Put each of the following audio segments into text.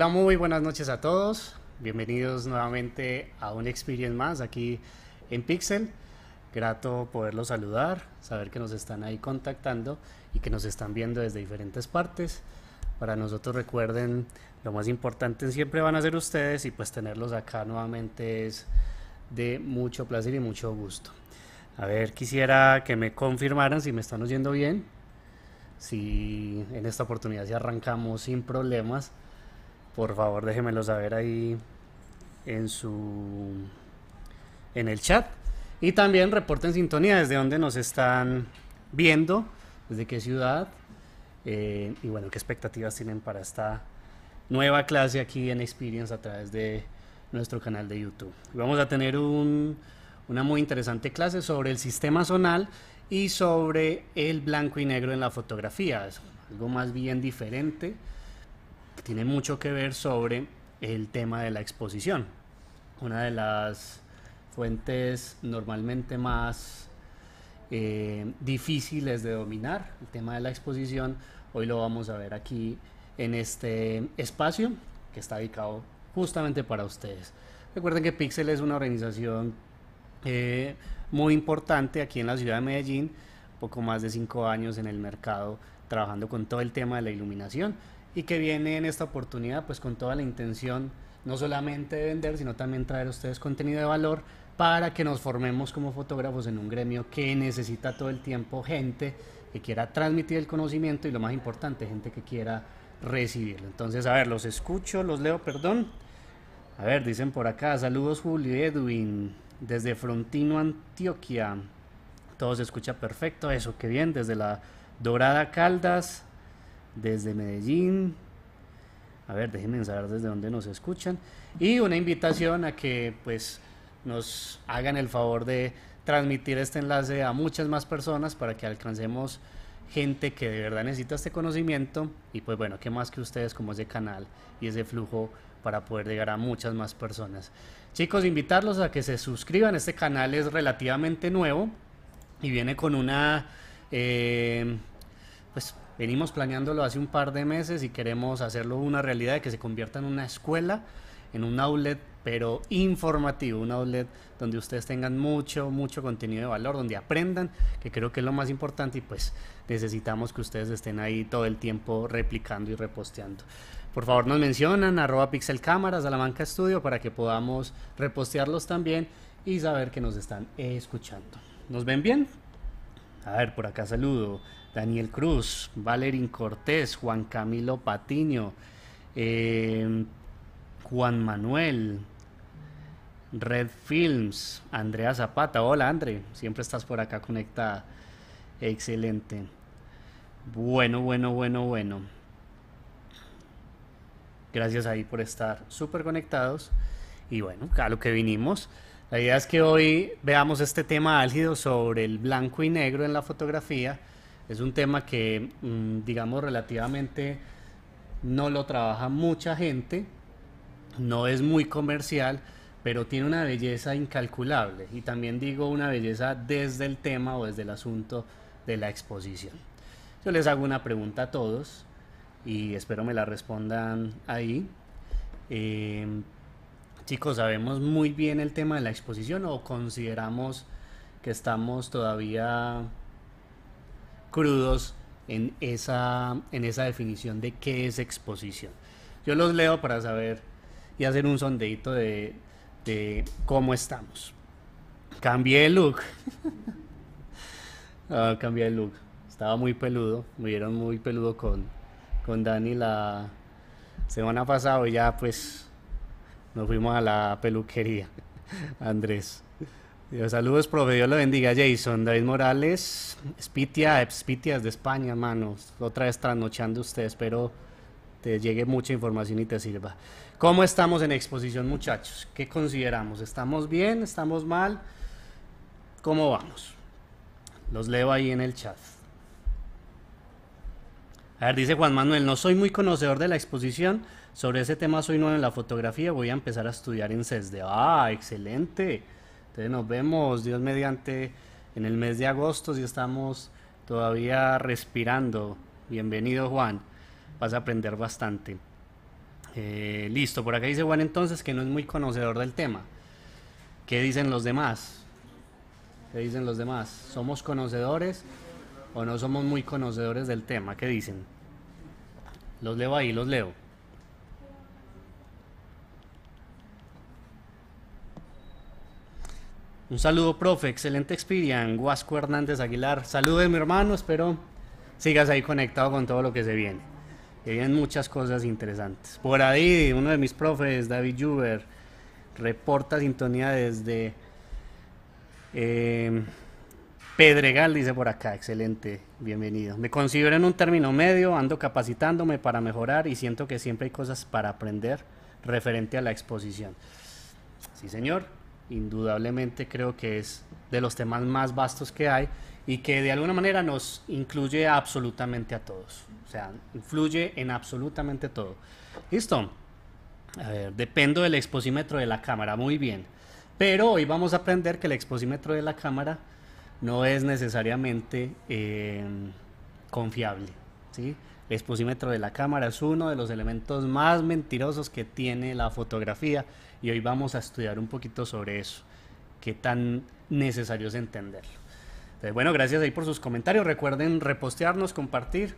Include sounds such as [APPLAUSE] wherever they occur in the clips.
Hola, muy buenas noches a todos. Bienvenidos nuevamente a un Experience más aquí en Pixel. Grato poderlos saludar, saber que nos están ahí contactando y que nos están viendo desde diferentes partes. Para nosotros recuerden, lo más importante siempre van a ser ustedes y pues tenerlos acá nuevamente es de mucho placer y mucho gusto. A ver, quisiera que me confirmaran si me están oyendo bien, si en esta oportunidad si arrancamos sin problemas por favor déjenmelo saber ahí en su en el chat y también reporten sintonía desde dónde nos están viendo desde qué ciudad eh, y bueno qué expectativas tienen para esta nueva clase aquí en Experience a través de nuestro canal de YouTube vamos a tener un, una muy interesante clase sobre el sistema zonal y sobre el blanco y negro en la fotografía es algo más bien diferente tiene mucho que ver sobre el tema de la exposición. Una de las fuentes normalmente más eh, difíciles de dominar, el tema de la exposición, hoy lo vamos a ver aquí en este espacio que está dedicado justamente para ustedes. Recuerden que Pixel es una organización eh, muy importante aquí en la ciudad de Medellín, poco más de cinco años en el mercado trabajando con todo el tema de la iluminación y que viene en esta oportunidad pues con toda la intención no solamente de vender, sino también traer a ustedes contenido de valor para que nos formemos como fotógrafos en un gremio que necesita todo el tiempo gente que quiera transmitir el conocimiento y lo más importante, gente que quiera recibirlo. Entonces, a ver, los escucho, los leo, perdón. A ver, dicen por acá, saludos Julio Edwin, desde Frontino, Antioquia. Todo se escucha perfecto, eso, que bien, desde la Dorada Caldas desde Medellín. A ver, déjenme saber desde dónde nos escuchan. Y una invitación a que pues nos hagan el favor de transmitir este enlace a muchas más personas para que alcancemos gente que de verdad necesita este conocimiento y pues bueno, qué más que ustedes como ese canal y ese flujo para poder llegar a muchas más personas. Chicos, invitarlos a que se suscriban, este canal es relativamente nuevo y viene con una, eh, pues Venimos planeándolo hace un par de meses y queremos hacerlo una realidad de que se convierta en una escuela, en un outlet, pero informativo, un outlet donde ustedes tengan mucho, mucho contenido de valor, donde aprendan, que creo que es lo más importante y pues necesitamos que ustedes estén ahí todo el tiempo replicando y reposteando. Por favor nos mencionan arroba pixelcámaras, banca Estudio, para que podamos repostearlos también y saber que nos están escuchando. ¿Nos ven bien? A ver, por acá saludo Daniel Cruz, Valerín Cortés, Juan Camilo Patiño, em, Juan Manuel, Red Films, Andrea Zapata. Hola, Andre, siempre estás por acá conectada. Excelente. Bueno, bueno, bueno, bueno. Gracias ahí por estar súper conectados. Y bueno, a lo que vinimos. La idea es que hoy veamos este tema álgido sobre el blanco y negro en la fotografía es un tema que, mm, digamos, relativamente no lo trabaja mucha gente, no es muy comercial, pero tiene una belleza incalculable y también digo una belleza desde el tema o desde el asunto de la exposición. Yo les hago una pregunta a todos y espero me la respondan ahí. Em, chicos, ¿sabemos muy bien el tema de la exposición o consideramos que estamos todavía crudos en esa, en esa definición de qué es exposición. Yo los leo para saber y hacer un sondeito de, de cómo estamos. Cambié el look. [LAUGHS] Ah, cambié el look. Estaba muy peludo. Me vieron muy peludo con, con Dani la semana pasada. Y ya pues nos fuimos a la peluquería. [LAUGHS] Andrés saludos, profe. Dios lo bendiga, Jason. David Morales, Spitia, Spitias de España, manos. Otra vez trasnochando ustedes, Espero te llegue mucha información y te sirva. ¿Cómo estamos en exposición, muchachos? ¿Qué consideramos? ¿Estamos bien? ¿Estamos mal? ¿Cómo vamos? Los leo ahí en el chat. A ver, dice Juan Manuel, no soy muy conocedor de la exposición. Sobre ese tema soy nuevo en la fotografía. Voy a empezar a estudiar en CESDE. Ah, excelente. Entonces nos vemos, Dios mediante, en el mes de agosto si estamos todavía respirando. Bienvenido Juan, vas a aprender bastante. Eh, listo, por acá dice Juan entonces que no es muy conocedor del tema. ¿Qué dicen los demás? ¿Qué dicen los demás? ¿Somos conocedores o no somos muy conocedores del tema? ¿Qué dicen? Los leo ahí, los leo. Un saludo, profe. Excelente experiencia. Guasco Hernández Aguilar. Saludos, mi hermano. Espero sigas ahí conectado con todo lo que se viene. Que vienen muchas cosas interesantes. Por ahí, uno de mis profes, David Juber, reporta sintonía desde eh, Pedregal, dice por acá. Excelente. Bienvenido. Me considero en un término medio. Ando capacitándome para mejorar y siento que siempre hay cosas para aprender referente a la exposición. Sí, señor indudablemente creo que es de los temas más vastos que hay y que de alguna manera nos incluye absolutamente a todos. O sea, influye en absolutamente todo. Listo. dependo del exposímetro de la cámara. Muy bien. Pero hoy vamos a aprender que el exposímetro de la cámara no es necesariamente eh, confiable. ¿sí? El exposímetro de la cámara es uno de los elementos más mentirosos que tiene la fotografía y hoy vamos a estudiar un poquito sobre eso, qué tan necesario es entenderlo. bueno, gracias ahí por sus comentarios. Recuerden repostearnos, compartir.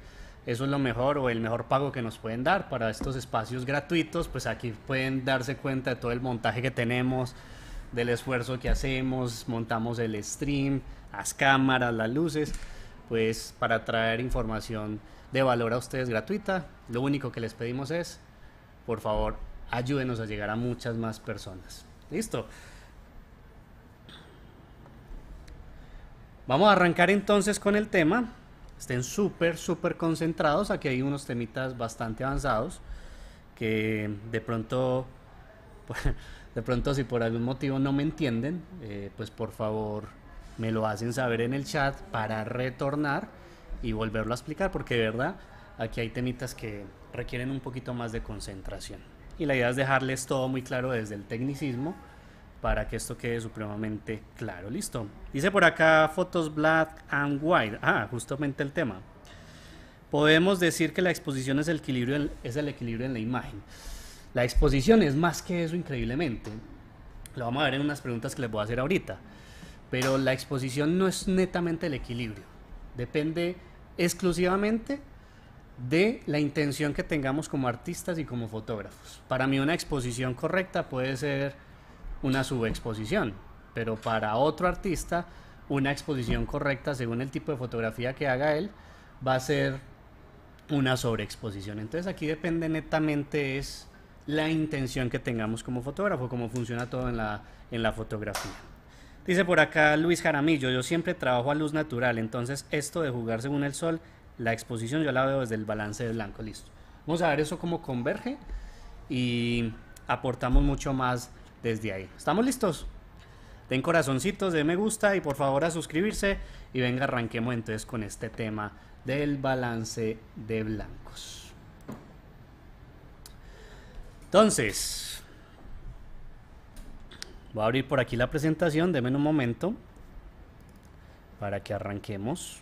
Eso es lo mejor o el mejor pago que nos pueden dar para estos espacios gratuitos. Pues aquí pueden darse cuenta de todo el montaje que tenemos, del esfuerzo que hacemos, montamos el stream, las cámaras, las luces, pues para traer información de valor a ustedes gratuita. Lo único que les pedimos es, por favor, ayúdenos a llegar a muchas más personas. Listo. Vamos a arrancar entonces con el tema. Estén súper, súper concentrados. Aquí hay unos temitas bastante avanzados que de pronto, [LAUGHS] de pronto si por algún motivo no me entienden, eh, pues por favor me lo hacen saber en el chat para retornar y volverlo a explicar porque de verdad aquí hay temitas que requieren un poquito más de concentración y la idea es dejarles todo muy claro desde el tecnicismo para que esto quede supremamente claro. Listo. Dice por acá fotos black and white. Ah, justamente el tema. Podemos decir que la exposición es el equilibrio en, es el equilibrio en la imagen. La exposición es más que eso increíblemente. Lo vamos a ver en unas preguntas que les voy a hacer ahorita. Pero la exposición no es netamente el equilibrio. Depende exclusivamente de la intención que tengamos como artistas y como fotógrafos. Para mí una exposición correcta puede ser una subexposición, pero para otro artista una exposición correcta según el tipo de fotografía que haga él va a ser una sobreexposición. Entonces aquí depende netamente es la intención que tengamos como fotógrafo, cómo funciona todo en la, en la fotografía. Dice por acá Luis Jaramillo, yo siempre trabajo a luz natural, entonces esto de jugar según el sol la exposición yo la veo desde el balance de blanco, listo. Vamos a ver eso cómo converge y aportamos mucho más desde ahí. ¿Estamos listos? Den corazoncitos, de me gusta y por favor a suscribirse y venga, arranquemos entonces con este tema del balance de blancos. Entonces, voy a abrir por aquí la presentación, denme un momento para que arranquemos.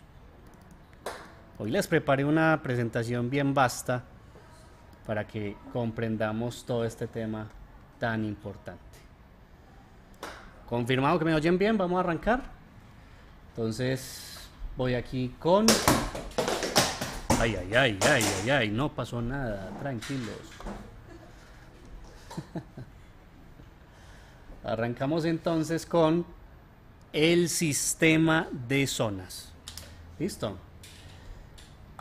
Hoy les preparé una presentación bien vasta para que comprendamos todo este tema tan importante. Confirmado que me oyen bien, vamos a arrancar. Entonces voy aquí con... Ay, ay, ay, ay, ay, ay, no pasó nada, tranquilos. [LAUGHS] Arrancamos entonces con el sistema de zonas. ¿Listo?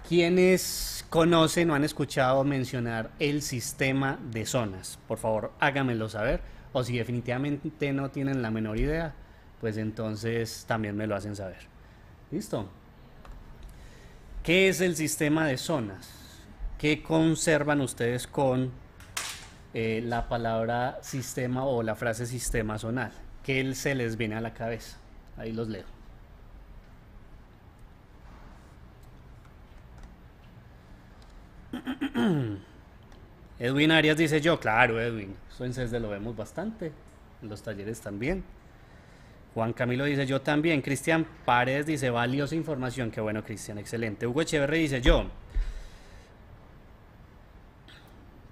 quienes conocen o han escuchado mencionar el sistema de zonas, por favor háganmelo saber. O si definitivamente no tienen la menor idea, pues entonces también me lo hacen saber. ¿Listo? ¿Qué es el sistema de zonas? ¿Qué conservan ustedes con eh, la palabra sistema o la frase sistema zonal? ¿Qué se les viene a la cabeza? Ahí los leo. [CLEARS THROAT] Edwin Arias dice yo, claro Edwin, eso en CESDE lo vemos bastante, en los talleres también. Juan Camilo dice yo también, Cristian Paredes dice valiosa información, que bueno Cristian, excelente. Hugo Echeverre dice yo.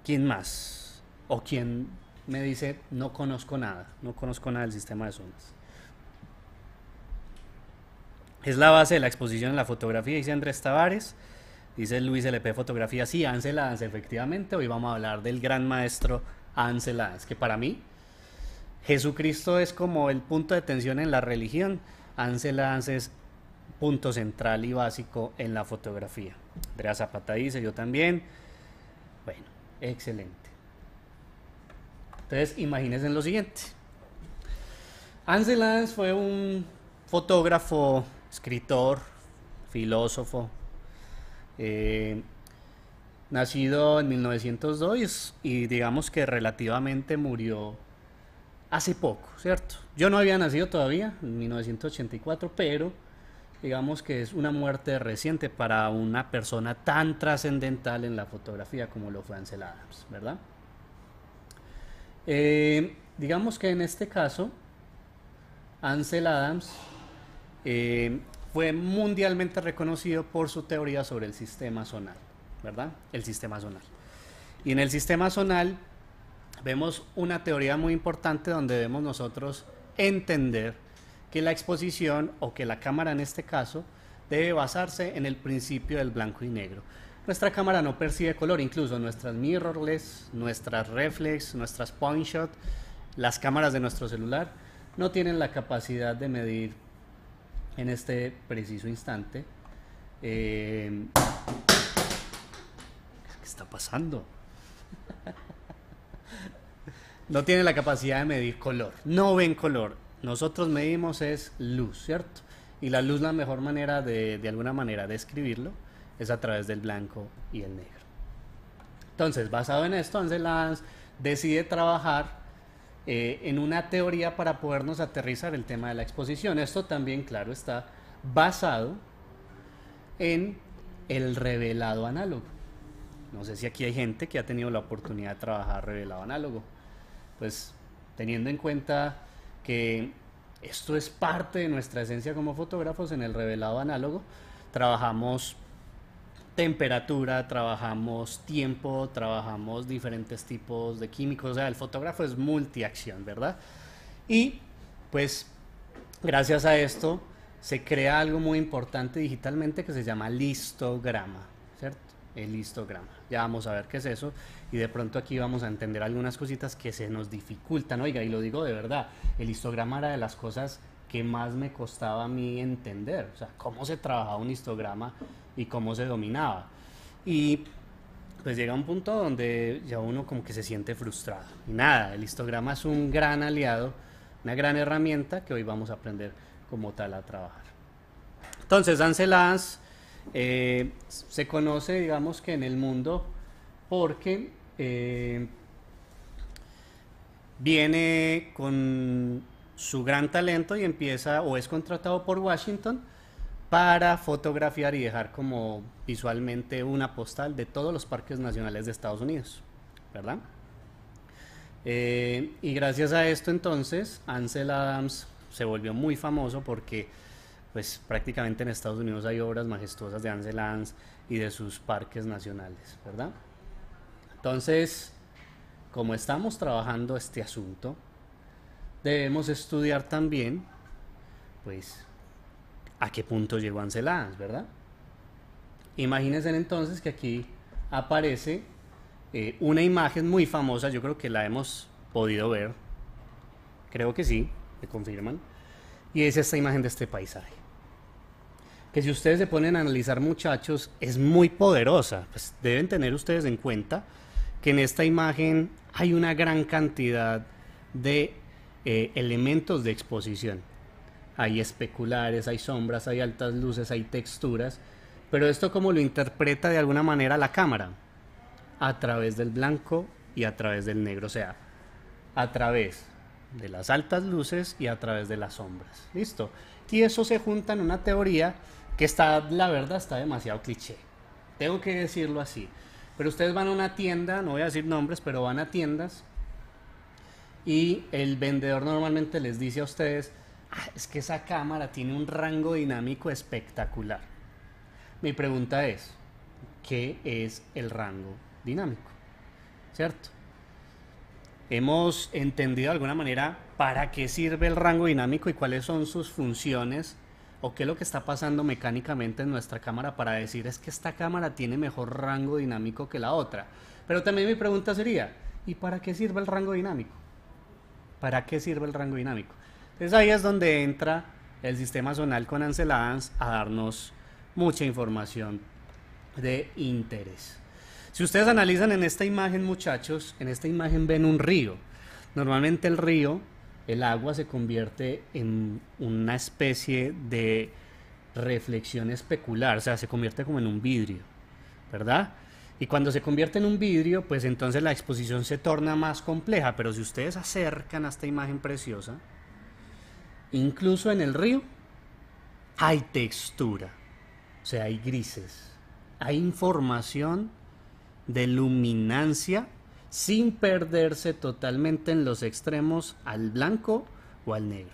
¿Quién más? ¿O quién me dice no conozco nada? No conozco nada del sistema de zonas. Es la base de la exposición en la fotografía, dice Andrés Tavares. Dice Luis LP Fotografía, sí, Ansel Adams, efectivamente. Hoy vamos a hablar del gran maestro Ansel Adams, que para mí Jesucristo es como el punto de tensión en la religión. Ansel Adams es punto central y básico en la fotografía. Andrea Zapata dice, yo también. Bueno, excelente. Entonces, imagínense lo siguiente. Ansel Adams fue un fotógrafo, escritor, filósofo, eh, nacido en 1902 y digamos que relativamente murió hace poco, ¿cierto? Yo no había nacido todavía, en 1984, pero digamos que es una muerte reciente para una persona tan trascendental en la fotografía como lo fue Ansel Adams, ¿verdad? Eh, digamos que en este caso, Ansel Adams eh, fue mundialmente reconocido por su teoría sobre el sistema zonal, ¿verdad? El sistema zonal. Y en el sistema zonal vemos una teoría muy importante donde debemos nosotros entender que la exposición o que la cámara en este caso debe basarse en el principio del blanco y negro. Nuestra cámara no percibe color, incluso nuestras mirrorless, nuestras reflex, nuestras point shot, las cámaras de nuestro celular no tienen la capacidad de medir en este preciso instante. Eh, ¿Qué está pasando? no tiene la capacidad de medir color, no ven color. Nosotros medimos es luz, ¿cierto? Y la luz la mejor manera de, de alguna manera describirlo es a través del blanco y el negro. Entonces, basado en esto, Ansel decide trabajar eh, en una teoría para podernos aterrizar el tema de la exposición. Esto también, claro, está basado en el revelado análogo. No sé si aquí hay gente que ha tenido la oportunidad de trabajar revelado análogo. Pues teniendo en cuenta que esto es parte de nuestra esencia como fotógrafos en el revelado análogo, trabajamos temperatura, trabajamos tiempo, trabajamos diferentes tipos de químicos, o sea, el fotógrafo es multiacción, ¿verdad? Y pues gracias a esto se crea algo muy importante digitalmente que se llama listograma, ¿cierto? El histograma. Ya vamos a ver qué es eso y de pronto aquí vamos a entender algunas cositas que se nos dificultan. Oiga, y lo digo de verdad, el histograma era de las cosas que más me costaba a mí entender, o sea, cómo se trabajaba un histograma y cómo se dominaba. Y pues llega un punto donde ya uno como que se siente frustrado. Y nada, el histograma es un gran aliado, una gran herramienta que hoy vamos a aprender como tal a trabajar. Entonces, Anselans eh, se conoce, digamos que en el mundo, porque eh, viene con su gran talento y empieza o es contratado por Washington para fotografiar y dejar como visualmente una postal de todos los parques nacionales de Estados Unidos, ¿verdad? Eh, y gracias a esto entonces, Ansel Adams se volvió muy famoso porque pues prácticamente en Estados Unidos hay obras majestuosas de Ansel Adams y de sus parques nacionales, ¿verdad? Entonces, como estamos trabajando este asunto, debemos estudiar también, pues, a qué punto llegó celadas, ¿verdad? Imagínense entonces que aquí aparece eh, una imagen muy famosa, yo creo que la hemos podido ver, creo que sí, me confirman, y es esta imagen de este paisaje. Que si ustedes se ponen a analizar muchachos, es muy poderosa, pues deben tener ustedes en cuenta que en esta imagen hay una gran cantidad de eh, elementos de exposición. Hay especulares, hay sombras, hay altas luces, hay texturas, pero esto como lo interpreta de alguna manera la cámara, a través del blanco y a través del negro, o sea, a través de las altas luces y a través de las sombras. ¿Listo? Y eso se junta en una teoría que está, la verdad, está demasiado cliché. Tengo que decirlo así. Pero ustedes van a una tienda, no voy a decir nombres, pero van a tiendas y el vendedor normalmente les dice a ustedes, ah, es que esa cámara tiene un rango dinámico espectacular. Mi pregunta es, ¿qué es el rango dinámico? ¿Cierto? Hemos entendido de alguna manera para qué sirve el rango dinámico y cuáles son sus funciones o qué es lo que está pasando mecánicamente en nuestra cámara para decir es que esta cámara tiene mejor rango dinámico que la otra. Pero también mi pregunta sería, ¿y para qué sirve el rango dinámico? ¿Para qué sirve el rango dinámico? Entonces ahí es donde entra el sistema zonal con Ansel a darnos mucha información de interés. Si ustedes analizan en esta imagen, muchachos, en esta imagen ven un río. Normalmente el río, el agua se convierte en una especie de reflexión especular, o sea, se convierte como en un vidrio, ¿verdad? Y cuando se convierte en un vidrio, pues entonces la exposición se torna más compleja. Pero si ustedes acercan a esta imagen preciosa, incluso en el río, hay textura. O sea, hay grises. Hay información de luminancia sin perderse totalmente en los extremos al blanco o al negro.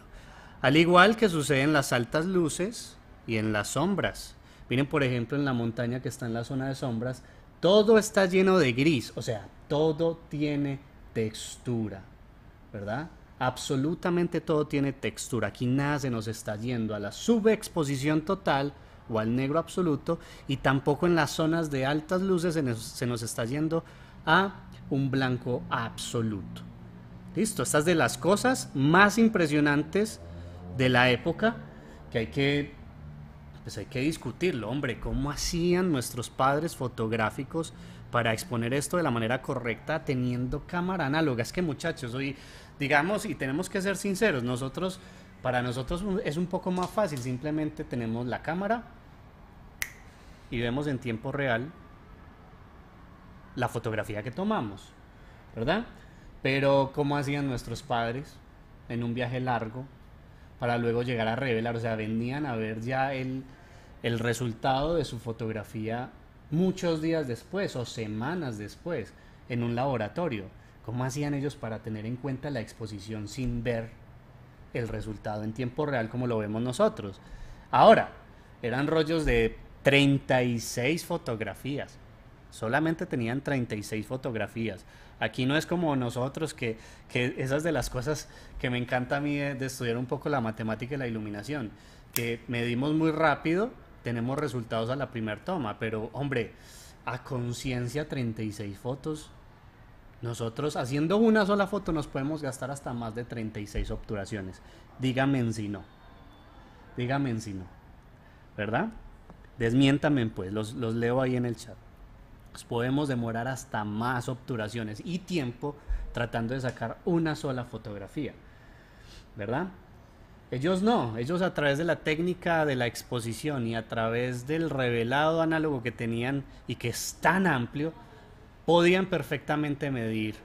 Al igual que sucede en las altas luces y en las sombras. Miren, por ejemplo, en la montaña que está en la zona de sombras, todo está lleno de gris, o sea, todo tiene textura, ¿verdad? Absolutamente todo tiene textura. Aquí nada se nos está yendo a la subexposición total o al negro absoluto y tampoco en las zonas de altas luces se nos, está yendo a un blanco absoluto. Listo, estas de las cosas más impresionantes de la época que hay que pues hay que discutirlo, hombre, ¿cómo hacían nuestros padres fotográficos para exponer esto de la manera correcta teniendo cámara análoga? Es que muchachos, hoy digamos y tenemos que ser sinceros, nosotros para nosotros es un poco más fácil, simplemente tenemos la cámara y vemos en tiempo real la fotografía que tomamos, ¿verdad? Pero ¿cómo hacían nuestros padres en un viaje largo para luego llegar a revelar. O sea, venían a ver ya el, resultado de su fotografía muchos días después o semanas después en un laboratorio. ¿Cómo hacían ellos para tener en cuenta la exposición sin ver el resultado en tiempo real como lo vemos nosotros? Ahora, eran rollos de 36 fotografías solamente tenían 36 fotografías. Aquí no es como nosotros, que, esas de las cosas que me encanta a mí de, estudiar un poco la matemática y la iluminación, que medimos muy rápido, tenemos resultados a la primer toma, pero hombre, a conciencia 36 fotos, nosotros haciendo una sola foto nos podemos gastar hasta más de 36 obturaciones. Dígame en si no. Dígame en si no. ¿Verdad? Desmiéntame pues, los, los leo ahí en el chat podemos demorar hasta más obturaciones y tiempo tratando de sacar una sola fotografía, ¿verdad? Ellos no, ellos a través de la técnica de la exposición y a través del revelado análogo que tenían y que es tan amplio, podían perfectamente medir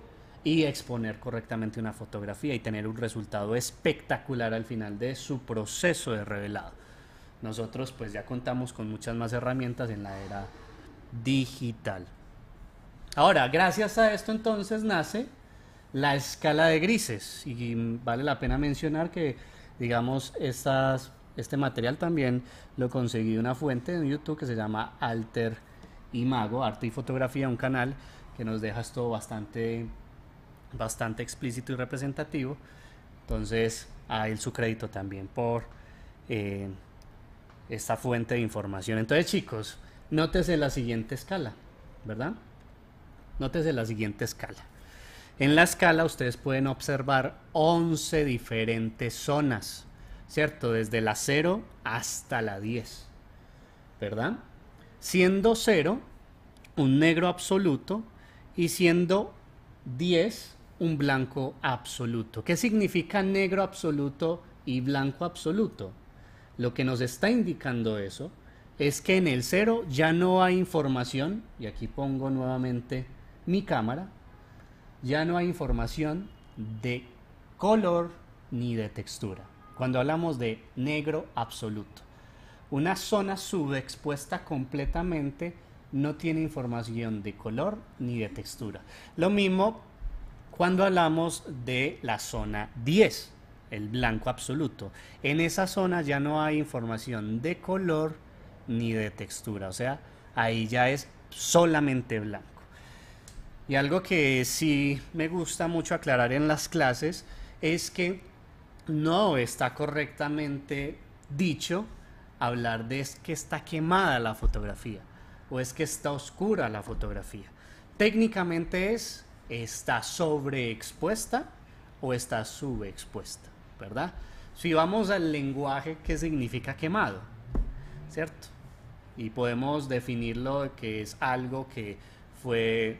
y exponer correctamente una fotografía y tener un resultado espectacular al final de su proceso de revelado. Nosotros pues ya contamos con muchas más herramientas en la era digital. Ahora, gracias a esto entonces nace la escala de grises y vale la pena mencionar que, digamos, estas, este material también lo conseguí una fuente en YouTube que se llama Alter Imago, Arte y Fotografía, un canal que nos deja esto bastante, bastante explícito y representativo. Entonces, a él su crédito también por eh, esta fuente de información. Entonces, chicos, Nótese la siguiente escala, ¿verdad? Nótese la siguiente escala. En la escala ustedes pueden observar 11 diferentes zonas, ¿cierto? Desde la 0 hasta la 10, ¿verdad? Siendo 0 un negro absoluto y siendo 10 un blanco absoluto. ¿Qué significa negro absoluto y blanco absoluto? Lo que nos está indicando eso es que en el cero ya no hay información, y aquí pongo nuevamente mi cámara, ya no hay información de color ni de textura. Cuando hablamos de negro absoluto, una zona subexpuesta completamente no tiene información de color ni de textura. Lo mismo cuando hablamos de la zona 10, el blanco absoluto. En esa zona ya no hay información de color ni de textura. O sea, ahí ya es solamente blanco. Y algo que sí me gusta mucho aclarar en las clases es que no está correctamente dicho hablar de es que está quemada la fotografía o es que está oscura la fotografía. Técnicamente es está sobreexpuesta o está subexpuesta, ¿verdad? Si vamos al lenguaje, que significa quemado? ¿Cierto? y podemos definirlo que es algo que fue,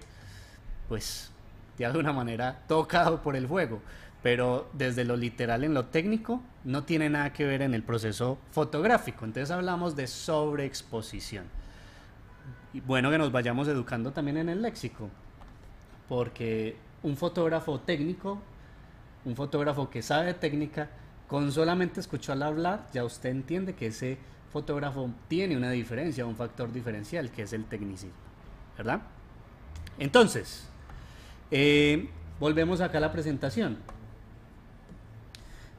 pues, de alguna manera tocado por el juego. Pero desde lo literal en lo técnico no tiene nada que ver en el proceso fotográfico. Entonces hablamos de sobreexposición. Y bueno que nos vayamos educando también en el léxico. Porque un fotógrafo técnico, un fotógrafo que sabe de técnica, con solamente escucharla hablar, ya usted entiende que ese fotógrafo tiene una diferencia, un factor diferencial, que es el tecnicismo, ¿verdad? Entonces, eh, volvemos acá a la presentación.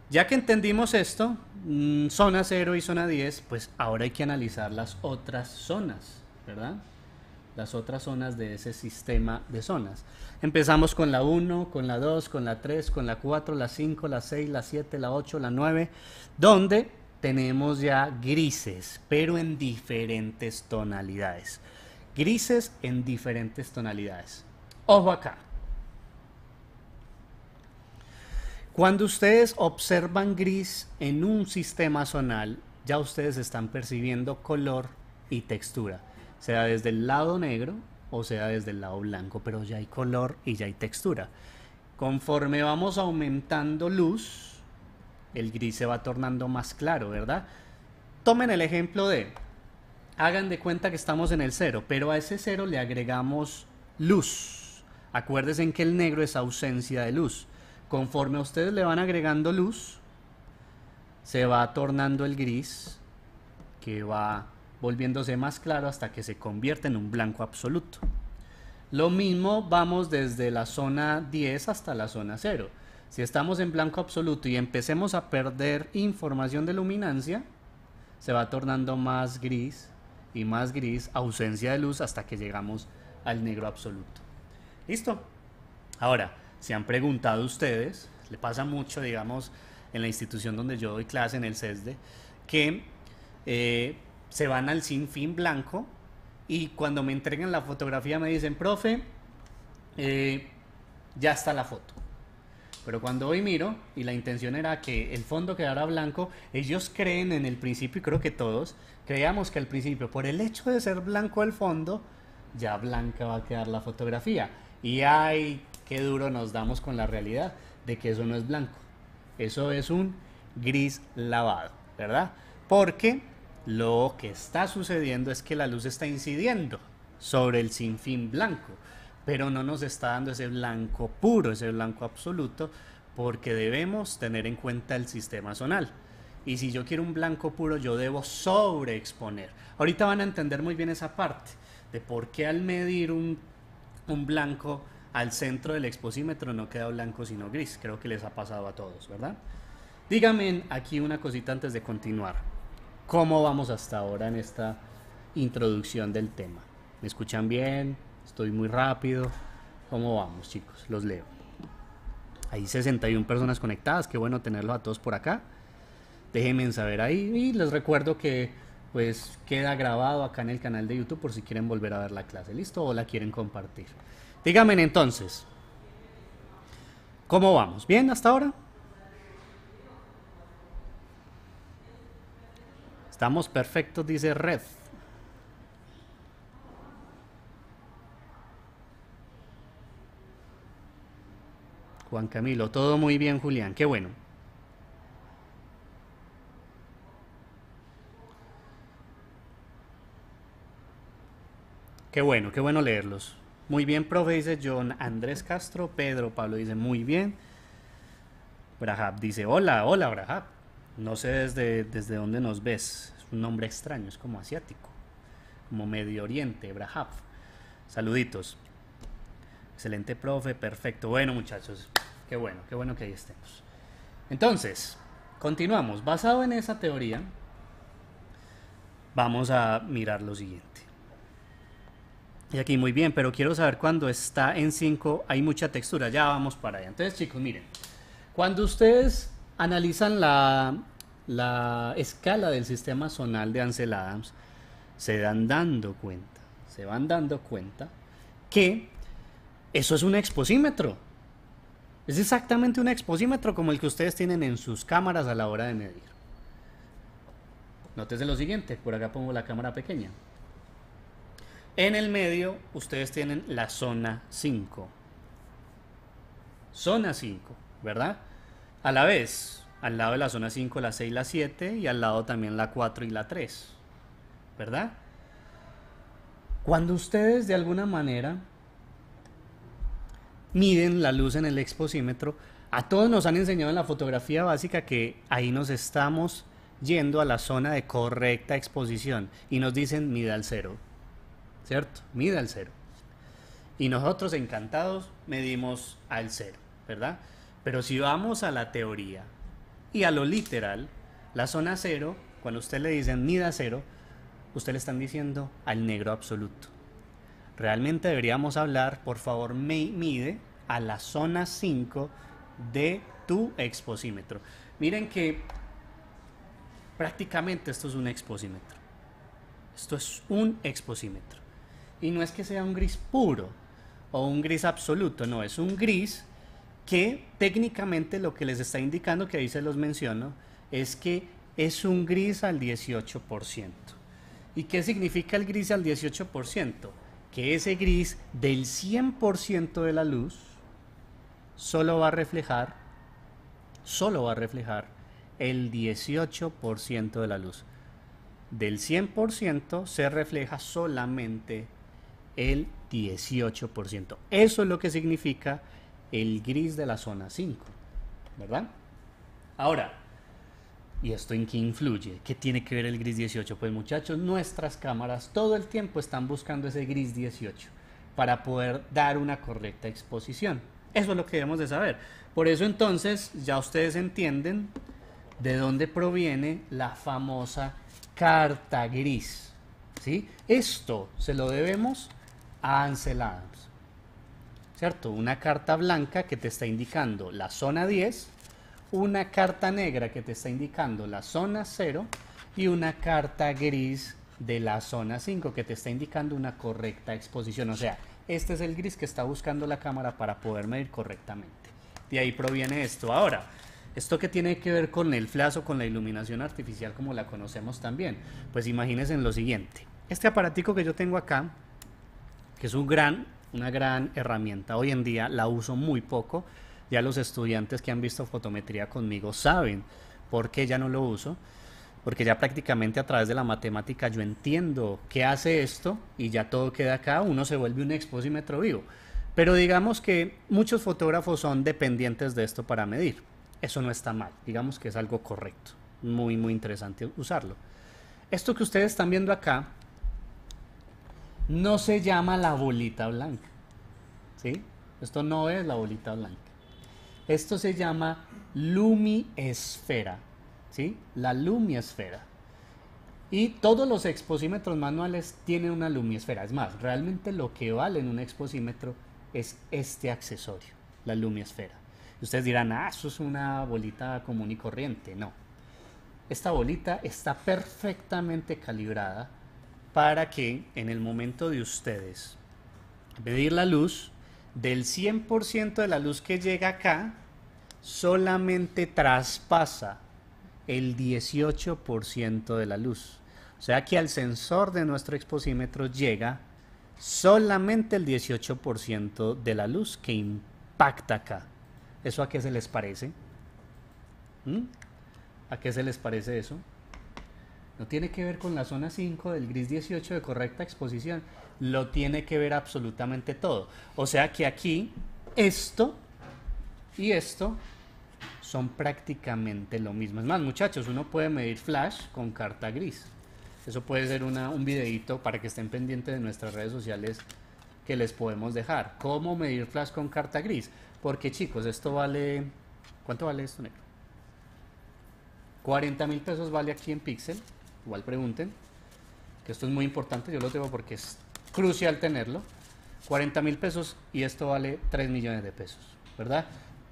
Ya que entendimos esto, mm, zona 0 y zona 10, pues ahora hay que analizar las otras zonas, ¿verdad? Las otras zonas de ese sistema de zonas. Empezamos con la 1, con la 2, con la 3, con la 4, la 5, la 6, la 7, la 8, la 9, donde tenemos ya grises, pero en diferentes tonalidades. Grises en diferentes tonalidades. Ojo acá. Cuando ustedes observan gris en un sistema zonal, ya ustedes están percibiendo color y textura, sea desde el lado negro o sea desde el lado blanco, pero ya hay color y ya hay textura. Conforme vamos aumentando luz, el gris se va tornando más claro, ¿verdad? Tomen el ejemplo de, hagan de cuenta que estamos en el cero, pero a ese cero le agregamos luz. Acuérdense en que el negro es ausencia de luz. Conforme a ustedes le van agregando luz, se va tornando el gris, que va volviéndose más claro hasta que se convierte en un blanco absoluto. Lo mismo vamos desde la zona 10 hasta la zona 0. Si estamos en blanco absoluto y empecemos a perder información de luminancia, se va tornando más gris y más gris, ausencia de luz hasta que llegamos al negro absoluto. ¿Listo? Ahora, si han preguntado ustedes, le pasa mucho, digamos, en la institución donde yo doy clase, en el CESDE, que eh, se van al sin fin blanco y cuando me entregan la fotografía me dicen, profe, eh, ya está la foto. Pero cuando hoy miro, y la intención era que el fondo quedara blanco, ellos creen en el principio, y creo que todos, creíamos que al principio, por el hecho de ser blanco el fondo, ya blanca va a quedar la fotografía. Y ay, qué duro nos damos con la realidad de que eso no es blanco. Eso es un gris lavado, ¿verdad? Porque lo que está sucediendo es que la luz está incidiendo sobre el sinfín blanco pero no nos está dando ese blanco puro, ese blanco absoluto, porque debemos tener en cuenta el sistema zonal. Y si yo quiero un blanco puro, yo debo sobreexponer. Ahorita van a entender muy bien esa parte de por qué al medir un, blanco al centro del exposímetro no queda blanco sino gris. Creo que les ha pasado a todos, ¿verdad? Díganme aquí una cosita antes de continuar. ¿Cómo vamos hasta ahora en esta introducción del tema? ¿Me escuchan bien? Estoy muy rápido. ¿Cómo vamos, chicos? Los leo. Hay 61 personas conectadas. Qué bueno tenerlos a todos por acá. Déjenme saber ahí. Y les recuerdo que pues queda grabado acá en el canal de YouTube por si quieren volver a ver la clase. ¿Listo? O la quieren compartir. Díganme entonces. ¿Cómo vamos? ¿Bien hasta ahora? Estamos perfectos, dice Red. Juan Camilo, todo muy bien, Julián, qué bueno. Qué bueno, qué bueno leerlos. Muy bien, profe, dice John Andrés Castro. Pedro Pablo dice, muy bien. Brahab dice, hola, hola, Brahab. No sé desde, desde dónde nos ves. Es un nombre extraño, es como asiático. Como Medio Oriente, Brahab. Saluditos. Excelente, profe, perfecto. Bueno, muchachos, Qué bueno, qué bueno que ahí estemos. Entonces, continuamos. Basado en esa teoría, vamos a mirar lo siguiente. Y aquí muy bien, pero quiero saber cuando está en 5 hay mucha textura. Ya vamos para allá. Entonces, chicos, miren. Cuando ustedes analizan la, escala del sistema zonal de Ansel Adams, se dan dando cuenta, se van dando cuenta que eso es un exposímetro. Es exactamente un exposímetro como el que ustedes tienen en sus cámaras a la hora de medir. Nótese lo siguiente, por acá pongo la cámara pequeña. En el medio ustedes tienen la zona 5. Zona 5, ¿verdad? A la vez, al lado de la zona 5 la 6 y la 7 y al lado también la 4 y la 3, ¿verdad? Cuando ustedes de alguna manera miden la luz en el exposímetro. A todos nos han enseñado en la fotografía básica que ahí nos estamos yendo a la zona de correcta exposición y nos dicen mida al cero, ¿cierto? Mida al cero. Y nosotros encantados medimos al cero, ¿verdad? Pero si vamos a la teoría y a lo literal, la zona cero, cuando usted le dicen mida cero, usted le están diciendo al negro absoluto. Realmente deberíamos hablar, por favor, mide a la zona 5 de tu exposímetro. Miren que prácticamente esto es un exposímetro. Esto es un exposímetro. Y no es que sea un gris puro o un gris absoluto, no, es un gris que técnicamente lo que les está indicando, que ahí se los menciono, es que es un gris al 18%. ¿Y qué significa el gris al 18%? que ese gris del 100% de la luz solo va a reflejar, solo va a reflejar el 18% de la luz. Del 100% se refleja solamente el 18%. Eso es lo que significa el gris de la zona 5, ¿verdad? Ahora, ¿Y esto en qué influye? ¿Qué tiene que ver el gris 18? Pues muchachos, nuestras cámaras todo el tiempo están buscando ese gris 18 para poder dar una correcta exposición. Eso es lo que debemos de saber. Por eso entonces ya ustedes entienden de dónde proviene la famosa carta gris. ¿sí? Esto se lo debemos a Ansel Adams. ¿Cierto? Una carta blanca que te está indicando la zona 10 una carta negra que te está indicando la zona 0 y una carta gris de la zona 5 que te está indicando una correcta exposición. O sea, este es el gris que está buscando la cámara para poder medir correctamente. De ahí proviene esto. Ahora, esto que tiene que ver con el flash con la iluminación artificial como la conocemos también, pues imagínense en lo siguiente. Este aparatico que yo tengo acá, que es un gran, una gran herramienta, hoy en día la uso muy poco, ya los estudiantes que han visto fotometría conmigo saben por qué ya no lo uso, porque ya prácticamente a través de la matemática yo entiendo qué hace esto y ya todo queda acá, uno se vuelve un exposímetro vivo. Pero digamos que muchos fotógrafos son dependientes de esto para medir. Eso no está mal, digamos que es algo correcto, muy muy interesante usarlo. Esto que ustedes están viendo acá no se llama la bolita blanca. ¿Sí? Esto no es la bolita blanca. Esto se llama lumiesfera, ¿sí? La lumiesfera. Y todos los exposímetros manuales tienen una lumiesfera. Es más, realmente lo que vale en un exposímetro es este accesorio, la lumiesfera. Y ustedes dirán, ah, eso es una bolita común y corriente. No. Esta bolita está perfectamente calibrada para que en el momento de ustedes pedir la luz, del 100% de la luz que llega acá, solamente traspasa el 18% de la luz. O sea que al sensor de nuestro exposímetro llega solamente el 18% de la luz que impacta acá. ¿Eso a qué se les parece? ¿Mm? ¿A qué se les parece eso? No tiene que ver con la zona 5 del gris 18 de correcta exposición lo tiene que ver absolutamente todo. O sea que aquí esto y esto son prácticamente lo mismo. Es más, muchachos, uno puede medir flash con carta gris. Eso puede ser un videito para que estén pendientes de nuestras redes sociales que les podemos dejar. ¿Cómo medir flash con carta gris? Porque chicos, esto vale... ¿Cuánto vale esto, negro? 40 mil pesos vale aquí en Pixel. Igual pregunten. Que esto es muy importante. Yo lo tengo porque es crucial tenerlo. 40 mil pesos y esto vale 3 millones de pesos, ¿verdad?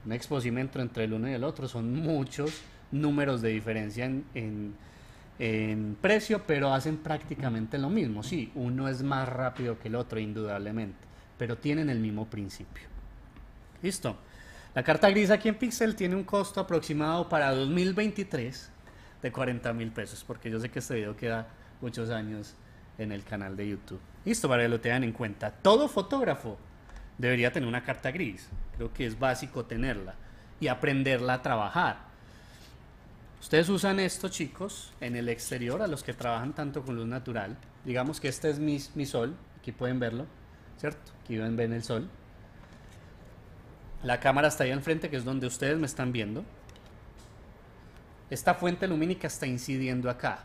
Un exposimento entre el uno y el otro son muchos números de diferencia en, en precio, pero hacen prácticamente lo mismo. Sí, uno es más rápido que el otro, indudablemente, pero tienen el mismo principio. Listo. La carta gris aquí en Pixel tiene un costo aproximado para 2023 de 40 mil pesos, porque yo sé que este video queda muchos años en el canal de YouTube. Listo, para que lo tengan en cuenta. Todo fotógrafo debería tener una carta gris. Creo que es básico tenerla y aprenderla a trabajar. Ustedes usan esto, chicos, en el exterior, a los que trabajan tanto con luz natural. Digamos que este es mi, sol, aquí pueden verlo, ¿cierto? Aquí ven el sol. La cámara está ahí al frente, que es donde ustedes me están viendo. Esta fuente lumínica está incidiendo acá.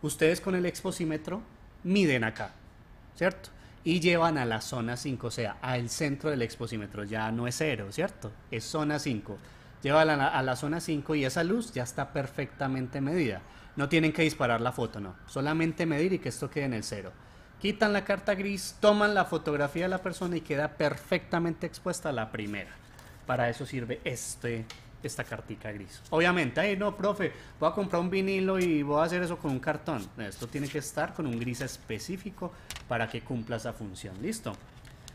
Ustedes con el exposímetro miden acá. ¿cierto? Y llevan a la zona 5, o sea, al centro del exposímetro. Ya no es cero, ¿cierto? Es zona 5. Llevan a la, zona 5 y esa luz ya está perfectamente medida. No tienen que disparar la foto, no. Solamente medir y que esto quede en el cero. Quitan la carta gris, toman la fotografía de la persona y queda perfectamente expuesta la primera. Para eso sirve este esta cartica gris. Obviamente, ahí no, profe, voy a comprar un vinilo y voy a hacer eso con un cartón. Esto tiene que estar con un gris específico para que cumpla esa función. Listo.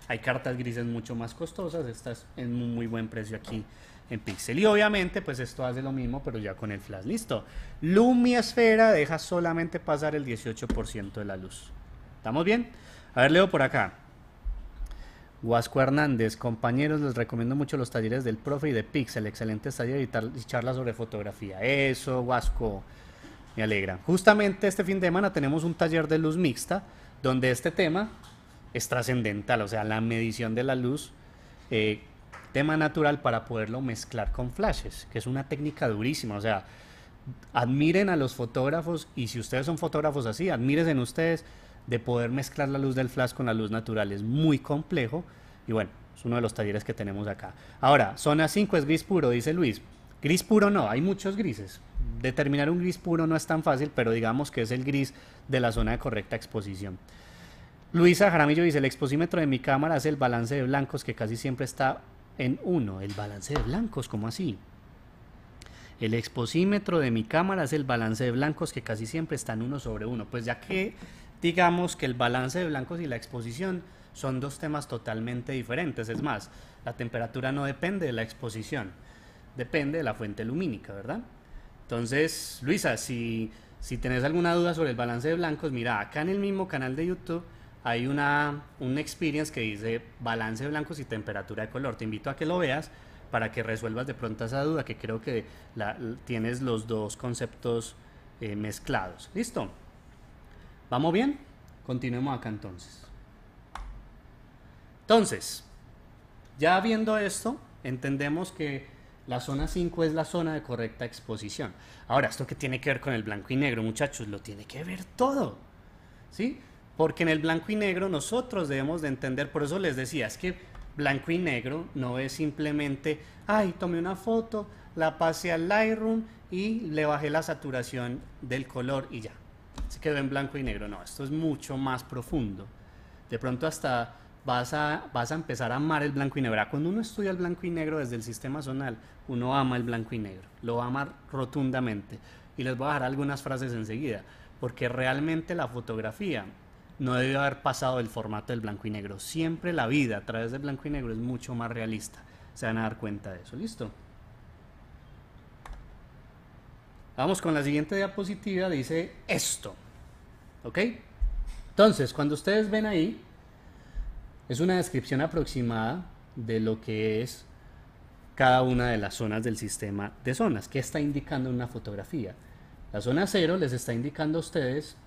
Hay cartas grises mucho más costosas, estas en muy buen precio aquí en Pixel. Y obviamente, pues esto hace lo mismo, pero ya con el flash. Listo. Lumi Esfera deja solamente pasar el 18% de la luz. ¿Estamos bien? A ver, leo por acá. Huasco Hernández, compañeros, les recomiendo mucho los talleres del profe y de Pixel, excelentes talleres y, charlas sobre fotografía. Eso, Huasco, me alegra. Justamente este fin de semana tenemos un taller de luz mixta, donde este tema es trascendental, o sea, la medición de la luz, eh, tema natural para poderlo mezclar con flashes, que es una técnica durísima, o sea, admiren a los fotógrafos y si ustedes son fotógrafos así, admiren en ustedes de poder mezclar la luz del flash con la luz natural. Es muy complejo y bueno, es uno de los talleres que tenemos acá. Ahora, zona 5 es gris puro, dice Luis. Gris puro no, hay muchos grises. Determinar un gris puro no es tan fácil, pero digamos que es el gris de la zona de correcta exposición. Luisa Jaramillo dice, el exposímetro de mi cámara es el balance de blancos que casi siempre está en 1. El balance de blancos, ¿cómo así? El exposímetro de mi cámara es el balance de blancos que casi siempre está en 1 sobre 1. Pues ya que digamos que el balance de blancos y la exposición son dos temas totalmente diferentes. Es más, la temperatura no depende de la exposición, depende de la fuente lumínica, ¿verdad? Entonces, Luisa, si, si tenés alguna duda sobre el balance de blancos, mira, acá en el mismo canal de YouTube hay una, un experience que dice balance de blancos y temperatura de color. Te invito a que lo veas para que resuelvas de pronto esa duda, que creo que tienes los dos conceptos eh, mezclados. ¿Listo? ¿Vamos bien? Continuemos acá entonces. Entonces, ya viendo esto, entendemos que la zona 5 es la zona de correcta exposición. Ahora, ¿esto que tiene que ver con el blanco y negro, muchachos? Lo tiene que ver todo. ¿Sí? Porque en el blanco y negro nosotros debemos de entender, por eso les decía, es que blanco y negro no es simplemente, ay, tomé una foto, la pasé al Lightroom y le bajé la saturación del color y ya se quedó en blanco y negro, no, esto es mucho más profundo. De pronto hasta vas a, empezar a amar el blanco y negro. Cuando uno estudia el blanco y negro desde el sistema zonal, uno ama el blanco y negro, lo va a amar rotundamente. Y les voy a dejar algunas frases enseguida, porque realmente la fotografía no debe haber pasado del formato del blanco y negro. Siempre la vida a través del blanco y negro es mucho más realista. Se van a dar cuenta de eso. ¿Listo? Vamos con la siguiente diapositiva. Dice esto. ¿Ok? Entonces, cuando ustedes ven ahí, es una descripción aproximada de lo que es cada una de las zonas del sistema de zonas. que está indicando una fotografía? La zona cero les está indicando a ustedes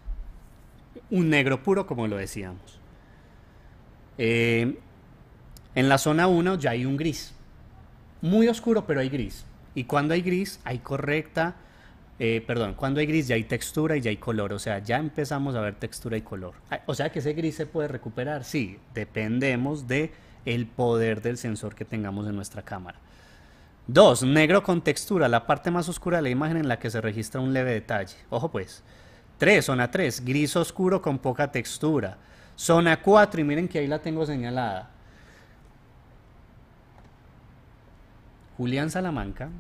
un negro puro, como lo decíamos. Eh, en la zona 1 ya hay un gris. Muy oscuro, pero hay gris. Y cuando hay gris, hay correcta eh, perdón, cuando hay gris ya hay textura y ya hay color, o sea, ya empezamos a ver textura y color. Ah, o sea que ese gris se puede recuperar, sí, dependemos de el poder del sensor que tengamos en nuestra cámara. Dos, negro con textura, la parte más oscura de la imagen en la que se registra un leve detalle. Ojo pues. Tres, zona 3, gris oscuro con poca textura. Zona 4, y miren que ahí la tengo señalada. Julián Salamanca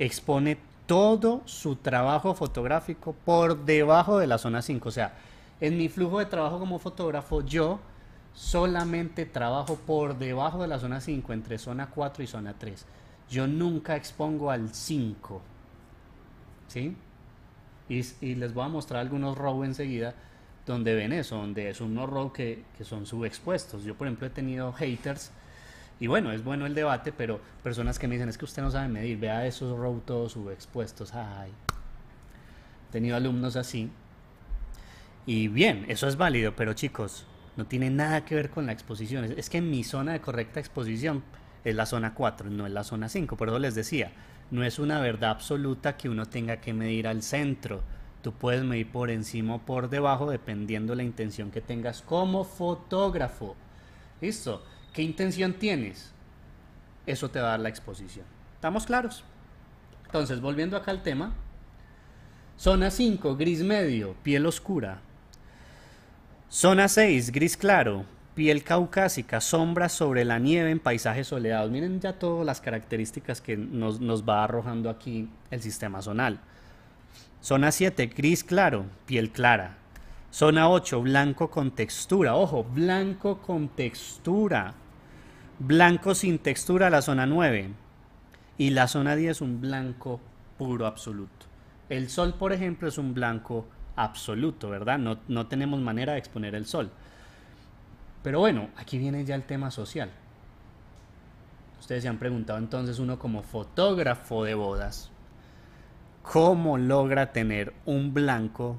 expone todo su trabajo fotográfico por debajo de la zona 5. O sea, en mi flujo de trabajo como fotógrafo, yo solamente trabajo por debajo de la zona 5, entre zona 4 y zona 3. Yo nunca expongo al 5. ¿Sí? Y, les voy a mostrar algunos RAW enseguida donde ven eso, donde es unos robos que, que son subexpuestos. Yo, por ejemplo, he tenido haters y bueno, es bueno el debate, pero personas que me dicen, es que usted no sabe medir, vea esos rotos o expuestos ay. He tenido alumnos así. Y bien, eso es válido, pero chicos, no tiene nada que ver con la exposición. Es que mi zona de correcta exposición es la zona 4, no es la zona 5. Por eso les decía, no es una verdad absoluta que uno tenga que medir al centro. Tú puedes medir por encima o por debajo dependiendo la intención que tengas como fotógrafo. Listo qué intención tienes, eso te va a dar la exposición. ¿Estamos claros? Entonces, volviendo acá al tema, zona 5, gris medio, piel oscura. Zona 6, gris claro, piel caucásica, sombra sobre la nieve en paisajes soleados. Miren ya todas las características que nos, nos va arrojando aquí el sistema zonal. Zona 7, gris claro, piel clara. Zona 8, blanco con textura. Ojo, blanco con textura blanco sin textura la zona 9 y la zona 10 un blanco puro absoluto. El sol, por ejemplo, es un blanco absoluto, ¿verdad? No, no tenemos manera de exponer el sol. Pero bueno, aquí viene ya el tema social. Ustedes se han preguntado entonces uno como fotógrafo de bodas, ¿cómo logra tener un blanco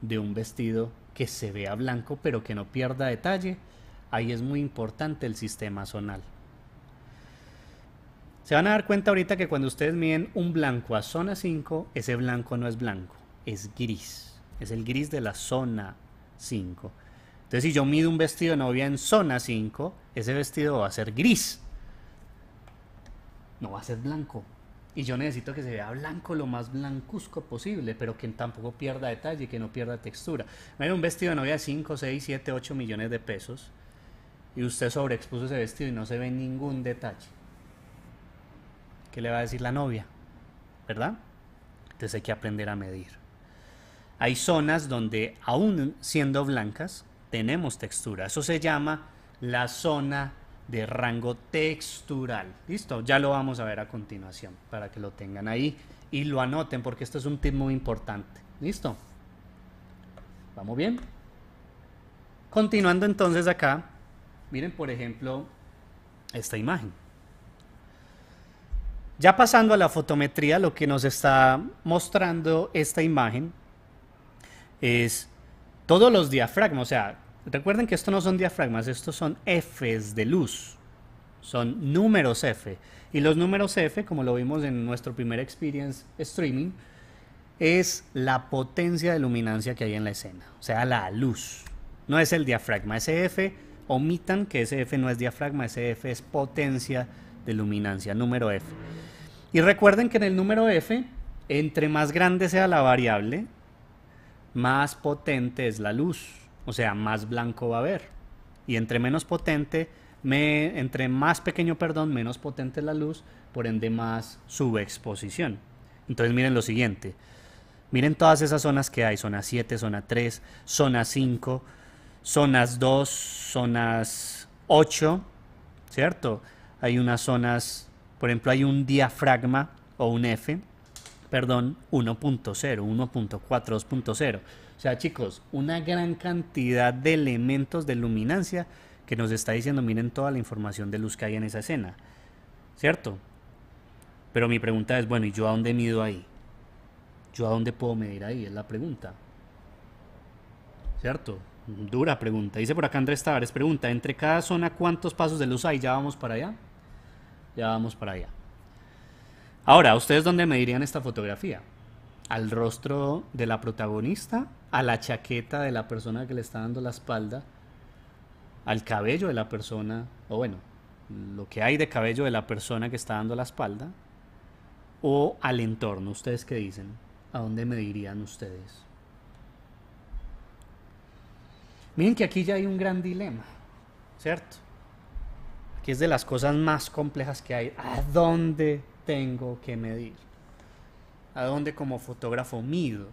de un vestido que se vea blanco pero que no pierda detalle? Ahí es muy importante el sistema zonal. Se van a dar cuenta ahorita que cuando ustedes miden un blanco a zona 5, ese blanco no es blanco, es gris. Es el gris de la zona 5. Entonces, si yo mido un vestido de novia en zona 5, ese vestido va a ser gris. No va a ser blanco. Y yo necesito que se vea blanco, lo más blancuzco posible, pero que tampoco pierda detalle, que no pierda textura. Mira, un vestido de novia de 5, 6, 7, 8 millones de pesos y usted sobreexpuso ese vestido y no se ve ningún detalle. ¿Qué le va a decir la novia? ¿Verdad? Entonces hay que aprender a medir. Hay zonas donde, aún siendo blancas, tenemos textura. Eso se llama la zona de rango textural. Listo, ya lo vamos a ver a continuación para que lo tengan ahí y lo anoten porque esto es un tip muy importante. Listo, vamos bien. Continuando entonces acá, Miren, por ejemplo, esta imagen. Ya pasando a la fotometría, lo que nos está mostrando esta imagen es todos los diafragmas. O sea, recuerden que estos no son diafragmas, estos son Fs de luz. Son números F. Y los números F, como lo vimos en nuestro primer Experience Streaming, es la potencia de luminancia que hay en la escena, o sea, la luz. No es el diafragma, ese F omitan que ese F no es diafragma, ese F es potencia de luminancia, número F. Y recuerden que en el número F, entre más grande sea la variable, más potente es la luz, o sea, más blanco va a haber. Y entre menos potente, entre más pequeño, perdón, menos potente es la luz, por ende más subexposición. Entonces miren lo siguiente. Miren todas esas zonas que hay, zona 7, zona 3, zona 5, zonas 2, zonas 8, ¿cierto? Hay unas zonas, por ejemplo, hay un diafragma o un F, perdón, 1.0, 1.4, 2.0. O sea, chicos, una gran cantidad de elementos de luminancia que nos está diciendo, miren toda la información de luz que hay en esa escena, ¿cierto? Pero mi pregunta es, bueno, ¿y yo a dónde mido ahí? ¿Yo a dónde puedo medir ahí? Es la pregunta. ¿Cierto? Dura pregunta. Dice por acá Andrés Tavares, pregunta, ¿entre cada zona cuántos pasos de luz hay? ¿Ya vamos para allá? Ya vamos para allá. Ahora, ¿ustedes dónde me dirían esta fotografía? ¿Al rostro de la protagonista? ¿A la chaqueta de la persona que le está dando la espalda? ¿Al cabello de la persona? O bueno, lo que hay de cabello de la persona que está dando la espalda? ¿O al entorno? ¿Ustedes qué dicen? ¿A dónde me dirían ustedes? Miren que aquí ya hay un gran dilema, ¿cierto? Aquí es de las cosas más complejas que hay. ¿A dónde tengo que medir? ¿A dónde como fotógrafo mido?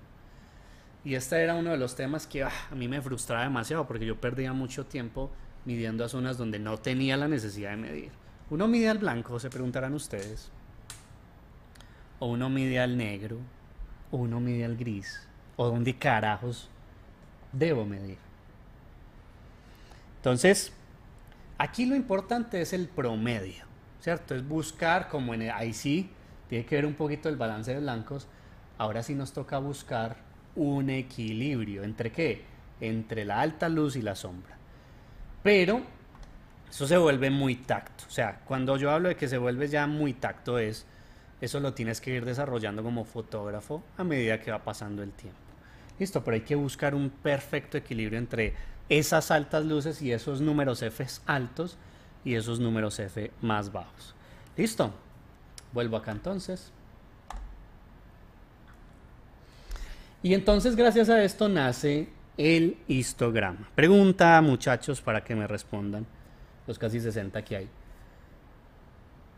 Y este era uno de los temas que ah, a mí me frustraba demasiado porque yo perdía mucho tiempo midiendo a zonas donde no tenía la necesidad de medir. Uno mide al blanco, se preguntarán ustedes. O uno mide al negro. O uno mide al gris. O dónde carajos debo medir. Entonces, aquí lo importante es el promedio, ¿cierto? Es buscar, como en el, ahí sí, tiene que ver un poquito el balance de blancos, ahora sí nos toca buscar un equilibrio. ¿Entre qué? Entre la alta luz y la sombra. Pero eso se vuelve muy tacto. O sea, cuando yo hablo de que se vuelve ya muy tacto es, eso lo tienes que ir desarrollando como fotógrafo a medida que va pasando el tiempo. Listo, pero hay que buscar un perfecto equilibrio entre esas altas luces y esos números F altos y esos números F más bajos. Listo. Vuelvo acá entonces. Y entonces gracias a esto nace el histograma. Pregunta muchachos para que me respondan, los casi 60 que hay.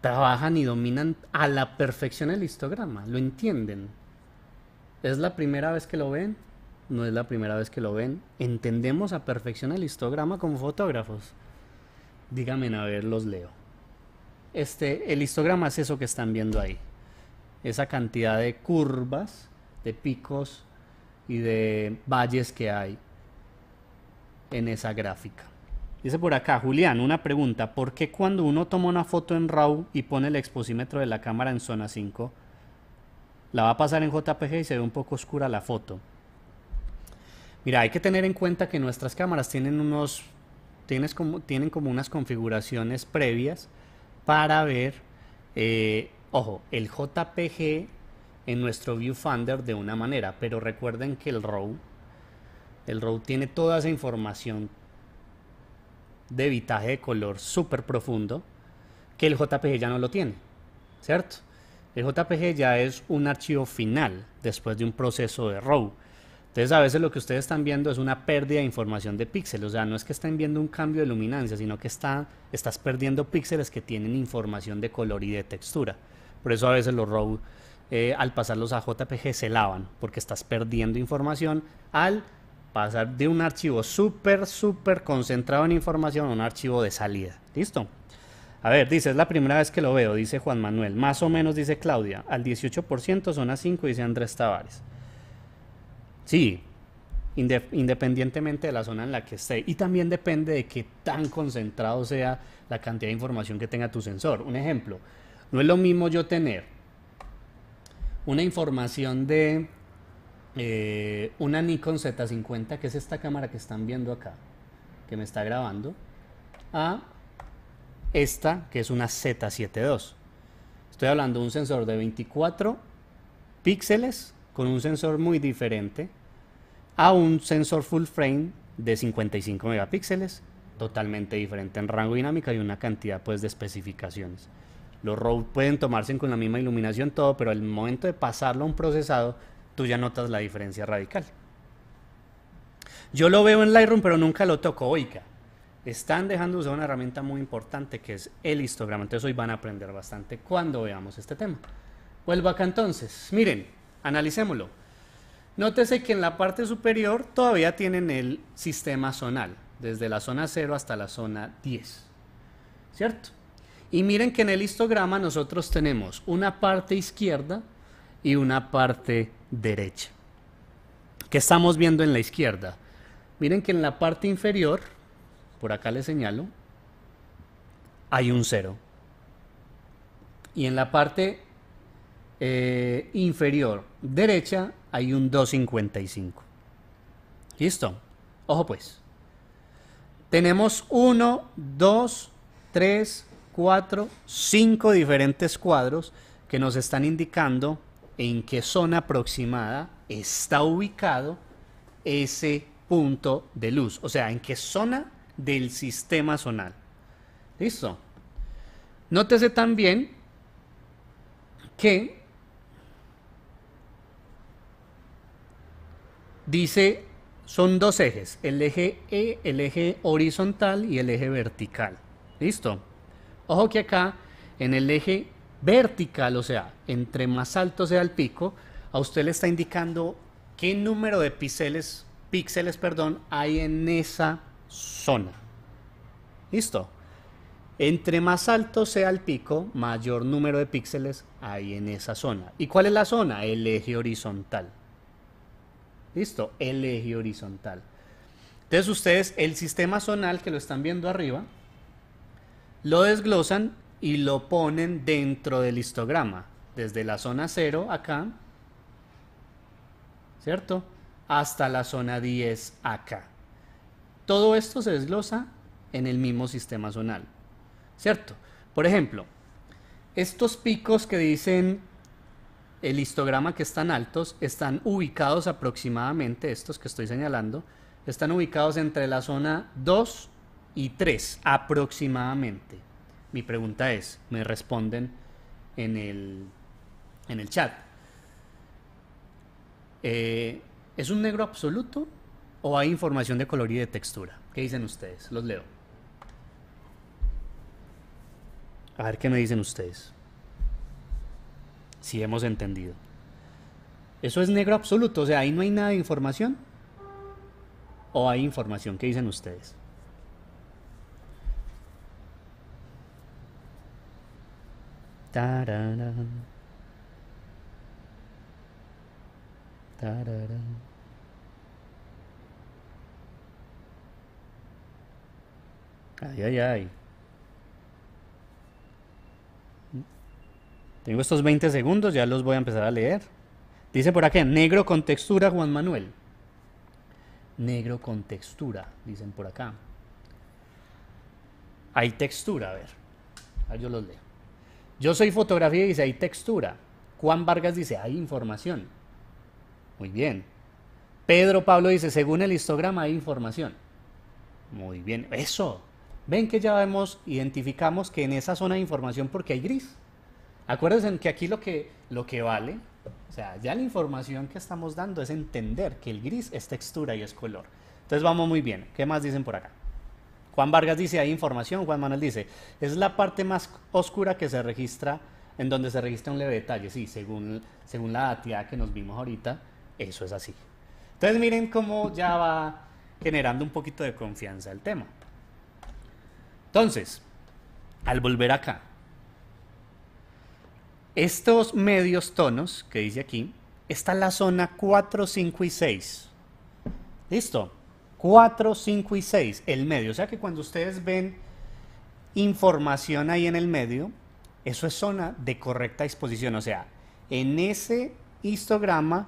Trabajan y dominan a la perfección el histograma, lo entienden. Es la primera vez que lo ven, no es la primera vez que lo ven. Entendemos a perfección el histograma como fotógrafos. Díganme, a ver, los leo. Este, el histograma es eso que están viendo ahí. Esa cantidad de curvas, de picos y de valles que hay en esa gráfica. Dice por acá, Julián, una pregunta. ¿Por qué cuando uno toma una foto en RAW y pone el exposímetro de la cámara en zona 5, la va a pasar en JPG y se ve un poco oscura la foto? Mira, hay que tener en cuenta que nuestras cámaras tienen unos tienes como, tienen como unas configuraciones previas para ver, eh, ojo, el JPG en nuestro viewfinder de una manera, pero recuerden que el RAW, el RAW tiene toda esa información de vitaje de color súper profundo que el JPG ya no lo tiene, ¿cierto? El JPG ya es un archivo final después de un proceso de RAW. Entonces a veces lo que ustedes están viendo es una pérdida de información de píxeles, o sea, no es que estén viendo un cambio de luminancia, sino que está, estás perdiendo píxeles que tienen información de color y de textura. Por eso a veces los RAW eh, al pasarlos a JPG se lavan, porque estás perdiendo información al pasar de un archivo súper, súper concentrado en información a un archivo de salida. ¿Listo? A ver, dice, es la primera vez que lo veo, dice Juan Manuel. Más o menos, dice Claudia. Al 18% son a 5, dice Andrés Tavares. Sí, independientemente de la zona en la que esté. Y también depende de qué tan concentrado sea la cantidad de información que tenga tu sensor. Un ejemplo, no es lo mismo yo tener una información de eh, una Nikon Z50, que es esta cámara que están viendo acá, que me está grabando, a esta, que es una Z72. Estoy hablando de un sensor de 24 píxeles con un sensor muy diferente a un sensor full frame de 55 megapíxeles, totalmente diferente en rango dinámico y una cantidad pues de especificaciones. Los RAW pueden tomarse con la misma iluminación todo, pero al momento de pasarlo a un procesado, tú ya notas la diferencia radical. Yo lo veo en Lightroom, pero nunca lo toco Oica. Están dejando usar una herramienta muy importante que es el histograma. Entonces hoy van a aprender bastante cuando veamos este tema. Vuelvo acá entonces. Miren, analicémoslo. Nótese que en la parte superior todavía tienen el sistema zonal, desde la zona 0 hasta la zona 10. ¿Cierto? Y miren que en el histograma nosotros tenemos una parte izquierda y una parte derecha. ¿Qué estamos viendo en la izquierda? Miren que en la parte inferior, por acá le señalo, hay un 0. Y en la parte eh, inferior derecha hay un 2.55. ¿Listo? Ojo pues. Tenemos 1, 2, 3, 4, 5 diferentes cuadros que nos están indicando en qué zona aproximada está ubicado ese punto de luz, o sea, en qué zona del sistema zonal. ¿Listo? Nótese también que dice, son dos ejes, el eje E, el eje horizontal y el eje vertical. ¿Listo? Ojo que acá, en el eje vertical, o sea, entre más alto sea el pico, a usted le está indicando qué número de píxeles, píxeles perdón, hay en esa zona. ¿Listo? Entre más alto sea el pico, mayor número de píxeles hay en esa zona. ¿Y cuál es la zona? El eje horizontal. Listo, el eje horizontal. Entonces ustedes el sistema zonal que lo están viendo arriba, lo desglosan y lo ponen dentro del histograma, desde la zona 0 acá, ¿cierto? Hasta la zona 10 acá. Todo esto se desglosa en el mismo sistema zonal, ¿cierto? Por ejemplo, estos picos que dicen el histograma que están altos, están ubicados aproximadamente, estos que estoy señalando, están ubicados entre la zona 2 y 3 aproximadamente. Mi pregunta es, me responden en el, en el chat. Eh, ¿Es un negro absoluto o hay información de color y de textura? ¿Qué dicen ustedes? Los leo. A ver qué me dicen ustedes si hemos entendido. Eso es negro absoluto, o sea, ahí no hay nada de información. ¿O hay información? ¿Qué dicen ustedes? Ay, ay, ay. Tengo estos 20 segundos, ya los voy a empezar a leer. Dice por acá, negro con textura, Juan Manuel. Negro con textura, dicen por acá. Hay textura, a ver. yo los leo. Yo soy fotografía y dice, hay textura. Juan Vargas dice, hay información. Muy bien. Pedro Pablo dice, según el histograma hay información. Muy bien. Eso. Ven que ya vemos, identificamos que en esa zona hay información porque hay gris. Acuérdense que aquí lo que, lo que vale, o sea, ya la información que estamos dando es entender que el gris es textura y es color. Entonces vamos muy bien. ¿Qué más dicen por acá? Juan Vargas dice, hay información. Juan Manuel dice, es la parte más oscura que se registra, en donde se registra un leve detalle. Sí, según, la tía que nos vimos ahorita, eso es así. Entonces miren cómo ya va generando un poquito de confianza el tema. Entonces, al volver acá, estos medios tonos que dice aquí, está la zona 4, 5 y 6. ¿Listo? 4, 5 y 6, el medio. O sea que cuando ustedes ven información ahí en el medio, eso es zona de correcta exposición. O sea, en ese histograma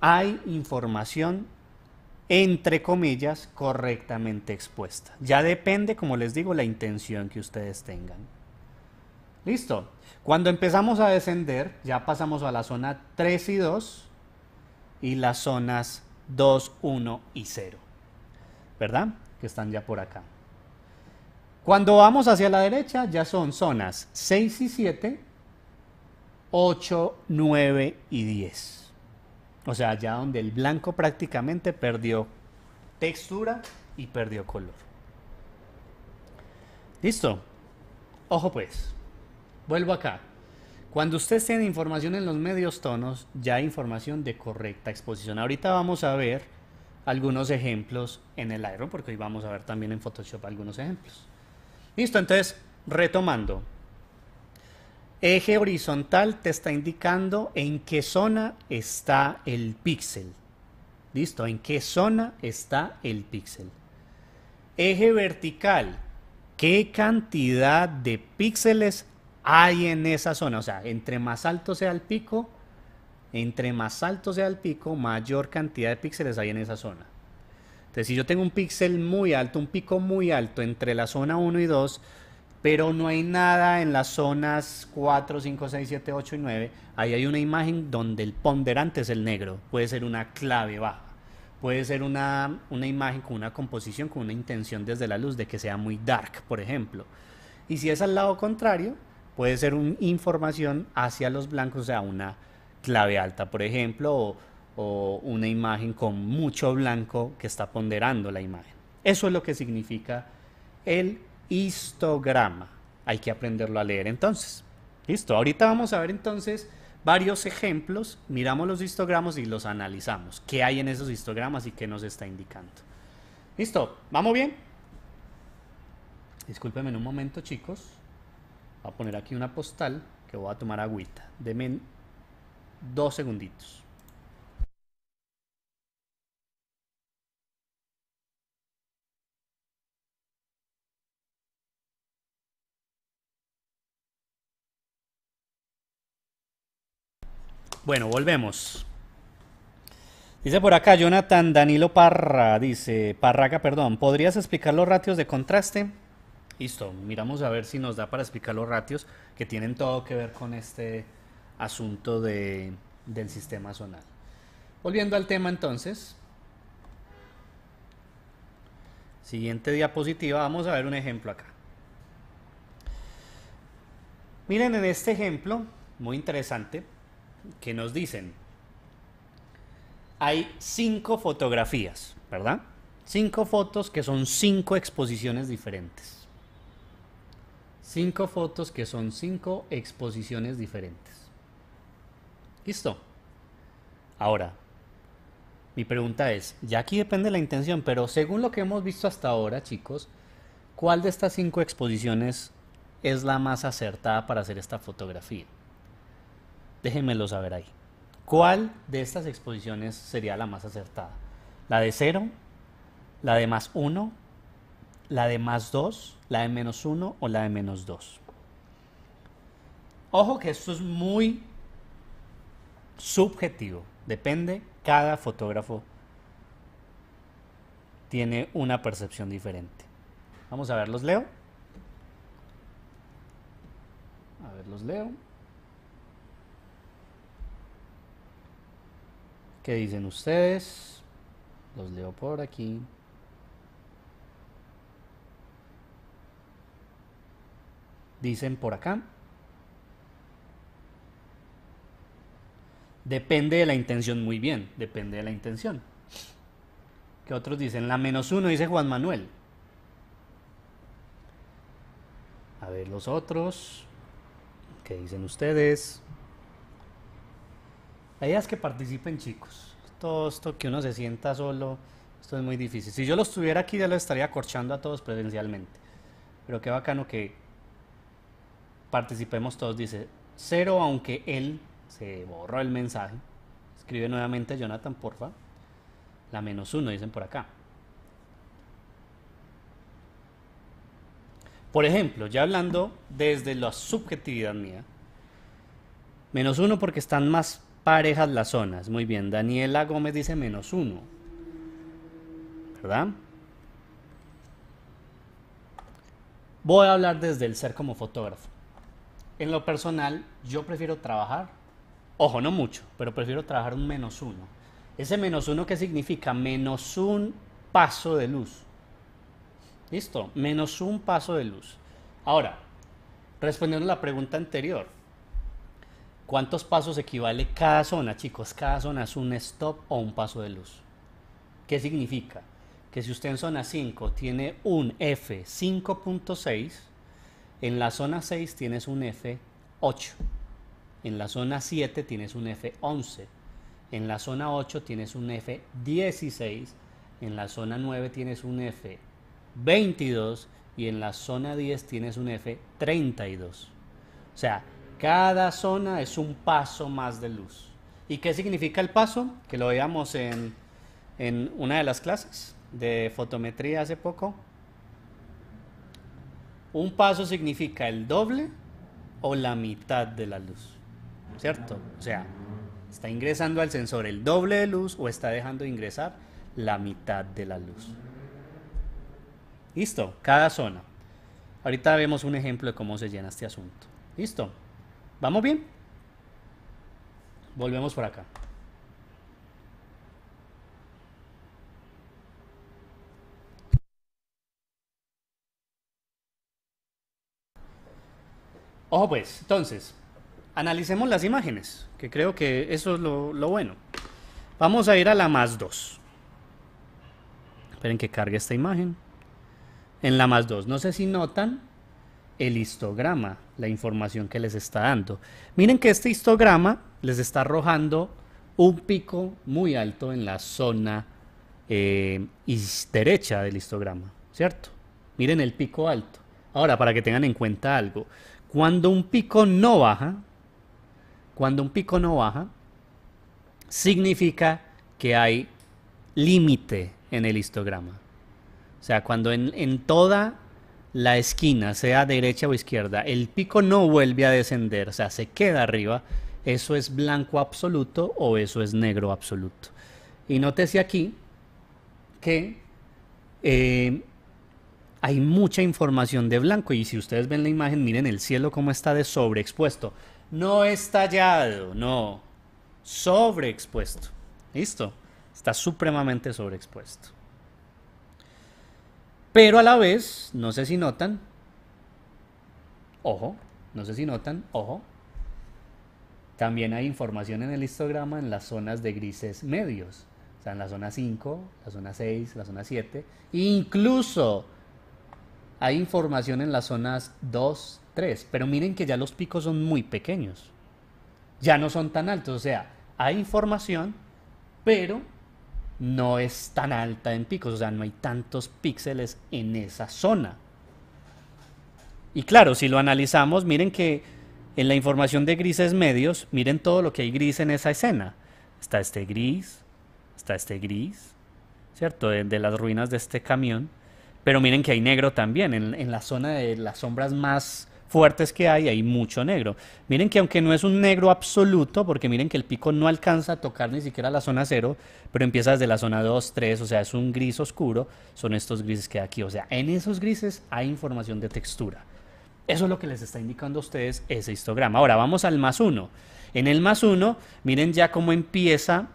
hay información entre comillas correctamente expuesta. Ya depende, como les digo, la intención que ustedes tengan. Listo. Cuando empezamos a descender, ya pasamos a la zona 3 y 2 y las zonas 2, 1 y 0. ¿Verdad? Que están ya por acá. Cuando vamos hacia la derecha, ya son zonas 6 y 7, 8, 9 y 10. O sea, ya donde el blanco prácticamente perdió textura y perdió color. Listo. Ojo pues. Vuelvo acá. Cuando ustedes tienen información en los medios tonos, ya hay información de correcta exposición. Ahorita vamos a ver algunos ejemplos en el Iron, porque hoy vamos a ver también en Photoshop algunos ejemplos. Listo, entonces, retomando. Eje horizontal te está indicando en qué zona está el píxel. Listo, en qué zona está el píxel. Eje vertical, qué cantidad de píxeles hay en esa zona. O sea, entre más alto sea el pico, entre más alto sea el pico, mayor cantidad de píxeles hay en esa zona. Entonces, si yo tengo un píxel muy alto, un pico muy alto entre la zona 1 y 2, pero no hay nada en las zonas 4, 5, 6, 7, 8 y 9, ahí hay una imagen donde el ponderante es el negro. Puede ser una clave baja, puede ser una, una imagen con una composición, con una intención desde la luz de que sea muy dark, por ejemplo. Y si es al lado contrario, puede ser una información hacia los blancos, o sea, una clave alta, por ejemplo, o, una imagen con mucho blanco que está ponderando la imagen. Eso es lo que significa el histograma. Hay que aprenderlo a leer entonces. Listo, ahorita vamos a ver entonces varios ejemplos, miramos los histogramas y los analizamos. ¿Qué hay en esos histogramas y qué nos está indicando? Listo, ¿vamos bien? Discúlpenme en un momento, chicos. Voy a poner aquí una postal que voy a tomar agüita. Deme dos segunditos. Bueno, volvemos. Dice por acá Jonathan Danilo Parra, dice Parraga, perdón, ¿podrías explicar los ratios de contraste? Listo, miramos a ver si nos da para explicar los ratios que tienen todo que ver con este asunto de, del sistema zonal. Volviendo al tema entonces. Siguiente diapositiva, vamos a ver un ejemplo acá. Miren en este ejemplo, muy interesante, que nos dicen, hay cinco fotografías, ¿verdad? Cinco fotos que son cinco exposiciones diferentes cinco fotos que son cinco exposiciones diferentes. Listo. Ahora, mi pregunta es, ya aquí depende la intención, pero según lo que hemos visto hasta ahora, chicos, ¿cuál de estas cinco exposiciones es la más acertada para hacer esta fotografía? Déjenmelo saber ahí. ¿Cuál de estas exposiciones sería la más acertada? ¿La de cero? ¿La de más 1? la de más 2, la de menos 1 o la de menos 2. Ojo que esto es muy subjetivo, depende, cada fotógrafo tiene una percepción diferente. Vamos a ver, los leo. A ver, los leo. ¿Qué dicen ustedes? Los leo por aquí. dicen por acá. Depende de la intención, muy bien, depende de la intención. ¿Qué otros dicen? La menos uno, dice Juan Manuel. A ver los otros. ¿Qué dicen ustedes? La es que participen chicos. Todo esto que uno se sienta solo, esto es muy difícil. Si yo lo estuviera aquí ya lo estaría corchando a todos presencialmente. Pero qué bacano que participemos todos, dice, cero aunque él se borró el mensaje. Escribe nuevamente Jonathan, porfa. La menos uno, dicen por acá. Por ejemplo, ya hablando desde la subjetividad mía, menos uno porque están más parejas las zonas. Muy bien, Daniela Gómez dice menos uno. ¿Verdad? Voy a hablar desde el ser como fotógrafo. En lo personal, yo prefiero trabajar, ojo, no mucho, pero prefiero trabajar un menos uno. Ese menos uno, ¿qué significa? Menos un paso de luz. ¿Listo? Menos un paso de luz. Ahora, respondiendo a la pregunta anterior, ¿cuántos pasos equivale cada zona, chicos? Cada zona es un stop o un paso de luz. ¿Qué significa? Que si usted en zona 5 tiene un F5.6, en la zona 6 tienes un F8. En la zona 7 tienes un F11. En la zona 8 tienes un F16. En la zona 9 tienes un F22. Y en la zona 10 tienes un F32. O sea, cada zona es un paso más de luz. ¿Y qué significa el paso? Que lo veíamos en, en una de las clases de fotometría hace poco. Un paso significa el doble o la mitad de la luz, ¿cierto? O sea, está ingresando al sensor el doble de luz o está dejando ingresar la mitad de la luz. Listo, cada zona. Ahorita vemos un ejemplo de cómo se llena este asunto. Listo, ¿vamos bien? Volvemos por acá. Ojo pues, entonces, analicemos las imágenes, que creo que eso es lo, bueno. Vamos a ir a la más 2. Esperen que cargue esta imagen. En la más 2, no sé si notan el histograma, la información que les está dando. Miren que este histograma les está arrojando un pico muy alto en la zona derecha eh, del histograma, ¿cierto? Miren el pico alto. Ahora, para que tengan en cuenta algo, cuando un pico no baja, cuando un pico no baja, significa que hay límite en el histograma. O sea, cuando en, toda la esquina, sea derecha o izquierda, el pico no vuelve a descender, o sea, se queda arriba, eso es blanco absoluto o eso es negro absoluto. Y nótese aquí que eh, hay mucha información de blanco y si ustedes ven la imagen, miren el cielo cómo está de sobreexpuesto. No estallado, no. Sobreexpuesto. ¿Listo? Está supremamente sobreexpuesto. Pero a la vez, no sé si notan, ojo, no sé si notan, ojo, también hay información en el histograma en las zonas de grises medios, o sea, en la zona 5, la zona 6, la zona 7, incluso hay información en las zonas 2, 3, pero miren que ya los picos son muy pequeños. Ya no son tan altos, o sea, hay información, pero no es tan alta en picos, o sea, no hay tantos píxeles en esa zona. Y claro, si lo analizamos, miren que en la información de grises medios, miren todo lo que hay gris en esa escena. Está este gris, está este gris, ¿cierto? De, las ruinas de este camión. Pero miren que hay negro también, en, la zona de las sombras más fuertes que hay, hay mucho negro. Miren que aunque no es un negro absoluto, porque miren que el pico no alcanza a tocar ni siquiera la zona 0, pero empieza desde la zona 2, 3, o sea, es un gris oscuro, son estos grises que hay aquí. O sea, en esos grises hay información de textura. Eso es lo que les está indicando a ustedes ese histograma. Ahora vamos al más 1. En el más 1, miren ya cómo empieza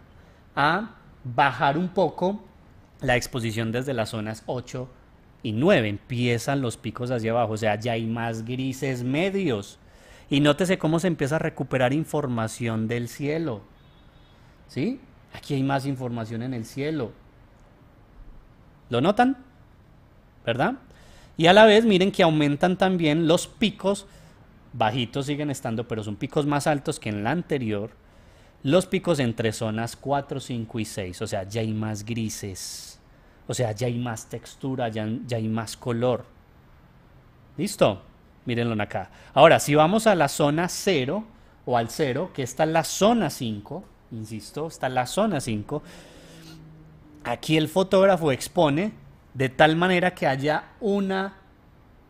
a bajar un poco la exposición desde las zonas 8, y 9 empiezan los picos hacia abajo, o sea, ya hay más grises medios. Y nótese cómo se empieza a recuperar información del cielo. ¿Sí? Aquí hay más información en el cielo. ¿Lo notan? ¿Verdad? Y a la vez miren que aumentan también los picos, bajitos siguen estando, pero son picos más altos que en la anterior, los picos entre zonas 4, 5 y 6, o sea, ya hay más grises. O sea, ya hay más textura, ya, hay más color. ¿Listo? Mírenlo acá. Ahora, si vamos a la zona 0 o al 0, que está en la zona 5, insisto, está en la zona 5, aquí el fotógrafo expone de tal manera que haya una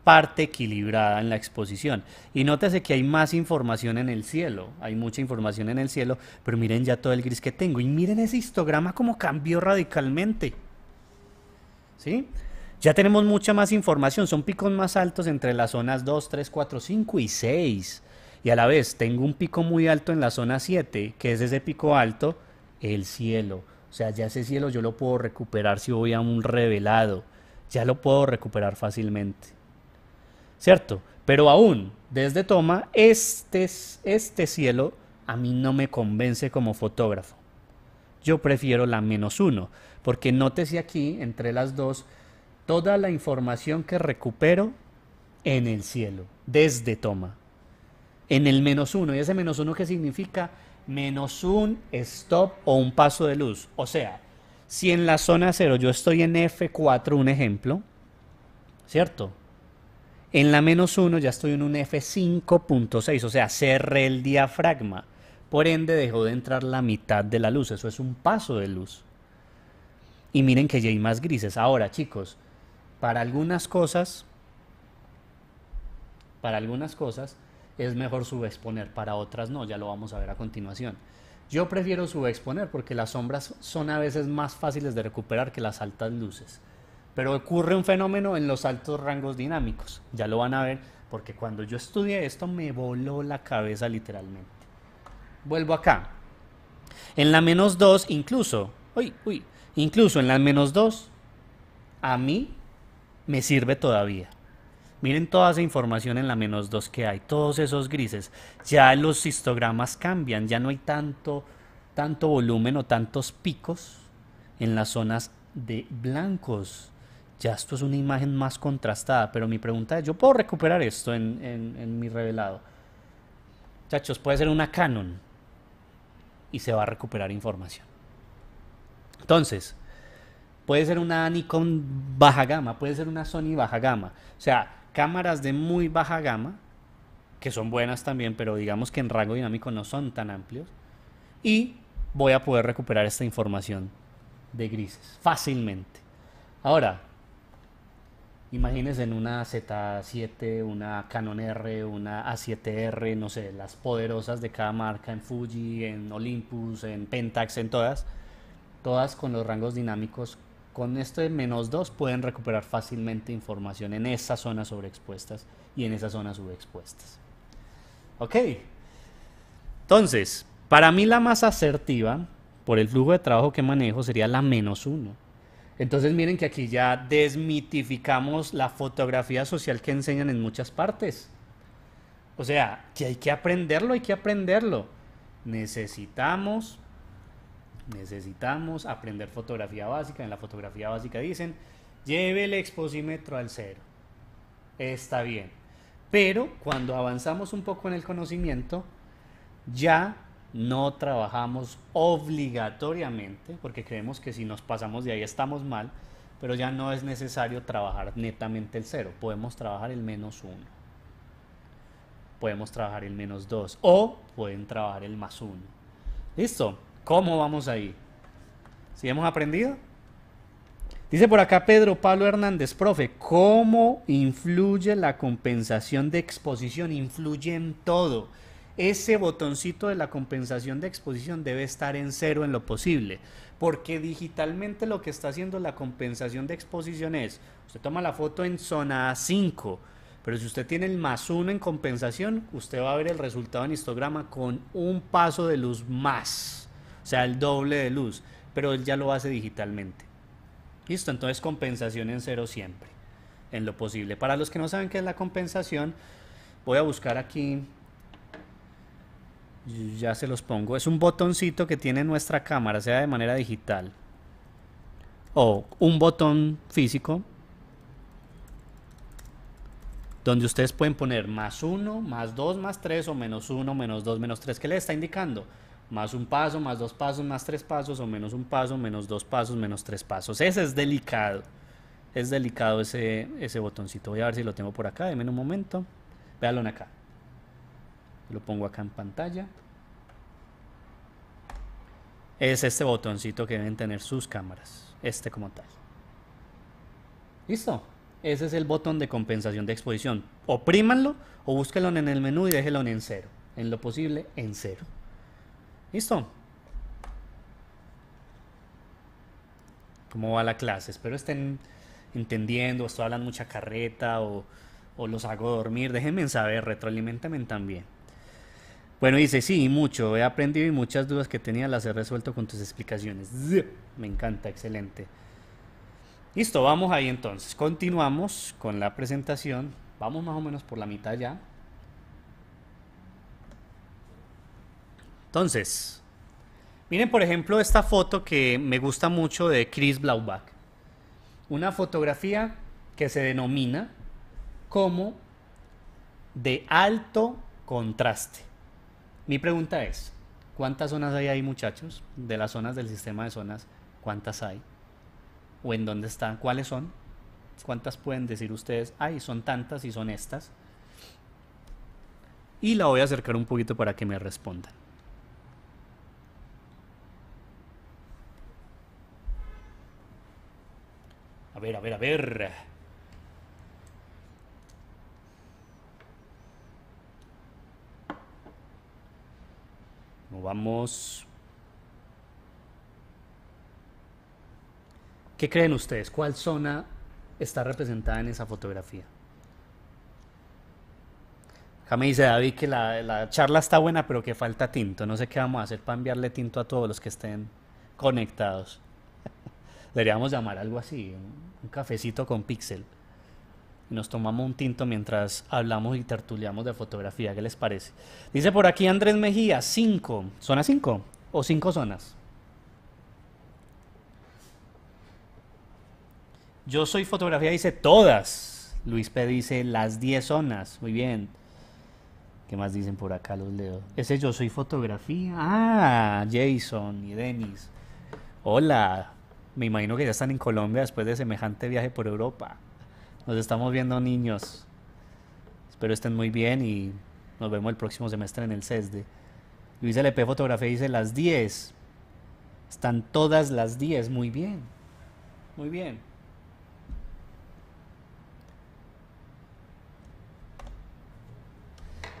parte equilibrada en la exposición. Y nótese que hay más información en el cielo, hay mucha información en el cielo, pero miren ya todo el gris que tengo y miren ese histograma como cambió radicalmente. ¿sí? Ya tenemos mucha más información, son picos más altos entre las zonas 2, 3, 4, 5 y 6. Y a la vez tengo un pico muy alto en la zona 7, que es ese pico alto, el cielo. O sea, ya ese cielo yo lo puedo recuperar si voy a un revelado. Ya lo puedo recuperar fácilmente. ¿Cierto? Pero aún, desde toma, este, este cielo a mí no me convence como fotógrafo. Yo prefiero la menos uno. Porque nótese aquí, entre las dos, toda la información que recupero en el cielo, desde toma, en el menos uno. ¿Y ese menos uno qué significa? Menos un stop o un paso de luz. O sea, si en la zona cero yo estoy en F4, un ejemplo, ¿cierto? En la menos uno ya estoy en un F5.6, o sea, cerré el diafragma. Por ende, dejó de entrar la mitad de la luz. Eso es un paso de luz. Y miren que ya hay más grises. Ahora, chicos, para algunas cosas, para algunas cosas es mejor subexponer, para otras no, ya lo vamos a ver a continuación. Yo prefiero subexponer porque las sombras son a veces más fáciles de recuperar que las altas luces. Pero ocurre un fenómeno en los altos rangos dinámicos, ya lo van a ver, porque cuando yo estudié esto me voló la cabeza literalmente. Vuelvo acá. En la menos 2 incluso, uy, uy, incluso en la menos 2, a mí me sirve todavía. Miren toda esa información en la menos 2 que hay, todos esos grises. Ya los histogramas cambian, ya no hay tanto, tanto volumen o tantos picos en las zonas de blancos. Ya esto es una imagen más contrastada, pero mi pregunta es, ¿yo puedo recuperar esto en, mi revelado? Chachos, puede ser una Canon y se va a recuperar información. Entonces, puede ser una Nikon baja gama, puede ser una Sony baja gama. O sea, cámaras de muy baja gama, que son buenas también, pero digamos que en rango dinámico no son tan amplios. Y voy a poder recuperar esta información de grises fácilmente. Ahora, imagínense en una Z7, una Canon R, una A7R, no sé, las poderosas de cada marca en Fuji, en Olympus, en Pentax, en todas todas con los rangos dinámicos, con este menos 2 pueden recuperar fácilmente información en esas zonas sobreexpuestas y en esas zonas subexpuestas. Ok, entonces, para mí la más asertiva, por el flujo de trabajo que manejo, sería la menos 1. Entonces miren que aquí ya desmitificamos la fotografía social que enseñan en muchas partes. O sea, que hay que aprenderlo, hay que aprenderlo. Necesitamos Necesitamos aprender fotografía básica. En la fotografía básica dicen, lleve el exposímetro al cero. Está bien. Pero cuando avanzamos un poco en el conocimiento, ya no trabajamos obligatoriamente, porque creemos que si nos pasamos de ahí estamos mal, pero ya no es necesario trabajar netamente el cero. Podemos trabajar el menos uno. Podemos trabajar el menos dos. O pueden trabajar el más uno. ¿Listo? ¿Cómo vamos ahí? ¿Si hemos aprendido? Dice por acá Pedro Pablo Hernández, profe, ¿cómo influye la compensación de exposición? Influye en todo. Ese botoncito de la compensación de exposición debe estar en cero en lo posible, porque digitalmente lo que está haciendo la compensación de exposición es, usted toma la foto en zona 5, pero si usted tiene el más uno en compensación, usted va a ver el resultado en histograma con un paso de luz más sea, el doble de luz, pero él ya lo hace digitalmente. Listo, entonces compensación en cero siempre, en lo posible. Para los que no saben qué es la compensación, voy a buscar aquí, ya se los pongo, es un botoncito que tiene nuestra cámara, sea de manera digital o un botón físico donde ustedes pueden poner más uno más dos más tres o menos uno menos dos menos tres que les está indicando más un paso, más dos pasos, más tres pasos, o menos un paso, menos dos pasos, menos tres pasos. Ese es delicado. Es delicado ese, ese botoncito. Voy a ver si lo tengo por acá. Deme un momento. Veanlo acá. Lo pongo acá en pantalla. Es este botoncito que deben tener sus cámaras. Este como tal. Listo. Ese es el botón de compensación de exposición. Oprímanlo o búsquenlo en el menú y déjenlo en cero. En lo posible, en cero. ¿Listo? ¿Cómo va la clase? Espero estén entendiendo, esto hablan mucha carreta o, los hago dormir. Déjenme saber, retroalimentame también. Bueno, dice, sí, mucho. He aprendido y muchas dudas que tenía las he resuelto con tus explicaciones. Me encanta, excelente. Listo, vamos ahí entonces. Continuamos con la presentación. Vamos más o menos por la mitad ya. Entonces, miren por ejemplo esta foto que me gusta mucho de Chris Blaubach. Una fotografía que se denomina como de alto contraste. Mi pregunta es, ¿cuántas zonas hay ahí muchachos? De las zonas del sistema de zonas, ¿cuántas hay? ¿O en dónde están? ¿Cuáles son? ¿Cuántas pueden decir ustedes? Ay, son tantas y son estas. Y la voy a acercar un poquito para que me respondan. ver, a ver, a ver. No vamos. ¿Qué creen ustedes? ¿Cuál zona está representada en esa fotografía? Acá me dice David que la, la charla está buena, pero que falta tinto. No sé qué vamos a hacer para enviarle tinto a todos los que estén conectados. Deberíamos llamar algo así, un cafecito con pixel. Nos tomamos un tinto mientras hablamos y tertuliamos de fotografía. ¿Qué les parece? Dice por aquí Andrés Mejía, 5. ¿Zona 5? ¿O cinco zonas? Yo soy fotografía, dice todas. Luis P dice las 10 zonas. Muy bien. ¿Qué más dicen por acá? Los leo. Ese yo soy fotografía. Ah, Jason y Denis. Hola. Me imagino que ya están en Colombia después de semejante viaje por Europa. Nos estamos viendo niños. Espero estén muy bien y nos vemos el próximo semestre en el CESDE. Luis LP Fotografía dice las 10. Están todas las 10. Muy bien. Muy bien.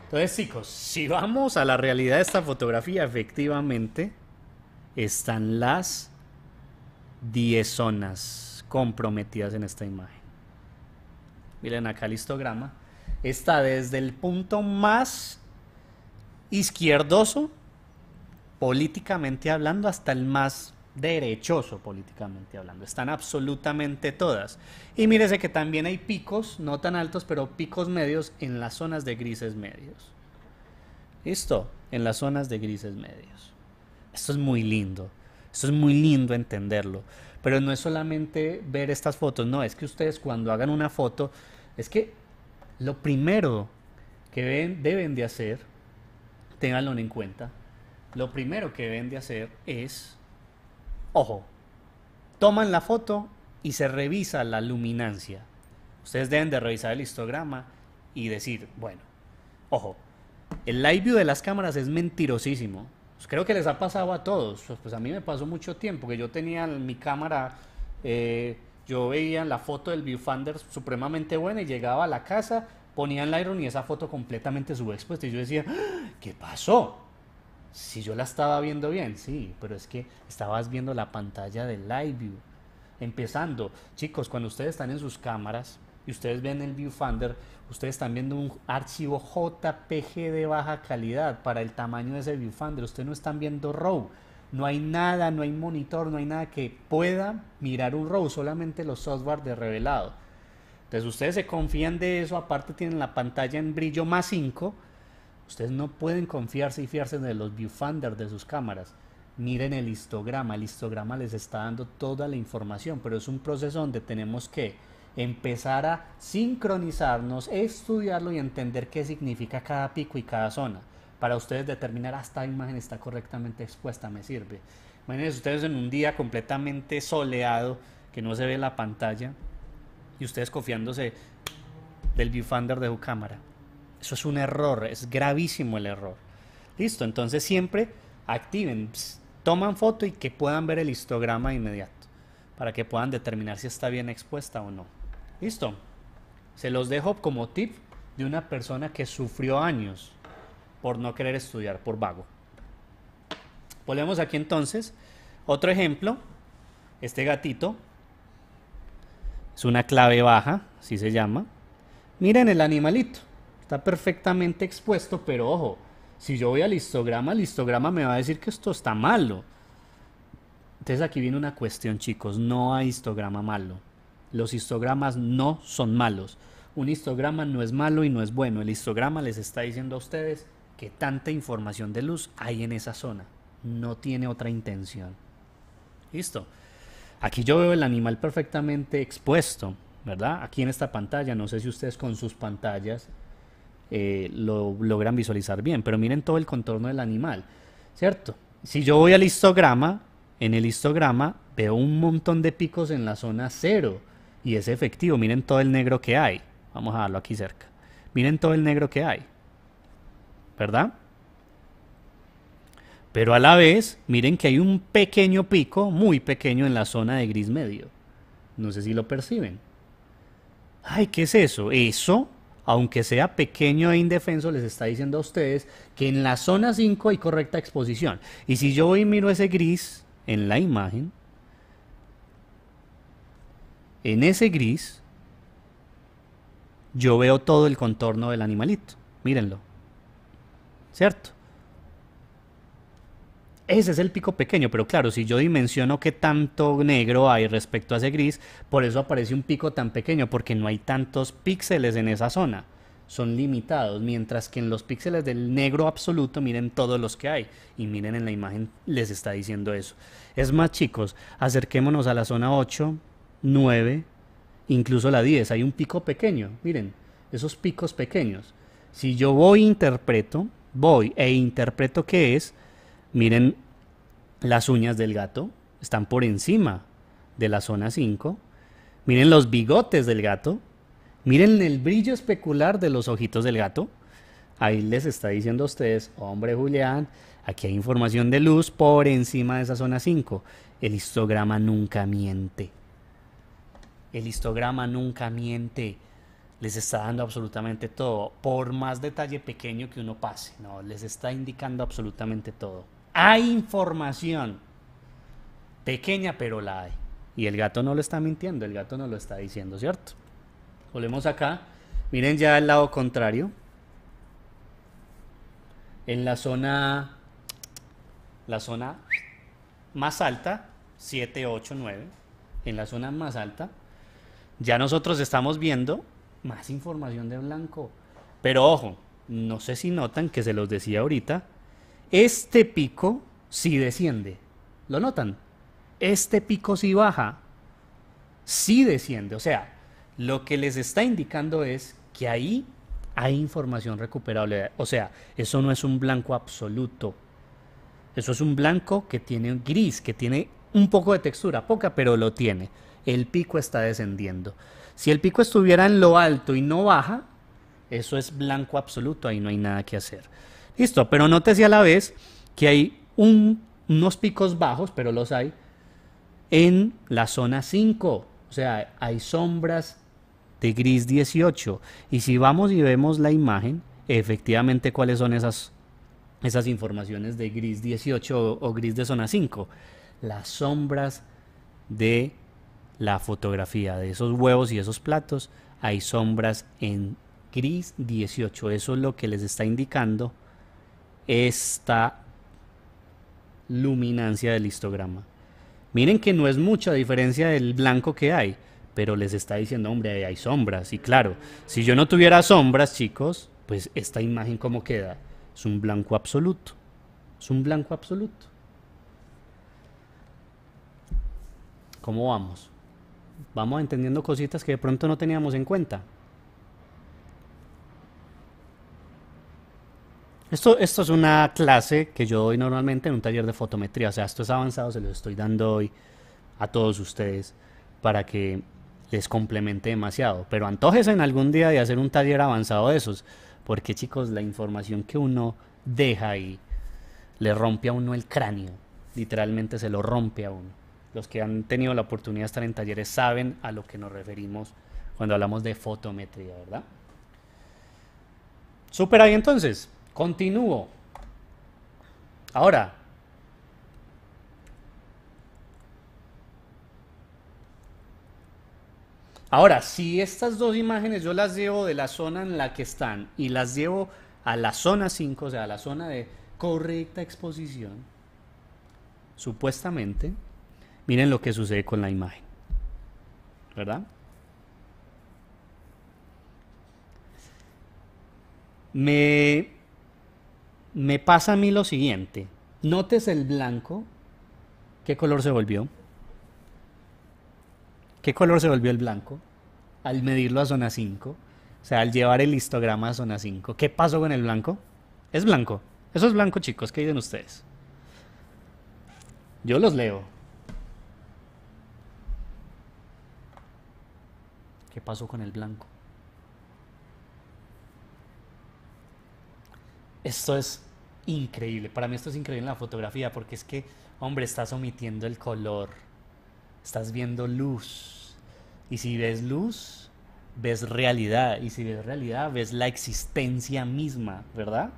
Entonces, chicos, si vamos a la realidad de esta fotografía, efectivamente, están las 10 zonas comprometidas en esta imagen. Miren acá el histograma. Está desde el punto más izquierdoso, políticamente hablando, hasta el más derechoso, políticamente hablando. Están absolutamente todas. Y mírese que también hay picos, no tan altos, pero picos medios en las zonas de grises medios. Listo, en las zonas de grises medios. Esto es muy lindo. Esto es muy lindo entenderlo. Pero no es solamente ver estas fotos, no, es que ustedes cuando hagan una foto, es que lo primero que deben, deben de hacer, tenganlo en cuenta, lo primero que deben de hacer es, ojo, toman la foto y se revisa la luminancia. Ustedes deben de revisar el histograma y decir, bueno, ojo, el live view de las cámaras es mentirosísimo. Pues creo que les ha pasado a todos. Pues, pues, a mí me pasó mucho tiempo que yo tenía mi cámara, eh, yo veía la foto del viewfinder supremamente buena y llegaba a la casa, ponía en Lightroom y esa foto completamente subexpuesta. Y yo decía, ah, ¿qué pasó? Si yo la estaba viendo bien, sí, pero es que estabas viendo la pantalla del Live View. Empezando, chicos, cuando ustedes están en sus cámaras, ustedes ven el viewfinder, ustedes están viendo un archivo JPG de baja calidad para el tamaño de ese viewfinder. Ustedes no están viendo RAW. No hay nada, no hay monitor, no hay nada que pueda mirar un RAW, solamente los software de revelado. Entonces ustedes se confían de eso, aparte tienen la pantalla en brillo más 5. Ustedes no pueden confiarse y fiarse de los viewfinder de sus cámaras miren el histograma. El histograma les está dando toda la información, pero es un proceso donde tenemos que empezar a sincronizarnos, estudiarlo y entender qué significa cada pico y cada zona. Para ustedes determinar hasta imagen está correctamente expuesta, me sirve. Imagínense ustedes en un día completamente soleado, que no se ve la pantalla, y ustedes confiándose del viewfinder de su cámara. Eso es un error, es gravísimo el error. Listo, entonces siempre activen, toman foto y que puedan ver el histograma inmediato, para que puedan determinar si está bien expuesta o no. Listo. Se los dejo como tip de una persona que sufrió años por no querer estudiar, por vago. Volvemos aquí entonces. Otro ejemplo, este gatito es una clave baja, así se llama. Miren el animalito, está perfectamente expuesto, pero ojo, si yo voy al histograma, el histograma me va a decir que esto está malo. Entonces aquí viene una cuestión, chicos, no hay histograma malo. Los histogramas no son malos. Un histograma no es malo y no es bueno. El histograma les está diciendo a ustedes que tanta información de luz hay en esa zona. No tiene otra intención. Listo. Aquí yo veo el animal perfectamente expuesto, ¿verdad? Aquí en esta pantalla. No sé si ustedes con sus pantallas eh, lo logran visualizar bien, pero miren todo el contorno del animal, ¿cierto? Si yo voy al histograma, en el histograma veo un montón de picos en la zona cero y es efectivo, miren todo el negro que hay. Vamos a darlo aquí cerca. Miren todo el negro que hay. ¿Verdad? Pero a la vez, miren que hay un pequeño pico, muy pequeño en la zona de gris medio. No sé si lo perciben. Ay, ¿qué es eso? Eso, aunque sea pequeño e indefenso, les está diciendo a ustedes que en la zona 5 hay correcta exposición. Y si yo voy y miro ese gris en la imagen, en ese gris yo veo todo el contorno del animalito. Mírenlo. ¿Cierto? Ese es el pico pequeño, pero claro, si yo dimensiono qué tanto negro hay respecto a ese gris, por eso aparece un pico tan pequeño, porque no hay tantos píxeles en esa zona. Son limitados, mientras que en los píxeles del negro absoluto miren todos los que hay. Y miren en la imagen, les está diciendo eso. Es más, chicos, acerquémonos a la zona 8 9, incluso la 10. Hay un pico pequeño, miren, esos picos pequeños. Si yo voy interpreto, voy e interpreto qué es, miren, las uñas del gato están por encima de la zona 5. Miren los bigotes del gato. Miren el brillo especular de los ojitos del gato. Ahí les está diciendo a ustedes, hombre Julián, aquí hay información de luz por encima de esa zona 5. El histograma nunca miente. El histograma nunca miente. Les está dando absolutamente todo. Por más detalle pequeño que uno pase, ¿no? Les está indicando absolutamente todo. Hay información. Pequeña, pero la hay. Y el gato no lo está mintiendo, el gato no lo está diciendo, ¿cierto? Volvemos acá. Miren ya el lado contrario. En la zona, la zona más alta, 7, 8, 9. En la zona más alta, ya nosotros estamos viendo más información de blanco. Pero ojo, no sé si notan que se los decía ahorita, este pico sí desciende. ¿Lo notan? Este pico sí baja, sí desciende. O sea, lo que les está indicando es que ahí hay información recuperable. O sea, eso no es un blanco absoluto. Eso es un blanco que tiene gris, que tiene un poco de textura, poca, pero lo tiene el pico está descendiendo. Si el pico estuviera en lo alto y no baja, eso es blanco absoluto, ahí no hay nada que hacer. Listo, pero nótese a la vez que hay unos picos bajos, pero los hay, en la zona 5. O sea, hay sombras de gris 18. Y si vamos y vemos la imagen, efectivamente cuáles son esas, esas informaciones de gris 18 o, o gris de zona 5. Las sombras de la fotografía de esos huevos y esos platos, hay sombras en gris 18. Eso es lo que les está indicando esta luminancia del histograma. Miren que no es mucha diferencia del blanco que hay, pero les está diciendo, hombre, hay sombras. Y claro, si yo no tuviera sombras, chicos, pues esta imagen cómo queda. Es un blanco absoluto. Es un blanco absoluto. ¿Cómo vamos? vamos entendiendo cositas que de pronto no teníamos en cuenta. Esto, esto es una clase que yo doy normalmente en un taller de fotometría, o sea, esto es avanzado, se lo estoy dando hoy a todos ustedes para que les complemente demasiado. Pero antojes en algún día de hacer un taller avanzado de esos, porque chicos, la información que uno deja ahí le rompe a uno el cráneo, literalmente se lo rompe a uno los que han tenido la oportunidad de estar en talleres saben a lo que nos referimos cuando hablamos de fotometría, ¿verdad? Super ahí entonces, continúo. Ahora, ahora, si estas dos imágenes yo las llevo de la zona en la que están y las llevo a la zona 5, o sea, a la zona de correcta exposición, supuestamente, Miren lo que sucede con la imagen. ¿Verdad? Me, me pasa a mí lo siguiente. Notes el blanco. ¿Qué color se volvió? ¿Qué color se volvió el blanco? Al medirlo a zona 5. O sea, al llevar el histograma a zona 5. ¿Qué pasó con el blanco? Es blanco. Eso es blanco, chicos. ¿Qué dicen ustedes? Yo los leo. ¿Qué pasó con el blanco? Esto es increíble. Para mí esto es increíble en la fotografía porque es que, hombre, estás omitiendo el color. Estás viendo luz. Y si ves luz, ves realidad. Y si ves realidad, ves la existencia misma, ¿verdad?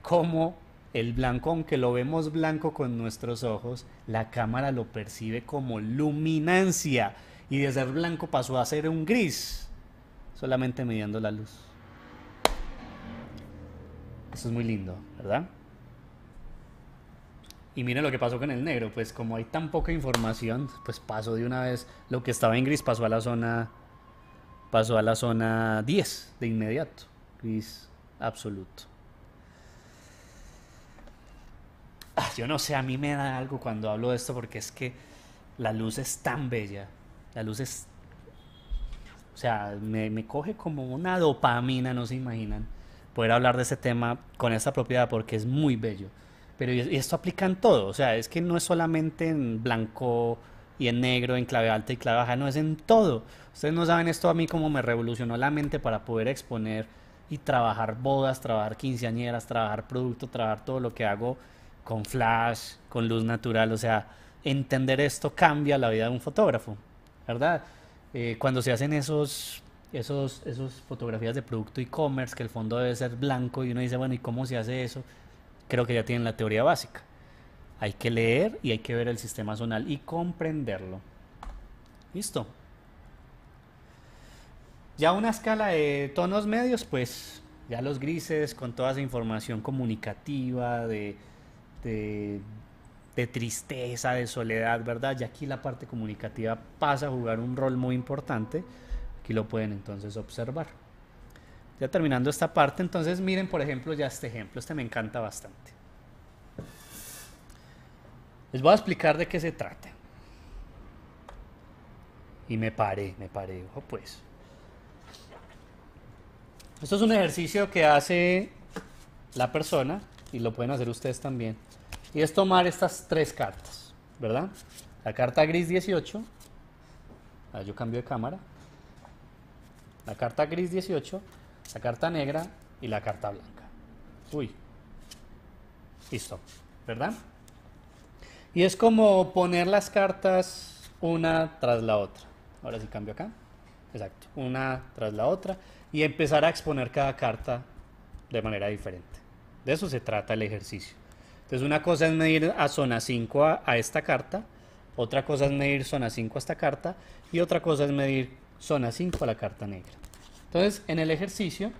Como el blanco, aunque lo vemos blanco con nuestros ojos, la cámara lo percibe como luminancia y de ser blanco pasó a ser un gris, solamente midiendo la luz. Eso es muy lindo, ¿verdad? Y mire lo que pasó con el negro, pues como hay tan poca información, pues pasó de una vez lo que estaba en gris pasó a la zona pasó a la zona 10 de inmediato, gris absoluto. Ah, yo no sé, a mí me da algo cuando hablo de esto porque es que la luz es tan bella, la luz es. O sea, me, coge como una dopamina, no se imaginan, poder hablar de ese tema con esa propiedad porque es muy bello. Pero y esto aplica en todo, o sea, es que no es solamente en blanco y en negro, en clave alta y clave baja, no es en todo. Ustedes no saben esto a mí cómo me revolucionó la mente para poder exponer y trabajar bodas, trabajar quinceañeras, trabajar producto, trabajar todo lo que hago con flash, con luz natural, o sea, entender esto cambia la vida de un fotógrafo. ¿verdad? Eh, cuando se hacen esos, esos, esos fotografías de producto e-commerce, que el fondo debe ser blanco y uno dice, bueno, ¿y cómo se hace eso? Creo que ya tienen la teoría básica. Hay que leer y hay que ver el sistema zonal y comprenderlo. Listo. Ya una escala de tonos medios, pues ya los grises con toda esa información comunicativa de de tristeza, de soledad, ¿verdad? Y aquí la parte comunicativa pasa a jugar un rol muy importante. Aquí lo pueden entonces observar. Ya terminando esta parte, entonces miren por ejemplo ya este ejemplo, este me encanta bastante. Les voy a explicar de qué se trata. Y me paré, me paré, ojo pues. Esto es un ejercicio que hace la persona y lo pueden hacer ustedes también. Y es tomar estas tres cartas, ¿verdad? La carta gris 18. Ah, yo cambio de cámara. La carta gris 18, la carta negra y la carta blanca. Uy. Listo, ¿verdad? Y es como poner las cartas una tras la otra. Ahora sí cambio acá. Exacto, una tras la otra. Y empezar a exponer cada carta de manera diferente. De eso se trata el ejercicio. Entonces una cosa es medir a zona 5 a, esta carta, otra cosa es medir zona 5 a esta carta y otra cosa es medir zona 5 a la carta negra. Entonces en el ejercicio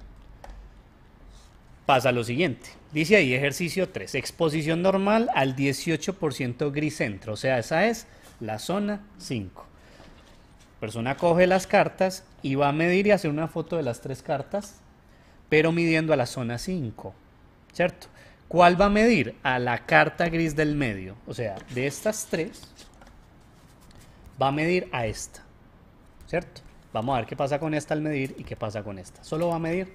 pasa lo siguiente. Dice ahí ejercicio 3, exposición normal al 18% gris centro, o sea, esa es la zona 5. Persona coge las cartas y va a medir y hacer una foto de las tres cartas, pero midiendo a la zona 5, ¿cierto? ¿Cuál va a medir? A la carta gris del medio. O sea, de estas tres, va a medir a esta. ¿Cierto? Vamos a ver qué pasa con esta al medir y qué pasa con esta. Solo va a medir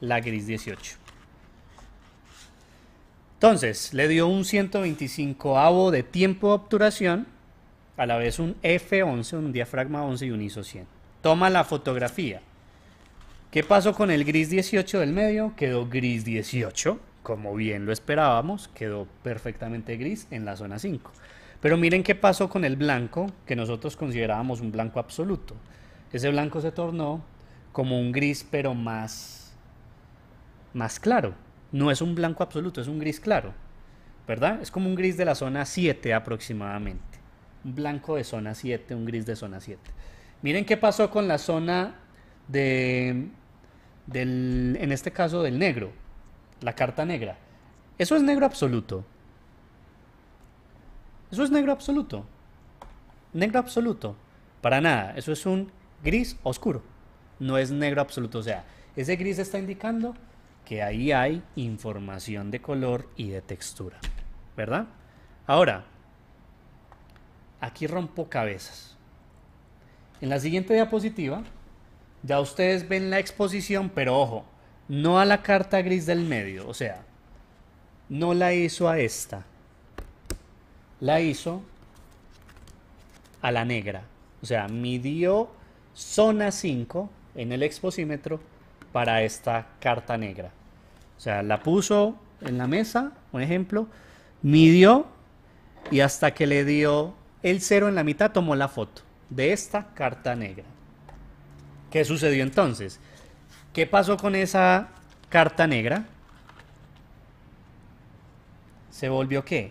la gris 18. Entonces, le dio un 125 avo de tiempo de obturación, a la vez un F11, un diafragma 11 y un ISO 100. Toma la fotografía. ¿Qué pasó con el gris 18 del medio? Quedó gris 18 como bien lo esperábamos, quedó perfectamente gris en la zona 5. Pero miren qué pasó con el blanco que nosotros considerábamos un blanco absoluto. Ese blanco se tornó como un gris pero más, más claro. No es un blanco absoluto, es un gris claro. ¿Verdad? Es como un gris de la zona 7 aproximadamente. Un blanco de zona 7, un gris de zona 7. Miren qué pasó con la zona de, del, en este caso del negro la carta negra. Eso es negro absoluto. Eso es negro absoluto. Negro absoluto. Para nada. Eso es un gris oscuro. No es negro absoluto. O sea, ese gris está indicando que ahí hay información de color y de textura. ¿Verdad? Ahora, aquí rompo cabezas. En la siguiente diapositiva, ya ustedes ven la exposición, pero ojo, no a la carta gris del medio, o sea, no la hizo a esta. La hizo a la negra. O sea, midió zona 5 en el exposímetro para esta carta negra. O sea, la puso en la mesa, un ejemplo, midió y hasta que le dio el cero en la mitad tomó la foto de esta carta negra. ¿Qué sucedió entonces? ¿Qué pasó con esa carta negra? ¿Se volvió qué?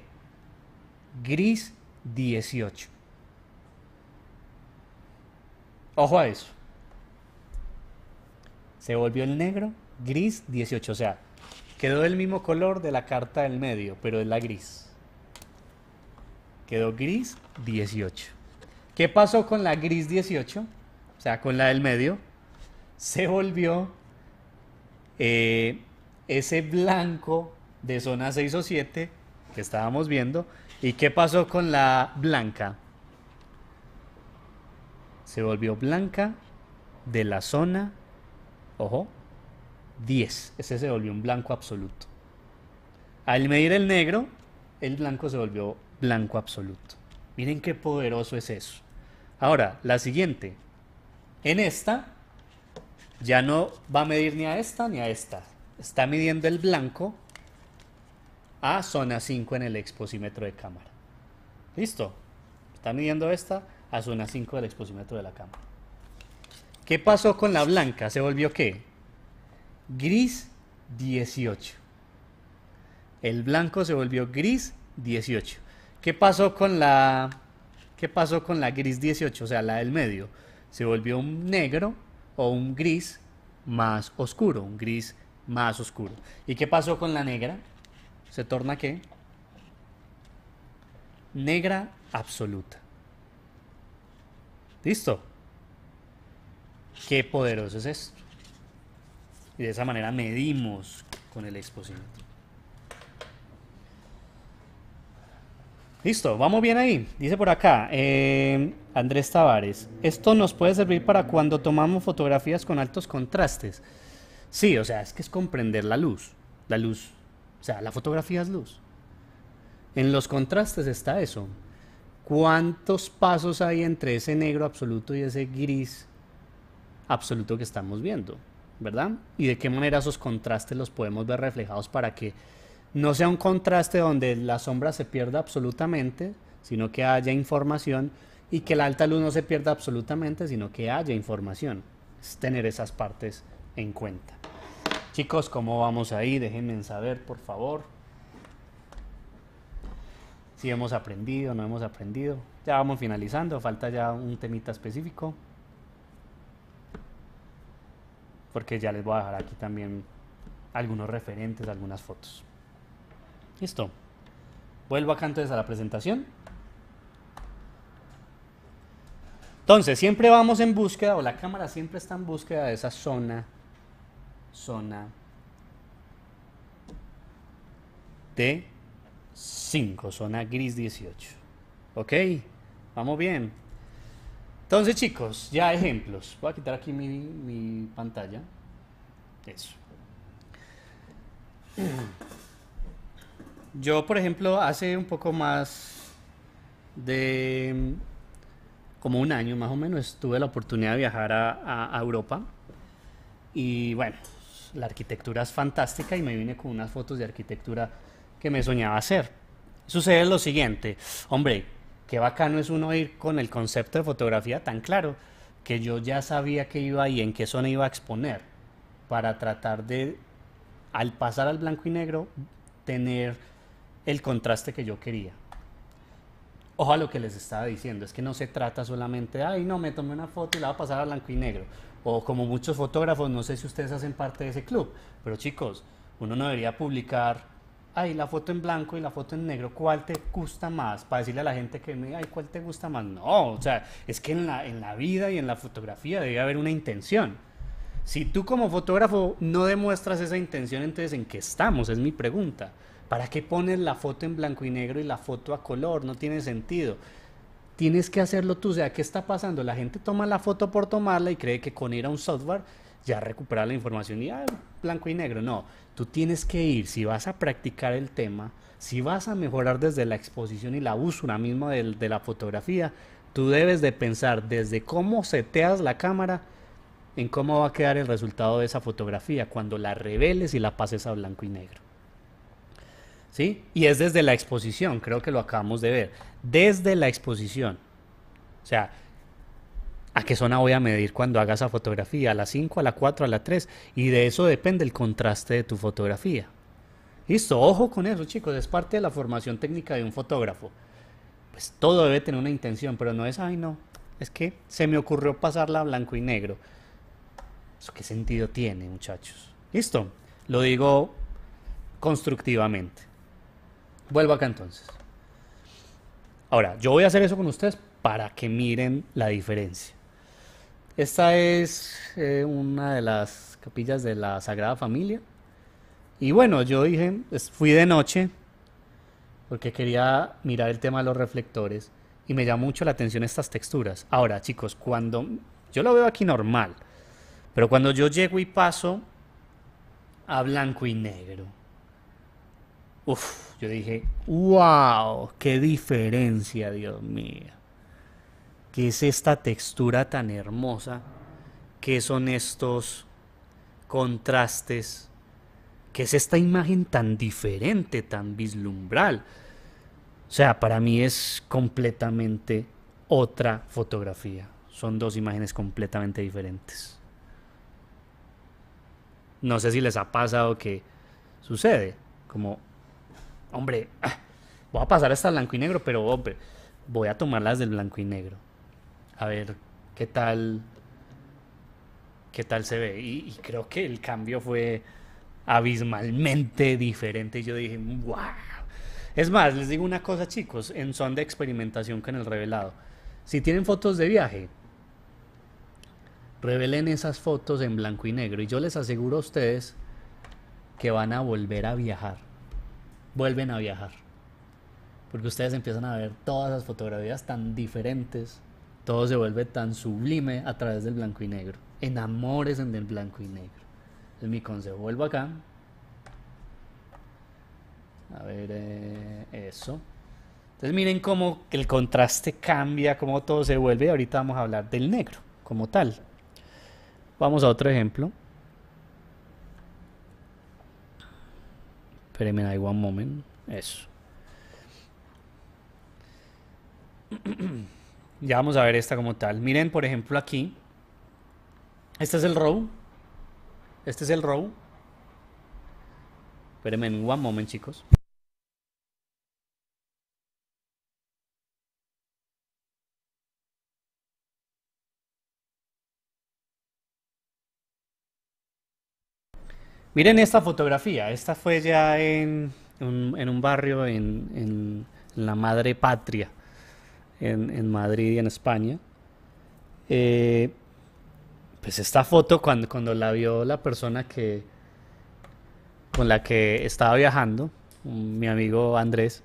Gris 18. Ojo a eso. Se volvió el negro gris 18. O sea, quedó el mismo color de la carta del medio, pero es la gris. Quedó gris 18. ¿Qué pasó con la gris 18? O sea, con la del medio se volvió eh, ese blanco de zona 6 o 7 que estábamos viendo. ¿Y qué pasó con la blanca? Se volvió blanca de la zona, ojo, 10. Ese se volvió un blanco absoluto. Al medir el negro, el blanco se volvió blanco absoluto. Miren qué poderoso es eso. Ahora, la siguiente. En esta ya no va a medir ni a esta ni a esta. Está midiendo el blanco a zona 5 en el exposímetro de cámara. ¿Listo? Está midiendo esta a zona 5 del exposímetro de la cámara. ¿Qué pasó con la blanca? ¿Se volvió qué? Gris 18. El blanco se volvió gris 18. ¿Qué pasó con la qué pasó con la gris 18, o sea, la del medio? Se volvió un negro o un gris más oscuro, un gris más oscuro. ¿Y qué pasó con la negra? Se torna qué? Negra absoluta. ¿Listo? Qué poderoso es esto. Y de esa manera medimos con el exposimiento. Listo, vamos bien ahí. Dice por acá eh, Andrés Tavares, esto nos puede servir para cuando tomamos fotografías con altos contrastes. Sí, o sea, es que es comprender la luz. La luz, o sea, la fotografía es luz. En los contrastes está eso. ¿Cuántos pasos hay entre ese negro absoluto y ese gris absoluto que estamos viendo? ¿Verdad? ¿Y de qué manera esos contrastes los podemos ver reflejados para que no sea un contraste donde la sombra se pierda absolutamente, sino que haya información, y que la alta luz no se pierda absolutamente, sino que haya información. Es tener esas partes en cuenta. Chicos, ¿cómo vamos ahí? Déjenme saber, por favor. Si hemos aprendido, no hemos aprendido. Ya vamos finalizando, falta ya un temita específico. Porque ya les voy a dejar aquí también algunos referentes, algunas fotos. Listo. Vuelvo acá entonces a la presentación. Entonces, siempre vamos en búsqueda, o la cámara siempre está en búsqueda de esa zona, zona de 5, zona gris 18. ¿Ok? Vamos bien. Entonces, chicos, ya ejemplos. Voy a quitar aquí mi, mi pantalla. Eso. [CLEARS THROAT] Yo, por ejemplo, hace un poco más de mm, como un año más o menos tuve la oportunidad de viajar a, Europa y bueno, la arquitectura es fantástica y me vine con unas fotos de arquitectura que me soñaba hacer. Sucede lo siguiente, hombre, qué bacano es uno ir con el concepto de fotografía tan claro que yo ya sabía que iba y en qué zona iba a exponer para tratar de, al pasar al blanco y negro, tener el contraste que yo quería. ojalá lo que les estaba diciendo, es que no se trata solamente, ay, no, me tomé una foto y la voy a pasar a blanco y negro. O como muchos fotógrafos, no sé si ustedes hacen parte de ese club, pero chicos, uno no debería publicar, ay, la foto en blanco y la foto en negro, ¿cuál te gusta más? Para decirle a la gente que me ay, ¿cuál te gusta más? No, o sea, es que en la, en la vida y en la fotografía debe haber una intención. Si tú como fotógrafo no demuestras esa intención, entonces ¿en qué estamos? Es mi pregunta. ¿Para qué pones la foto en blanco y negro y la foto a color? No tiene sentido. Tienes que hacerlo tú. O sea, ¿qué está pasando? La gente toma la foto por tomarla y cree que con ir a un software ya recupera la información y ah, blanco y negro. No, tú tienes que ir, si vas a practicar el tema, si vas a mejorar desde la exposición y la usura misma de, de la fotografía, tú debes de pensar desde cómo seteas la cámara en cómo va a quedar el resultado de esa fotografía cuando la reveles y la pases a blanco y negro. ¿sí? Y es desde la exposición, creo que lo acabamos de ver, desde la exposición. O sea, ¿a qué zona voy a medir cuando haga esa fotografía? ¿A la 5, a la 4, a la 3? Y de eso depende el contraste de tu fotografía. Listo, ojo con eso, chicos, es parte de la formación técnica de un fotógrafo. Pues todo debe tener una intención, pero no es, ay, no, es que se me ocurrió pasarla a blanco y negro. ¿Eso qué sentido tiene, muchachos? Listo, lo digo constructivamente. Vuelvo acá entonces. Ahora, yo voy a hacer eso con ustedes para que miren la diferencia. Esta es eh, una de las capillas de la Sagrada Familia. Y bueno, yo dije, fui de noche porque quería mirar el tema de los reflectores y me llamó mucho la atención estas texturas. Ahora, chicos, cuando yo lo veo aquí normal, pero cuando yo llego y paso a blanco y negro, Uf, yo dije, wow, qué diferencia, Dios mío. ¿Qué es esta textura tan hermosa? ¿Qué son estos contrastes? ¿Qué es esta imagen tan diferente, tan vislumbral? O sea, para mí es completamente otra fotografía. Son dos imágenes completamente diferentes. No sé si les ha pasado que sucede, como hombre, [LAUGHS] voy a pasar hasta blanco y negro, pero voy a tomar las del blanco y negro. A ver qué tal, qué tal se ve. Y, creo que el cambio fue abismalmente diferente. Y yo dije, wow. Es más, les digo una cosa, chicos, en son de experimentación con el revelado. Si tienen fotos de viaje, revelen esas fotos en blanco y negro. Y yo les aseguro a ustedes que van a volver a viajar vuelven a viajar. Porque ustedes empiezan a ver todas las fotografías tan diferentes, todo se vuelve tan sublime a través del blanco y negro. Enamores en el blanco y negro. es mi consejo, vuelvo acá. A ver, eh, eso. Entonces miren cómo el contraste cambia, cómo todo se vuelve. ahorita vamos a hablar del negro como tal. Vamos a otro ejemplo. Espérenme one moment. Eso. [CLEARS THROAT] ya vamos a ver esta como tal. Miren, por ejemplo, aquí. Este es el row. Este es el row. Espérenme one moment, chicos. Miren esta fotografía, esta fue ya en un, barrio en, la madre patria, en, Madrid y en España. Eh, pues esta foto cuando, la vio la persona que con la que estaba viajando, mi amigo Andrés,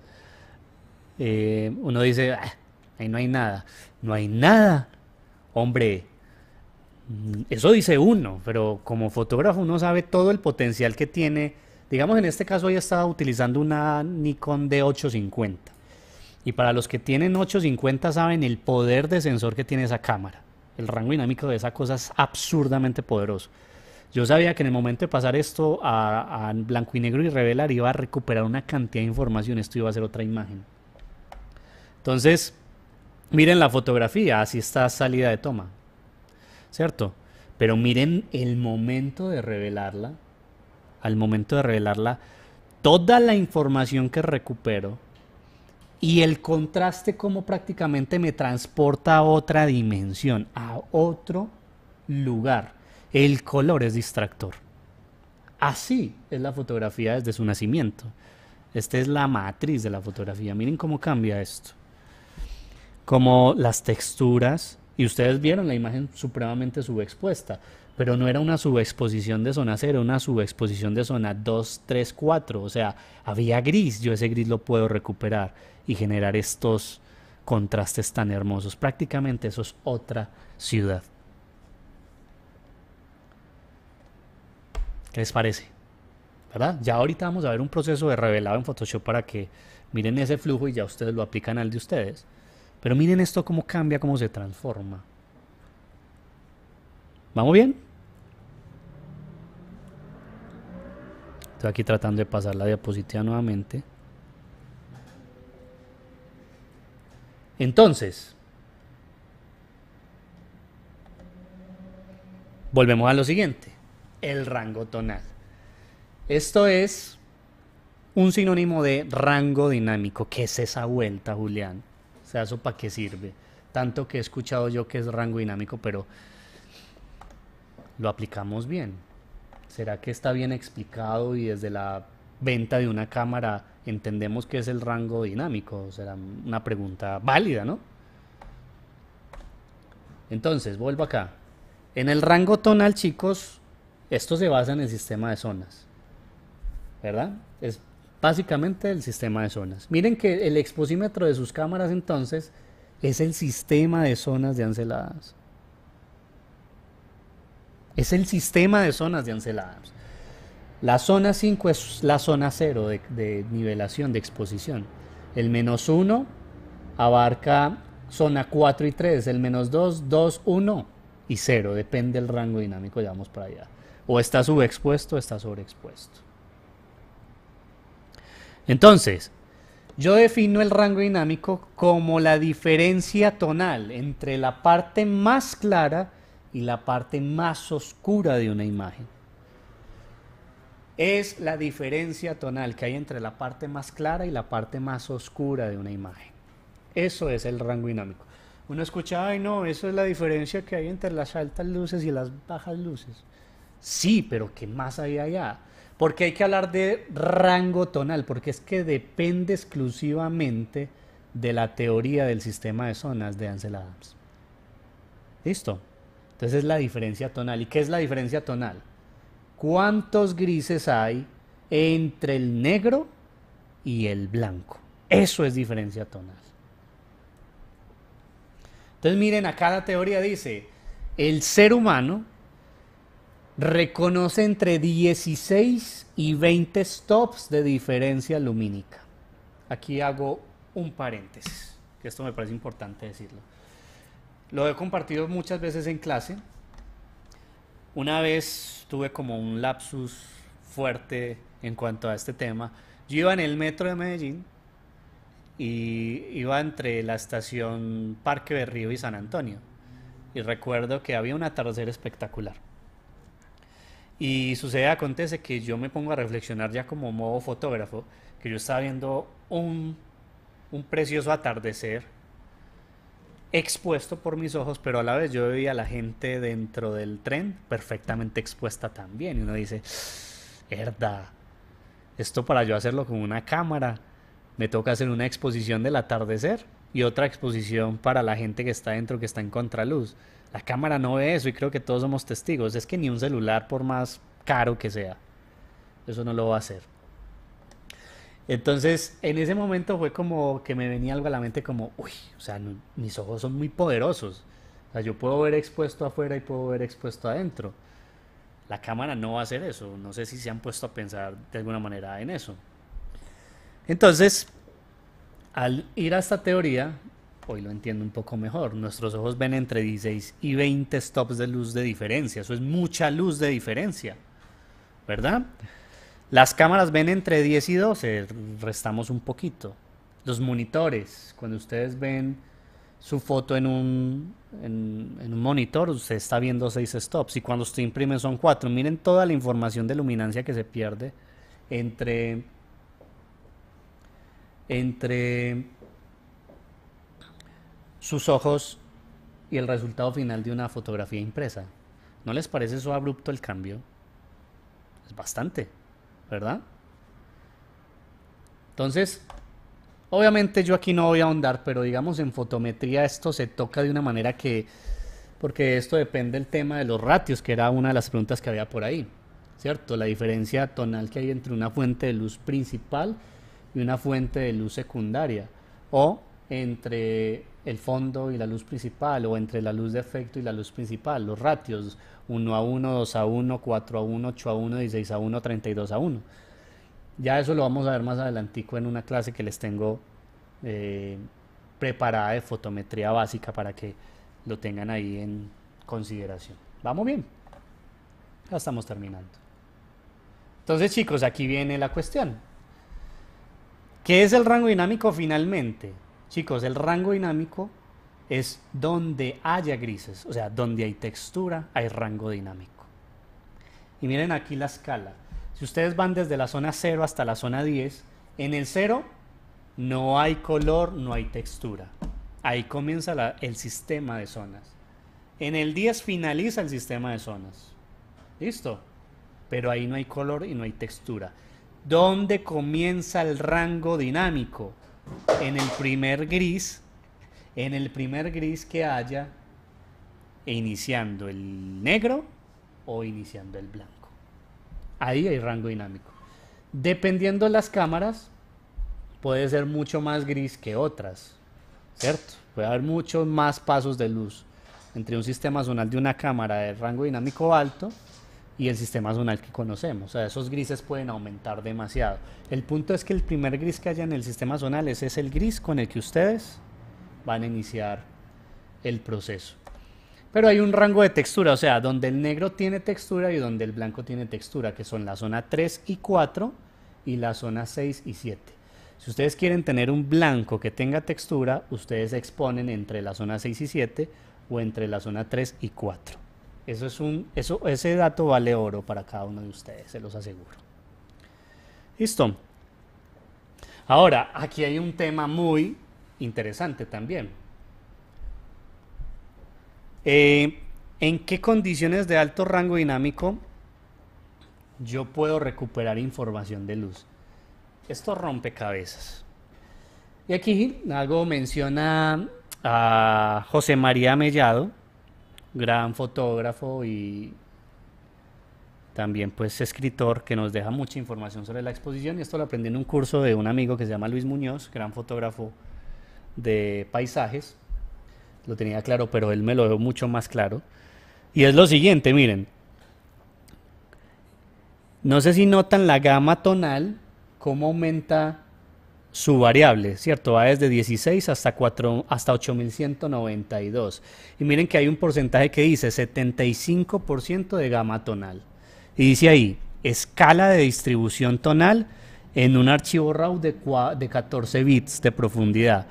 eh, uno dice, ah, ahí no hay nada, no hay nada, hombre, eso dice uno, pero como fotógrafo uno sabe todo el potencial que tiene. Digamos, en este caso yo estaba utilizando una Nikon D850. Y para los que tienen 850 saben el poder de sensor que tiene esa cámara. El rango dinámico de esa cosa es absurdamente poderoso. Yo sabía que en el momento de pasar esto a, a blanco y negro y revelar iba a recuperar una cantidad de información. Esto iba a ser otra imagen. Entonces, miren la fotografía, así está salida de toma. ¿cierto? Pero miren el momento de revelarla, al momento de revelarla, toda la información que recupero y el contraste como prácticamente me transporta a otra dimensión, a otro lugar. El color es distractor. Así es la fotografía desde su nacimiento. Esta es la matriz de la fotografía. Miren cómo cambia esto. Como las texturas, y ustedes vieron la imagen supremamente subexpuesta, pero no era una subexposición de zona 0, una subexposición de zona 2, 3, 4. O sea, había gris, yo ese gris lo puedo recuperar y generar estos contrastes tan hermosos. Prácticamente eso es otra ciudad. ¿Qué les parece? ¿Verdad? Ya ahorita vamos a ver un proceso de revelado en Photoshop para que miren ese flujo y ya ustedes lo aplican al de ustedes. Pero miren esto cómo cambia, cómo se transforma. ¿Vamos bien? Estoy aquí tratando de pasar la diapositiva nuevamente. Entonces, volvemos a lo siguiente, el rango tonal. Esto es un sinónimo de rango dinámico. ¿Qué es esa vuelta, Julián? O sea, ¿eso para qué sirve? Tanto que he escuchado yo que es rango dinámico, pero lo aplicamos bien. ¿Será que está bien explicado y desde la venta de una cámara entendemos que es el rango dinámico? Será una pregunta válida, ¿no? Entonces, vuelvo acá. En el rango tonal, chicos, esto se basa en el sistema de zonas. ¿Verdad? Es Básicamente el sistema de zonas. Miren que el exposímetro de sus cámaras entonces es el sistema de zonas de anceladas. Es el sistema de zonas de anceladas. La zona 5 es la zona 0 de, nivelación, de exposición. El menos 1 abarca zona 4 y 3. El menos 2, 2, 1 y 0. Depende del rango dinámico, llevamos vamos para allá. O está subexpuesto o está sobreexpuesto. Entonces, yo defino el rango dinámico como la diferencia tonal entre la parte más clara y la parte más oscura de una imagen. Es la diferencia tonal que hay entre la parte más clara y la parte más oscura de una imagen. Eso es el rango dinámico. Uno escucha, ay no, eso es la diferencia que hay entre las altas luces y las bajas luces. Sí, pero ¿qué más hay allá? Porque hay que hablar de rango tonal, porque es que depende exclusivamente de la teoría del sistema de zonas de Ansel Adams. ¿Listo? Entonces es la diferencia tonal. ¿Y qué es la diferencia tonal? ¿Cuántos grises hay entre el negro y el blanco? Eso es diferencia tonal. Entonces miren, acá la teoría dice, el ser humano reconoce entre 16 y 20 stops de diferencia lumínica. Aquí hago un paréntesis, que esto me parece importante decirlo. Lo he compartido muchas veces en clase. Una vez tuve como un lapsus fuerte en cuanto a este tema. Yo iba en el metro de Medellín y iba entre la estación Parque de río y San Antonio. Y recuerdo que había una atardecer espectacular y sucede, acontece que yo me pongo a reflexionar ya como modo fotógrafo, que yo estaba viendo un, precioso atardecer expuesto por mis ojos, pero a la vez yo veía a la gente dentro del tren perfectamente expuesta también. Y uno dice, herda, esto para yo hacerlo con una cámara, me toca hacer una exposición del atardecer y otra exposición para la gente que está dentro, que está en contraluz. La cámara no ve eso y creo que todos somos testigos. Es que ni un celular, por más caro que sea, eso no lo va a hacer. Entonces, en ese momento fue como que me venía algo a la mente como, uy, o sea, mis ojos son muy poderosos. O sea, yo puedo ver expuesto afuera y puedo ver expuesto adentro. La cámara no va a hacer eso. No sé si se han puesto a pensar de alguna manera en eso. Entonces, al ir a esta teoría, hoy lo entiendo un poco mejor. Nuestros ojos ven entre 16 y 20 stops de luz de diferencia. Eso es mucha luz de diferencia. ¿Verdad? Las cámaras ven entre 10 y 12. Restamos un poquito. Los monitores. Cuando ustedes ven su foto en un, en, un monitor, usted está viendo 6 stops. Y cuando usted imprime son 4. Miren toda la información de luminancia que se pierde entre... Entre sus ojos y el resultado final de una fotografía impresa. ¿No les parece eso abrupto el cambio? Es bastante, ¿verdad? Entonces, obviamente yo aquí no voy a ahondar, pero digamos en fotometría esto se toca de una manera que, porque esto depende del tema de los ratios, que era una de las preguntas que había por ahí, ¿cierto? La diferencia tonal que hay entre una fuente de luz principal y una fuente de luz secundaria, o entre el fondo y la luz principal, o entre la luz de efecto y la luz principal, los ratios 1 a 1, 2 a 1, 4 a 1, 8 a 1, 16 a 1, 32 a 1. Ya eso lo vamos a ver más adelantico en una clase que les tengo eh, preparada de fotometría básica para que lo tengan ahí en consideración. Vamos bien, ya estamos terminando. Entonces chicos, aquí viene la cuestión. ¿Qué es el rango dinámico finalmente? Chicos, el rango dinámico es donde haya grises, o sea, donde hay textura, hay rango dinámico. Y miren aquí la escala. Si ustedes van desde la zona 0 hasta la zona 10, en el 0 no hay color, no hay textura. Ahí comienza el sistema de zonas. En el 10 finaliza el sistema de zonas. ¿Listo? Pero ahí no hay color y no hay textura. ¿Dónde comienza el rango dinámico? en el primer gris, en el primer gris que haya, e iniciando el negro o iniciando el blanco. Ahí hay rango dinámico. Dependiendo de las cámaras, puede ser mucho más gris que otras, ¿cierto? Puede haber muchos más pasos de luz entre un sistema zonal de una cámara de rango dinámico alto y el sistema zonal que conocemos. O sea, esos grises pueden aumentar demasiado. El punto es que el primer gris que haya en el sistema zonal es el gris con el que ustedes van a iniciar el proceso. Pero hay un rango de textura, o sea, donde el negro tiene textura y donde el blanco tiene textura, que son la zona 3 y 4 y la zona 6 y 7. Si ustedes quieren tener un blanco que tenga textura, ustedes exponen entre la zona 6 y 7 o entre la zona 3 y 4. Eso es un, eso, ese dato vale oro para cada uno de ustedes, se los aseguro. Listo. Ahora, aquí hay un tema muy interesante también. Eh, ¿En qué condiciones de alto rango dinámico yo puedo recuperar información de luz? Esto rompe cabezas. Y aquí algo menciona a José María Mellado, gran fotógrafo y también pues escritor que nos deja mucha información sobre la exposición y esto lo aprendí en un curso de un amigo que se llama Luis Muñoz, gran fotógrafo de paisajes. Lo tenía claro, pero él me lo dejó mucho más claro. Y es lo siguiente, miren. No sé si notan la gama tonal, cómo aumenta su variable, ¿cierto? Va desde 16 hasta, 4, hasta 8192. Y miren que hay un porcentaje que dice 75% de gama tonal. Y dice ahí, escala de distribución tonal en un archivo RAW de, de 14 bits de profundidad.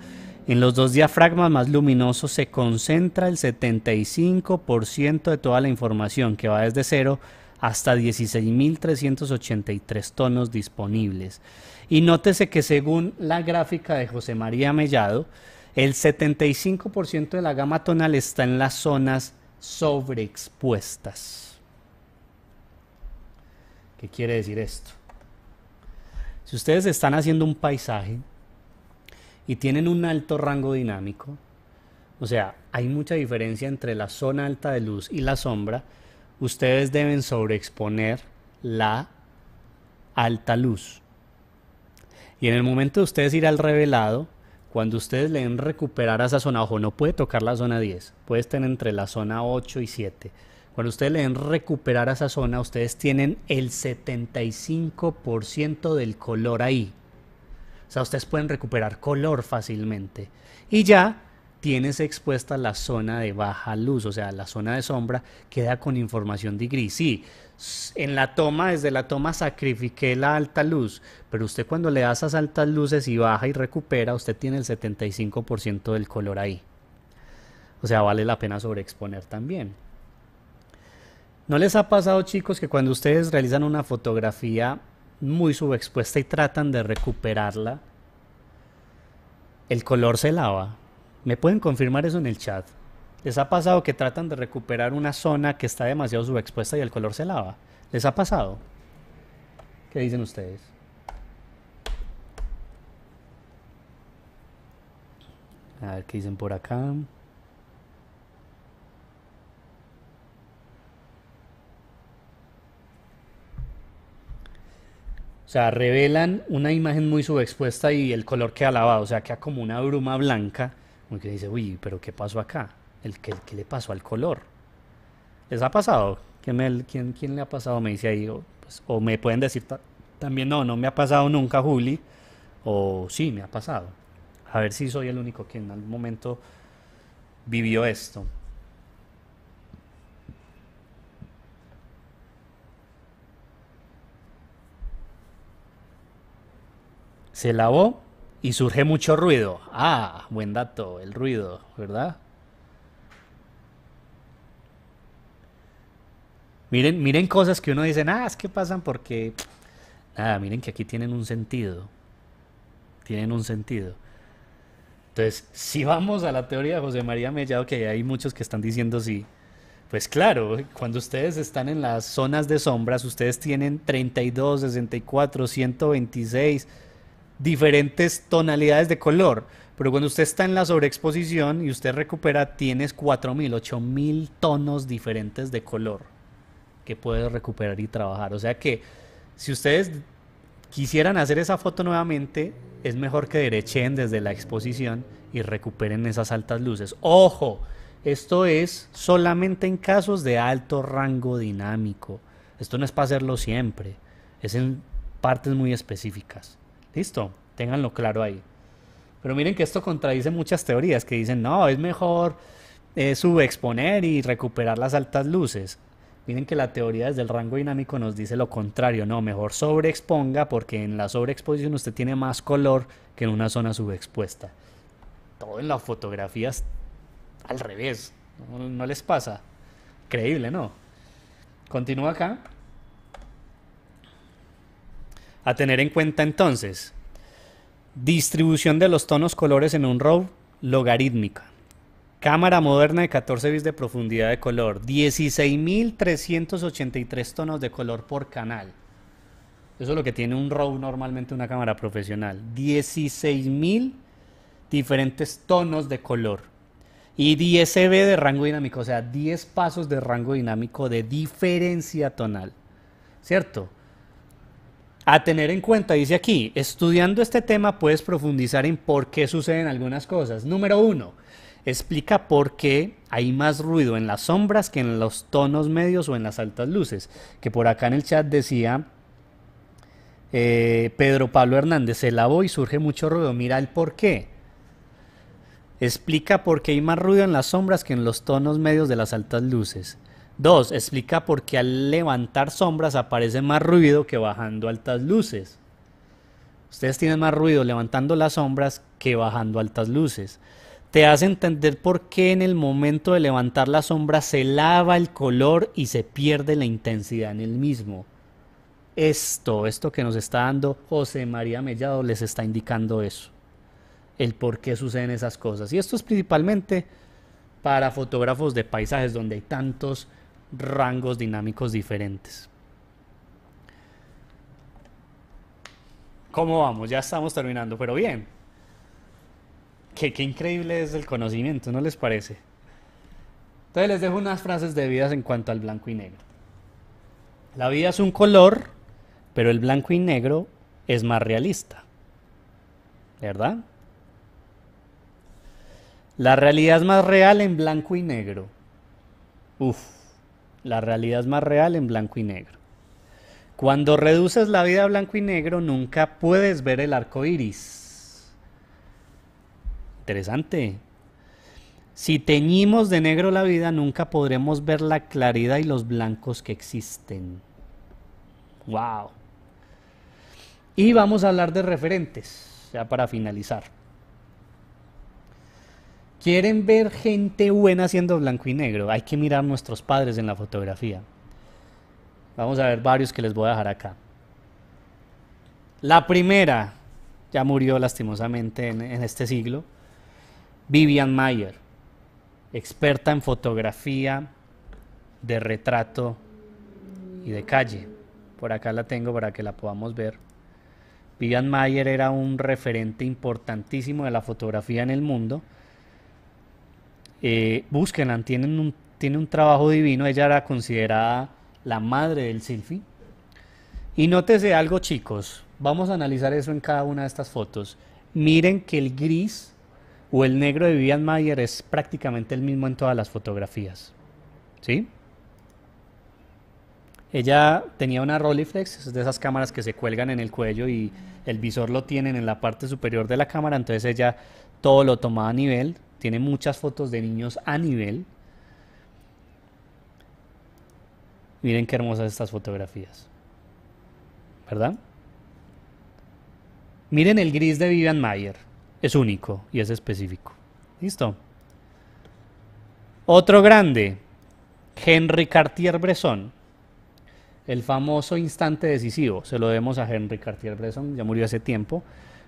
En los dos diafragmas más luminosos se concentra el 75% de toda la información, que va desde 0 hasta 16.383 tonos disponibles. Y nótese que según la gráfica de José María Mellado, el 75% de la gama tonal está en las zonas sobreexpuestas. ¿Qué quiere decir esto? Si ustedes están haciendo un paisaje y tienen un alto rango dinámico, o sea, hay mucha diferencia entre la zona alta de luz y la sombra, ustedes deben sobreexponer la alta luz. Y en el momento de ustedes ir al revelado, cuando ustedes le den recuperar a esa zona, ojo, no puede tocar la zona 10, puede estar entre la zona 8 y 7. Cuando ustedes le den recuperar a esa zona, ustedes tienen el 75% del color ahí. O sea, ustedes pueden recuperar color fácilmente. Y ya tienes expuesta la zona de baja luz, o sea, la zona de sombra queda con información de gris. Sí, en la toma, desde la toma sacrifiqué la alta luz, pero usted cuando le da esas altas luces y baja y recupera, usted tiene el 75% del color ahí. O sea, vale la pena sobreexponer también. ¿No les ha pasado, chicos, que cuando ustedes realizan una fotografía muy subexpuesta y tratan de recuperarla, el color se lava? ¿Me pueden confirmar eso en el chat? ¿Les ha pasado que tratan de recuperar una zona que está demasiado subexpuesta y el color se lava? ¿Les ha pasado? ¿Qué dicen ustedes? A ver qué dicen por acá. O sea, revelan una imagen muy subexpuesta y el color queda lavado, o sea, queda como una bruma blanca. Como que dice, uy, pero ¿qué pasó acá? el que, le pasó al color. ¿Les ha pasado? ¿Quién, me, quién, le ha pasado? Me dice ahí. O, pues, o me pueden decir también, no, no me ha pasado nunca, Juli. O sí, me ha pasado. A ver si soy el único que en algún momento vivió esto. Se lavó y surge mucho ruido. Ah, buen dato, el ruido, ¿verdad? Miren, miren cosas que uno dice, ah, es que pasan porque... Nada, miren que aquí tienen un sentido. Tienen un sentido. Entonces, si vamos a la teoría de José María Mellado, que hay muchos que están diciendo sí, pues claro, cuando ustedes están en las zonas de sombras, ustedes tienen 32, 64, 126, diferentes tonalidades de color. Pero cuando usted está en la sobreexposición y usted recupera, tienes 4.000, 8.000 tonos diferentes de color que puedes recuperar y trabajar. O sea que si ustedes quisieran hacer esa foto nuevamente, es mejor que derechen desde la exposición y recuperen esas altas luces. Ojo, esto es solamente en casos de alto rango dinámico. Esto no es para hacerlo siempre, es en partes muy específicas. Listo, tenganlo claro ahí. Pero miren que esto contradice muchas teorías que dicen, no, es mejor eh, subexponer y recuperar las altas luces. Miren que la teoría desde el rango dinámico nos dice lo contrario, no, mejor sobreexponga porque en la sobreexposición usted tiene más color que en una zona subexpuesta. Todo en las fotografías al revés, no, les pasa. Creíble, ¿no? Continúa acá. A tener en cuenta entonces, distribución de los tonos colores en un row logarítmica. Cámara moderna de 14 bits de profundidad de color, 16.383 tonos de color por canal. Eso es lo que tiene un RAW normalmente una cámara profesional. 16.000 diferentes tonos de color. Y 10 b de rango dinámico, o sea, 10 pasos de rango dinámico de diferencia tonal. ¿Cierto? A tener en cuenta, dice aquí, estudiando este tema puedes profundizar en por qué suceden algunas cosas. Número uno, explica por qué hay más ruido en las sombras que en los tonos medios o en las altas luces. Que por acá en el chat decía eh, Pedro Pablo Hernández, se lavó y surge mucho ruido. Mira el por qué. Explica por qué hay más ruido en las sombras que en los tonos medios de las altas luces. Dos, explica por qué al levantar sombras aparece más ruido que bajando altas luces. Ustedes tienen más ruido levantando las sombras que bajando altas luces te hace entender por qué en el momento de levantar la sombra se lava el color y se pierde la intensidad en el mismo. Esto, esto que nos está dando José María Mellado les está indicando eso, el por qué suceden esas cosas. Y esto es principalmente para fotógrafos de paisajes donde hay tantos rangos dinámicos diferentes. ¿Cómo vamos? Ya estamos terminando, pero bien qué, increíble es el conocimiento, ¿no les parece? Entonces les dejo unas frases debidas en cuanto al blanco y negro. La vida es un color, pero el blanco y negro es más realista. ¿Verdad? La realidad es más real en blanco y negro. Uf, la realidad es más real en blanco y negro. Cuando reduces la vida a blanco y negro, nunca puedes ver el arco iris interesante. Si teñimos de negro la vida, nunca podremos ver la claridad y los blancos que existen. ¡Wow! Y vamos a hablar de referentes, ya para finalizar. Quieren ver gente buena siendo blanco y negro. Hay que mirar nuestros padres en la fotografía. Vamos a ver varios que les voy a dejar acá. La primera, ya murió lastimosamente en este siglo, Vivian Mayer, experta en fotografía de retrato y de calle. Por acá la tengo para que la podamos ver. Vivian Mayer era un referente importantísimo de la fotografía en el mundo. Eh, búsquenla, un, tiene un trabajo divino. Ella era considerada la madre del selfie. Y nótese algo, chicos. Vamos a analizar eso en cada una de estas fotos. Miren que el gris o el negro de Vivian Mayer es prácticamente el mismo en todas las fotografías. ¿Sí? Ella tenía una Rolleiflex, es de esas cámaras que se cuelgan en el cuello y el visor lo tienen en la parte superior de la cámara, entonces ella todo lo tomaba a nivel, tiene muchas fotos de niños a nivel. Miren qué hermosas estas fotografías. ¿Verdad? Miren el gris de Vivian Mayer es único y es específico. ¿Listo? Otro grande, Henry Cartier-Bresson, el famoso instante decisivo. Se lo debemos a Henry Cartier-Bresson, ya murió hace tiempo.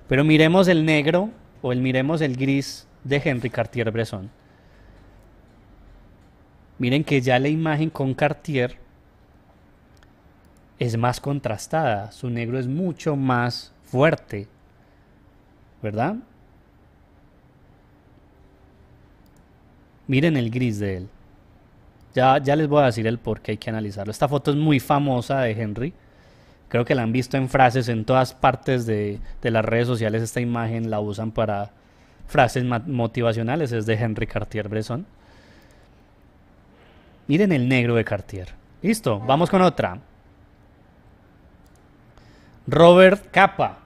Pero miremos el negro o el miremos el gris de Henry Cartier-Bresson. Miren que ya la imagen con Cartier es más contrastada, su negro es mucho más fuerte, ¿verdad? Miren el gris de él. Ya, ya les voy a decir el por qué hay que analizarlo. Esta foto es muy famosa de Henry. Creo que la han visto en frases en todas partes de, de las redes sociales. Esta imagen la usan para frases motivacionales. Es de Henry Cartier-Bresson. Miren el negro de Cartier. Listo, vamos con otra. Robert Capa,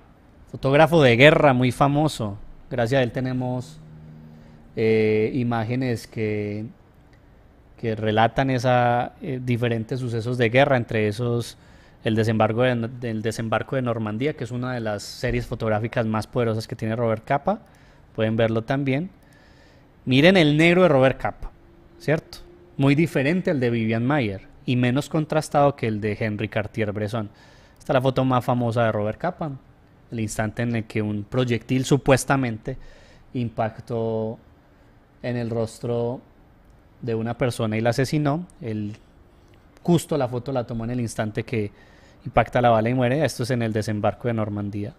fotógrafo de guerra muy famoso. Gracias a él tenemos eh, imágenes que, que relatan esa, eh, diferentes sucesos de guerra, entre esos el desembarco de, desembarco de Normandía, que es una de las series fotográficas más poderosas que tiene Robert Capa. Pueden verlo también. Miren el negro de Robert Capa, ¿cierto? Muy diferente al de Vivian Mayer y menos contrastado que el de Henry Cartier-Bresson. Esta es la foto más famosa de Robert Capa, el instante en el que un proyectil supuestamente impactó en el rostro de una persona y la asesinó. El justo la foto la tomó en el instante que impacta la bala y muere. Esto es en el desembarco de Normandía.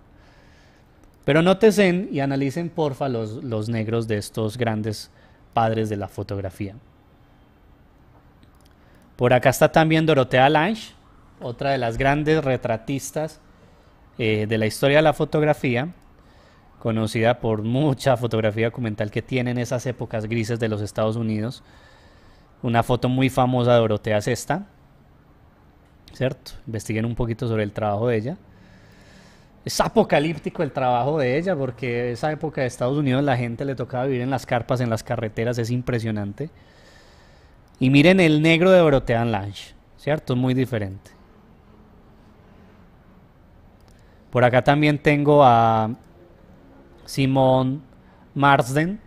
Pero noten y analicen porfa los, los negros de estos grandes padres de la fotografía. Por acá está también Dorotea Lange, otra de las grandes retratistas eh, de la historia de la fotografía conocida por mucha fotografía documental que tienen esas épocas grises de los Estados Unidos. Una foto muy famosa de Dorotea Sesta, ¿cierto? Investiguen un poquito sobre el trabajo de ella. Es apocalíptico el trabajo de ella porque esa época de Estados Unidos la gente le tocaba vivir en las carpas, en las carreteras, es impresionante. Y miren el negro de Dorotea Lange, ¿cierto? Es muy diferente. Por acá también tengo a Simón Marsden,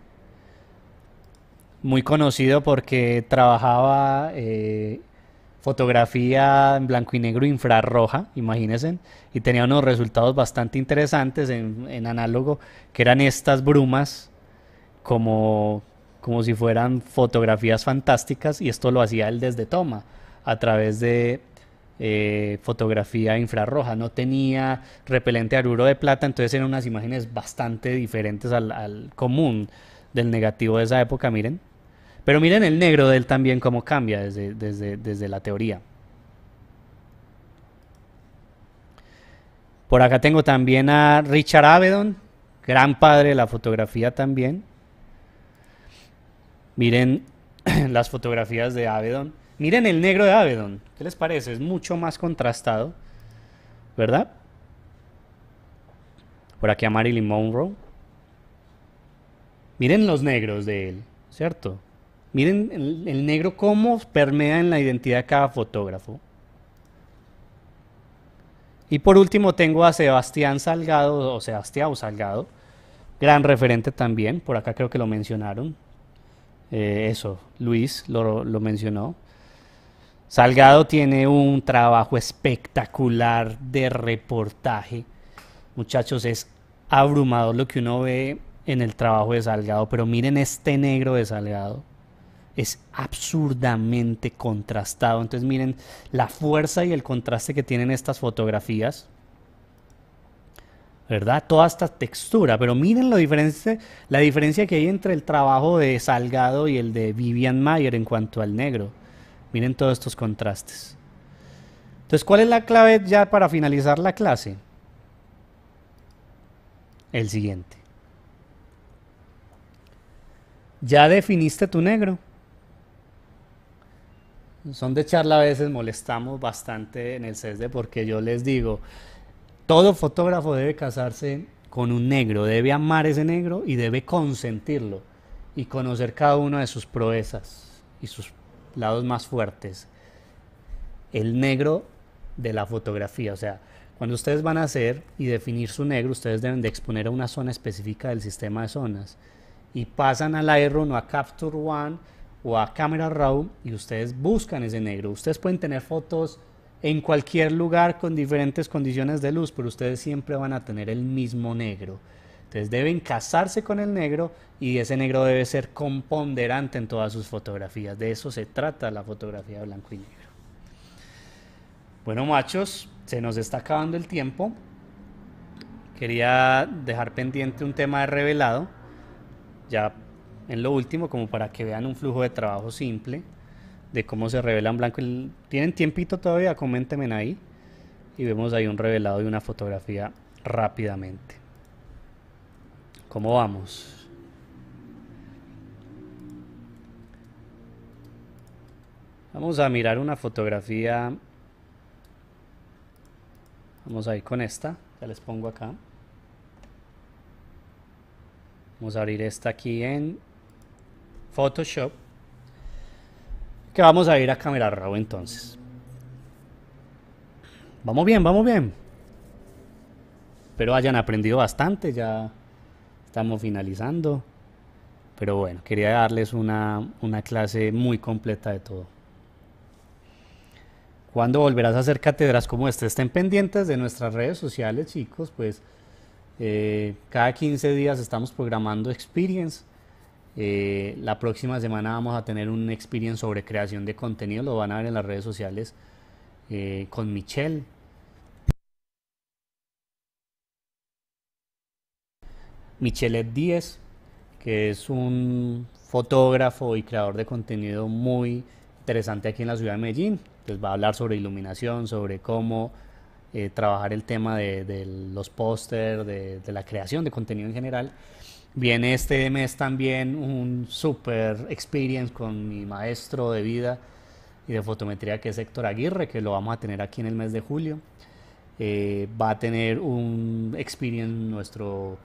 muy conocido porque trabajaba eh, fotografía en blanco y negro infrarroja, imagínense, y tenía unos resultados bastante interesantes en, análogo, que eran estas brumas como, como si fueran fotografías fantásticas, y esto lo hacía él desde toma, a través de eh, fotografía infrarroja, no tenía repelente aruro de plata, entonces eran unas imágenes bastante diferentes al, común del negativo de esa época, miren. Pero miren el negro de él también cómo cambia desde, desde, desde la teoría. Por acá tengo también a Richard Avedon, gran padre de la fotografía también. Miren [CLEARS THROAT] las fotografías de Avedon. Miren el negro de Avedon. ¿Qué les parece? Es mucho más contrastado, ¿verdad? Por aquí a Marilyn Monroe. Miren los negros de él, ¿cierto? Miren el, negro cómo permea en la identidad de cada fotógrafo. Y por último tengo a Sebastián Salgado, o Sebastián Salgado, gran referente también, por acá creo que lo mencionaron. Eh, eso, Luis lo mencionó. Salgado tiene un trabajo espectacular de reportaje. Muchachos, es abrumador lo que uno ve en el trabajo de Salgado, pero miren este negro de Salgado. Es absurdamente contrastado. Entonces miren la fuerza y el contraste que tienen estas fotografías. ¿Verdad? Toda esta textura. Pero miren lo diferencia, la diferencia que hay entre el trabajo de Salgado y el de Vivian Mayer en cuanto al negro. Miren todos estos contrastes. Entonces, ¿cuál es la clave ya para finalizar la clase? El siguiente. Ya definiste tu negro. Son de charla a veces, molestamos bastante en el CESDE porque yo les digo, todo fotógrafo debe casarse con un negro, debe amar ese negro y debe consentirlo y conocer cada una de sus proezas y sus lados más fuertes. El negro de la fotografía, o sea, cuando ustedes van a hacer y definir su negro, ustedes deben de exponer a una zona específica del sistema de zonas y pasan a Lightroom o a Capture One o a Camera Raw y ustedes buscan ese negro. Ustedes pueden tener fotos en cualquier lugar con diferentes condiciones de luz, pero ustedes siempre van a tener el mismo negro. Entonces deben casarse con el negro y ese negro debe ser componderante en todas sus fotografías. De eso se trata la fotografía blanco y negro. Bueno, machos, se nos está acabando el tiempo. Quería dejar pendiente un tema de revelado, ya en lo último, como para que vean un flujo de trabajo simple de cómo se revelan blanco. ¿Tienen tiempito todavía? Coméntenme ahí. Y vemos ahí un revelado y una fotografía rápidamente. ¿Cómo vamos? Vamos a mirar una fotografía. Vamos a ir con esta. Ya les pongo acá. Vamos a abrir esta aquí en Photoshop. Que vamos a ir a Camera raw entonces. Vamos bien, vamos bien. Pero hayan aprendido bastante ya estamos finalizando. Pero bueno, quería darles una, una clase muy completa de todo. cuando volverás a hacer cátedras como esta? Estén pendientes de nuestras redes sociales, chicos, pues eh, cada 15 días estamos programando Experience. Eh, la próxima semana vamos a tener un Experience sobre creación de contenido, lo van a ver en las redes sociales eh, con Michelle. Michelet Díez, que es un fotógrafo y creador de contenido muy interesante aquí en la ciudad de Medellín. Les pues va a hablar sobre iluminación, sobre cómo eh, trabajar el tema de, los pósteres, de, la creación de contenido en general. Viene este mes también un super experience con mi maestro de vida y de fotometría que es Héctor Aguirre, que lo vamos a tener aquí en el mes de julio. Eh, va a tener un experience nuestro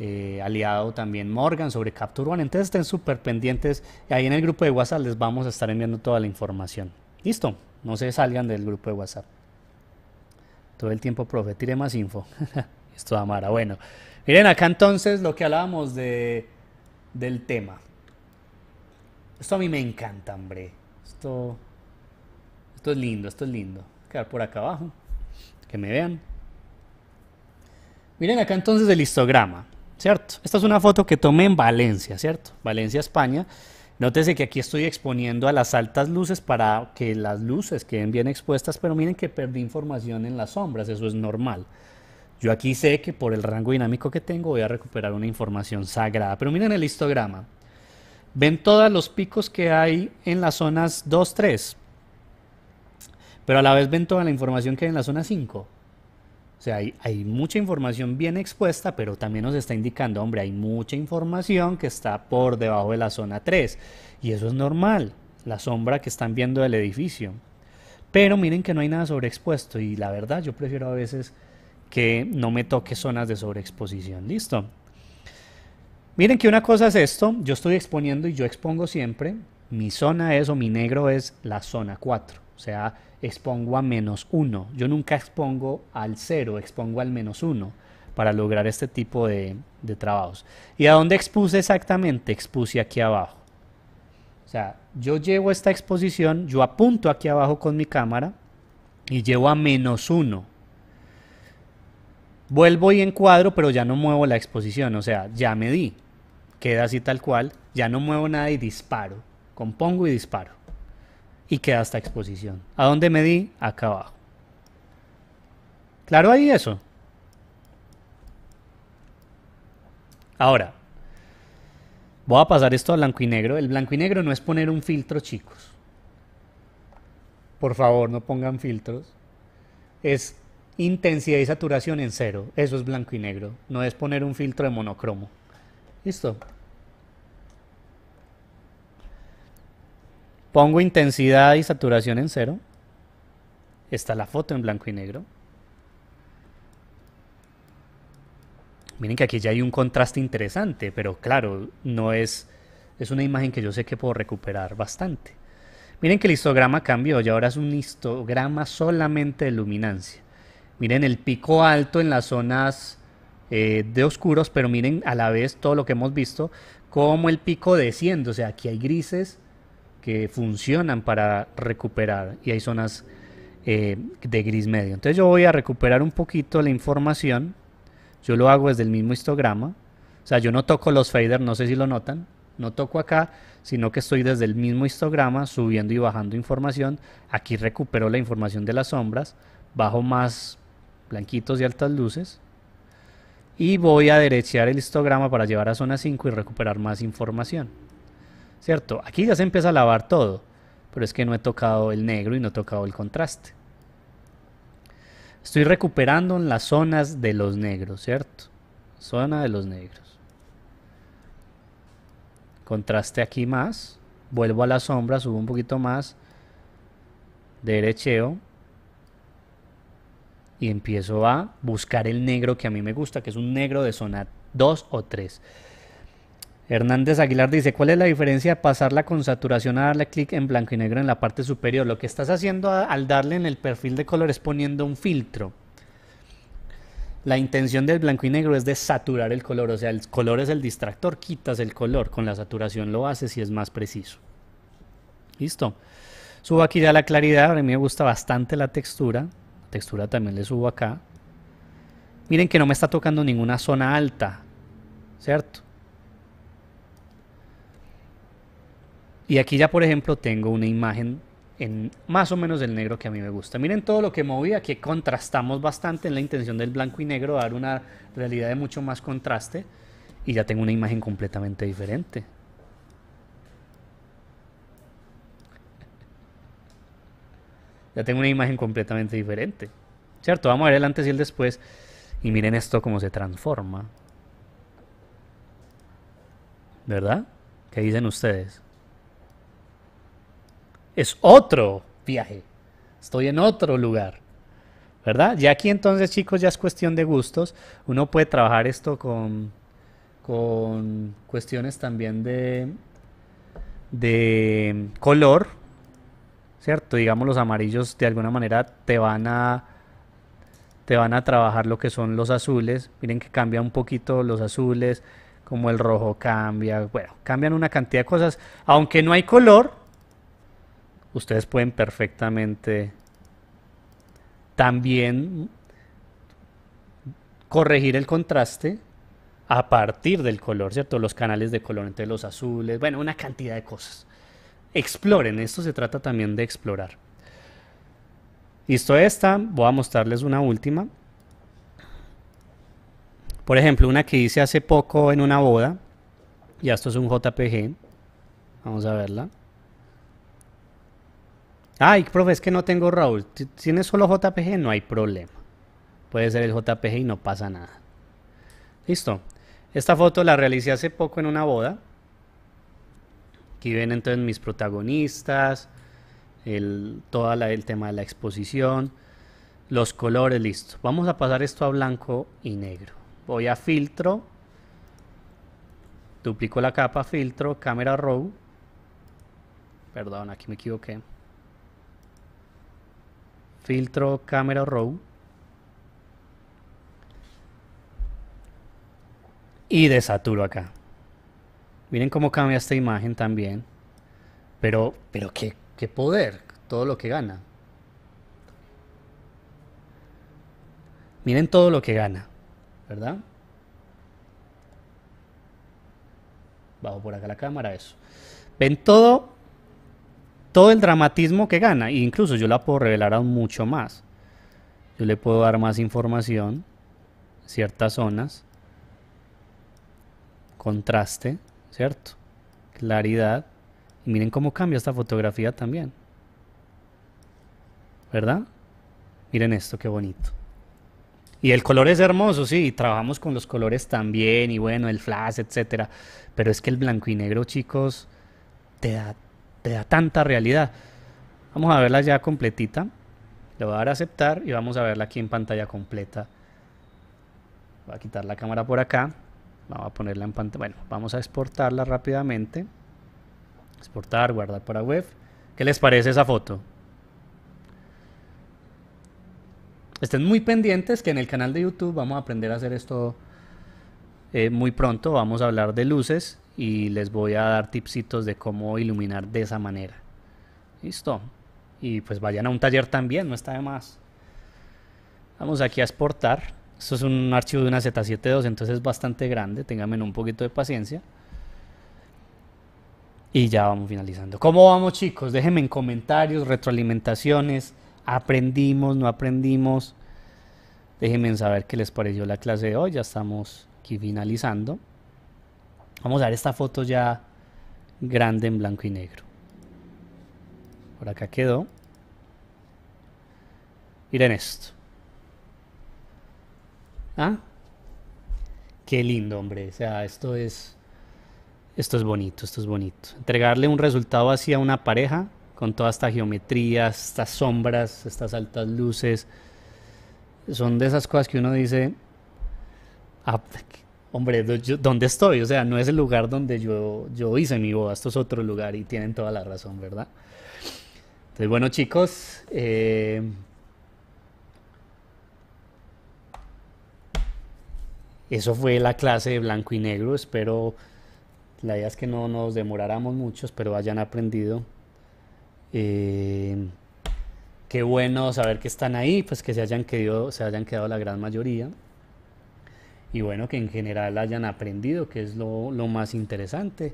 eh, aliado también Morgan sobre Capture One. Entonces estén súper pendientes. Ahí en el grupo de WhatsApp les vamos a estar enviando toda la información. Listo, no se salgan del grupo de WhatsApp. Todo el tiempo, profe, tire más info. [LAUGHS] Esto amara. Bueno, miren acá entonces lo que hablábamos de, del tema. Esto a mí me encanta, hombre. Esto, esto es lindo, esto es lindo. quedar por acá abajo, que me vean. Miren acá entonces el histograma. ¿cierto? Esta es una foto que tomé en Valencia, ¿cierto? Valencia, España. Nótese que aquí estoy exponiendo a las altas luces para que las luces queden bien expuestas, pero miren que perdí información en las sombras, eso es normal. Yo aquí sé que por el rango dinámico que tengo voy a recuperar una información sagrada, pero miren el histograma. ¿Ven todos los picos que hay en las zonas 2, 3? Pero a la vez ven toda la información que hay en la zona 5 sea, hay, hay, mucha información bien expuesta, pero también nos está indicando, hombre, hay mucha información que está por debajo de la zona 3. Y eso es normal, la sombra que están viendo del edificio. Pero miren que no hay nada sobreexpuesto y la verdad yo prefiero a veces que no me toque zonas de sobreexposición. Listo. Miren que una cosa es esto, yo estoy exponiendo y yo expongo siempre, mi zona es o mi negro es la zona 4. O sea, expongo a menos 1. Yo nunca expongo al 0, expongo al menos 1 para lograr este tipo de, trabajos. ¿Y a dónde expuse exactamente? Expuse aquí abajo. O sea, yo llevo esta exposición, yo apunto aquí abajo con mi cámara y llevo a menos 1. Vuelvo y encuadro, pero ya no muevo la exposición, o sea, ya me di. Queda así tal cual, ya no muevo nada y disparo. Compongo y disparo y queda esta exposición. ¿A dónde me di? Acá abajo. ¿Claro ahí eso? Ahora, voy a pasar esto a blanco y negro. El blanco y negro no es poner un filtro, chicos. Por favor, no pongan filtros. Es intensidad y saturación en cero. Eso es blanco y negro. No es poner un filtro de monocromo. Listo. Pongo intensidad y saturación en cero. Está la foto en blanco y negro. Miren que aquí ya hay un contraste interesante, pero claro, no es, es una imagen que yo sé que puedo recuperar bastante. Miren que el histograma cambió y ahora es un histograma solamente de luminancia. Miren el pico alto en las zonas eh, de oscuros, pero miren a la vez todo lo que hemos visto, como el pico desciende. O sea, aquí hay grises que funcionan para recuperar y hay zonas eh, de gris medio. Entonces yo voy a recuperar un poquito la información. Yo lo hago desde el mismo histograma. O sea, yo no toco los faders, no sé si lo notan. No toco acá, sino que estoy desde el mismo histograma subiendo y bajando información. Aquí recupero la información de las sombras. Bajo más blanquitos y altas luces. Y voy a derechear el histograma para llevar a zona 5 y recuperar más información. ¿cierto? Aquí ya se empieza a lavar todo, pero es que no he tocado el negro y no he tocado el contraste. Estoy recuperando en las zonas de los negros, ¿cierto? Zona de los negros. Contraste aquí más. Vuelvo a la sombra, subo un poquito más. Derecheo. Y empiezo a buscar el negro que a mí me gusta, que es un negro de zona 2 o 3. Hernández Aguilar dice, ¿cuál es la diferencia de pasarla con saturación a darle clic en blanco y negro en la parte superior? Lo que estás haciendo al darle en el perfil de color es poniendo un filtro. La intención del blanco y negro es de saturar el color, o sea, el color es el distractor, quitas el color, con la saturación lo haces y es más preciso. Listo. Subo aquí ya la claridad, a mí me gusta bastante la textura, la textura también le subo acá. Miren que no me está tocando ninguna zona alta, ¿cierto? Y aquí ya, por ejemplo, tengo una imagen en más o menos el negro que a mí me gusta. Miren todo lo que moví, aquí contrastamos bastante en la intención del blanco y negro, dar una realidad de mucho más contraste. Y ya tengo una imagen completamente diferente. Ya tengo una imagen completamente diferente. ¿Cierto? Vamos a ver el antes y el después. Y miren esto cómo se transforma. ¿Verdad? ¿Qué dicen ustedes? es otro viaje. Estoy en otro lugar. ¿Verdad? Ya aquí entonces, chicos, ya es cuestión de gustos. Uno puede trabajar esto con, con cuestiones también de, de color. ¿Cierto? Digamos, los amarillos de alguna manera te van a te van a trabajar lo que son los azules. Miren que cambia un poquito los azules, como el rojo cambia. Bueno, cambian una cantidad de cosas. Aunque no hay color, ustedes pueden perfectamente también corregir el contraste a partir del color, ¿cierto? Los canales de color entre los azules, bueno, una cantidad de cosas. Exploren, esto se trata también de explorar. Listo esta, voy a mostrarles una última. Por ejemplo, una que hice hace poco en una boda. y esto es un JPG. Vamos a verla. Ay, profe, es que no tengo Raúl. Tiene solo JPG, no hay problema. Puede ser el JPG y no pasa nada. Listo. Esta foto la realicé hace poco en una boda. Aquí ven entonces mis protagonistas, el, todo el tema de la exposición, los colores, listo. Vamos a pasar esto a blanco y negro. Voy a filtro, duplico la capa, filtro, cámara RAW Perdón, aquí me equivoqué filtro cámara, RAW Y desaturo acá. Miren cómo cambia esta imagen también. Pero, pero qué, qué poder, todo lo que gana. Miren todo lo que gana, ¿verdad? Bajo por acá la cámara, eso. ¿Ven todo todo el dramatismo que gana. E incluso yo la puedo revelar aún mucho más. Yo le puedo dar más información, ciertas zonas, contraste, ¿cierto? Claridad. Y miren cómo cambia esta fotografía también. ¿Verdad? Miren esto, qué bonito. Y el color es hermoso, sí, trabajamos con los colores también, y bueno, el flash, etc. Pero es que el blanco y negro, chicos, te da te da tanta realidad. Vamos a verla ya completita. Le voy a dar a aceptar y vamos a verla aquí en pantalla completa. Voy a quitar la cámara por acá. Vamos a ponerla en pantalla. Bueno, vamos a exportarla rápidamente. Exportar, guardar para web. ¿Qué les parece esa foto? Estén muy pendientes que en el canal de YouTube vamos a aprender a hacer esto eh, muy pronto. Vamos a hablar de luces y les voy a dar tipsitos de cómo iluminar de esa manera. Listo. Y pues vayan a un taller también, no está de más. Vamos aquí a exportar. Esto es un archivo de una z 72 entonces es bastante grande. Ténganme un poquito de paciencia. Y ya vamos finalizando. ¿Cómo vamos chicos? Déjenme en comentarios, retroalimentaciones. ¿Aprendimos? ¿No aprendimos? Déjenme saber qué les pareció la clase de hoy. Ya estamos aquí finalizando. Vamos a ver esta foto ya grande en blanco y negro. Por acá quedó. Miren esto. ¿Ah? Qué lindo, hombre. O sea, esto es... Esto es bonito, esto es bonito. Entregarle un resultado así a una pareja con toda esta geometría, estas sombras, estas altas luces. Son de esas cosas que uno dice, ah, hombre, ¿dónde estoy? O sea, no es el lugar donde yo, yo hice mi boda, esto es otro lugar y tienen toda la razón, ¿verdad? Entonces, bueno, chicos, eh, eso fue la clase de blanco y negro. Espero, la idea es que no nos demoráramos mucho, espero hayan aprendido. Eh, qué bueno saber que están ahí, pues que se hayan, quedado, se hayan quedado la gran mayoría y bueno, que en general hayan aprendido, que es lo, lo más interesante,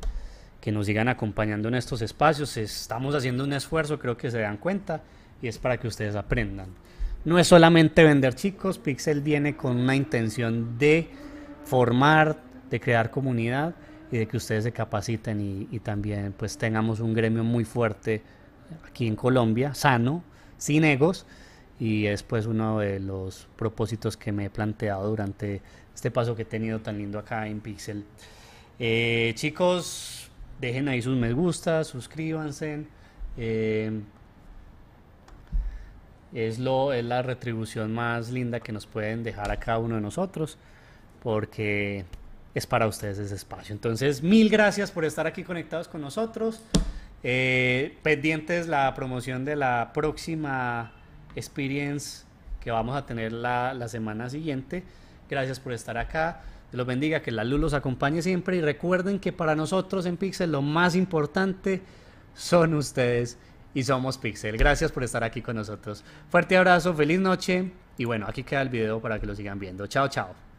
que nos sigan acompañando en estos espacios. Estamos haciendo un esfuerzo, creo que se dan cuenta, y es para que ustedes aprendan. No es solamente vender chicos, Pixel viene con una intención de formar, de crear comunidad y de que ustedes se capaciten y, y también pues tengamos un gremio muy fuerte aquí en Colombia, sano, sin egos, y es pues uno de los propósitos que me he planteado durante este paso que he tenido tan lindo acá en Pixel. Eh, chicos, dejen ahí sus me gusta, suscríbanse. Eh, es, lo, es la retribución más linda que nos pueden dejar a cada uno de nosotros, porque es para ustedes ese espacio. Entonces, mil gracias por estar aquí conectados con nosotros. Eh, pendientes la promoción de la próxima experience que vamos a tener la semana siguiente. Gracias por estar acá. Dios los bendiga, que la luz los acompañe siempre y recuerden que para nosotros en Pixel lo más importante son ustedes y somos Pixel. Gracias por estar aquí con nosotros. Fuerte abrazo, feliz noche y bueno, aquí queda el video para que lo sigan viendo. Chao, chao.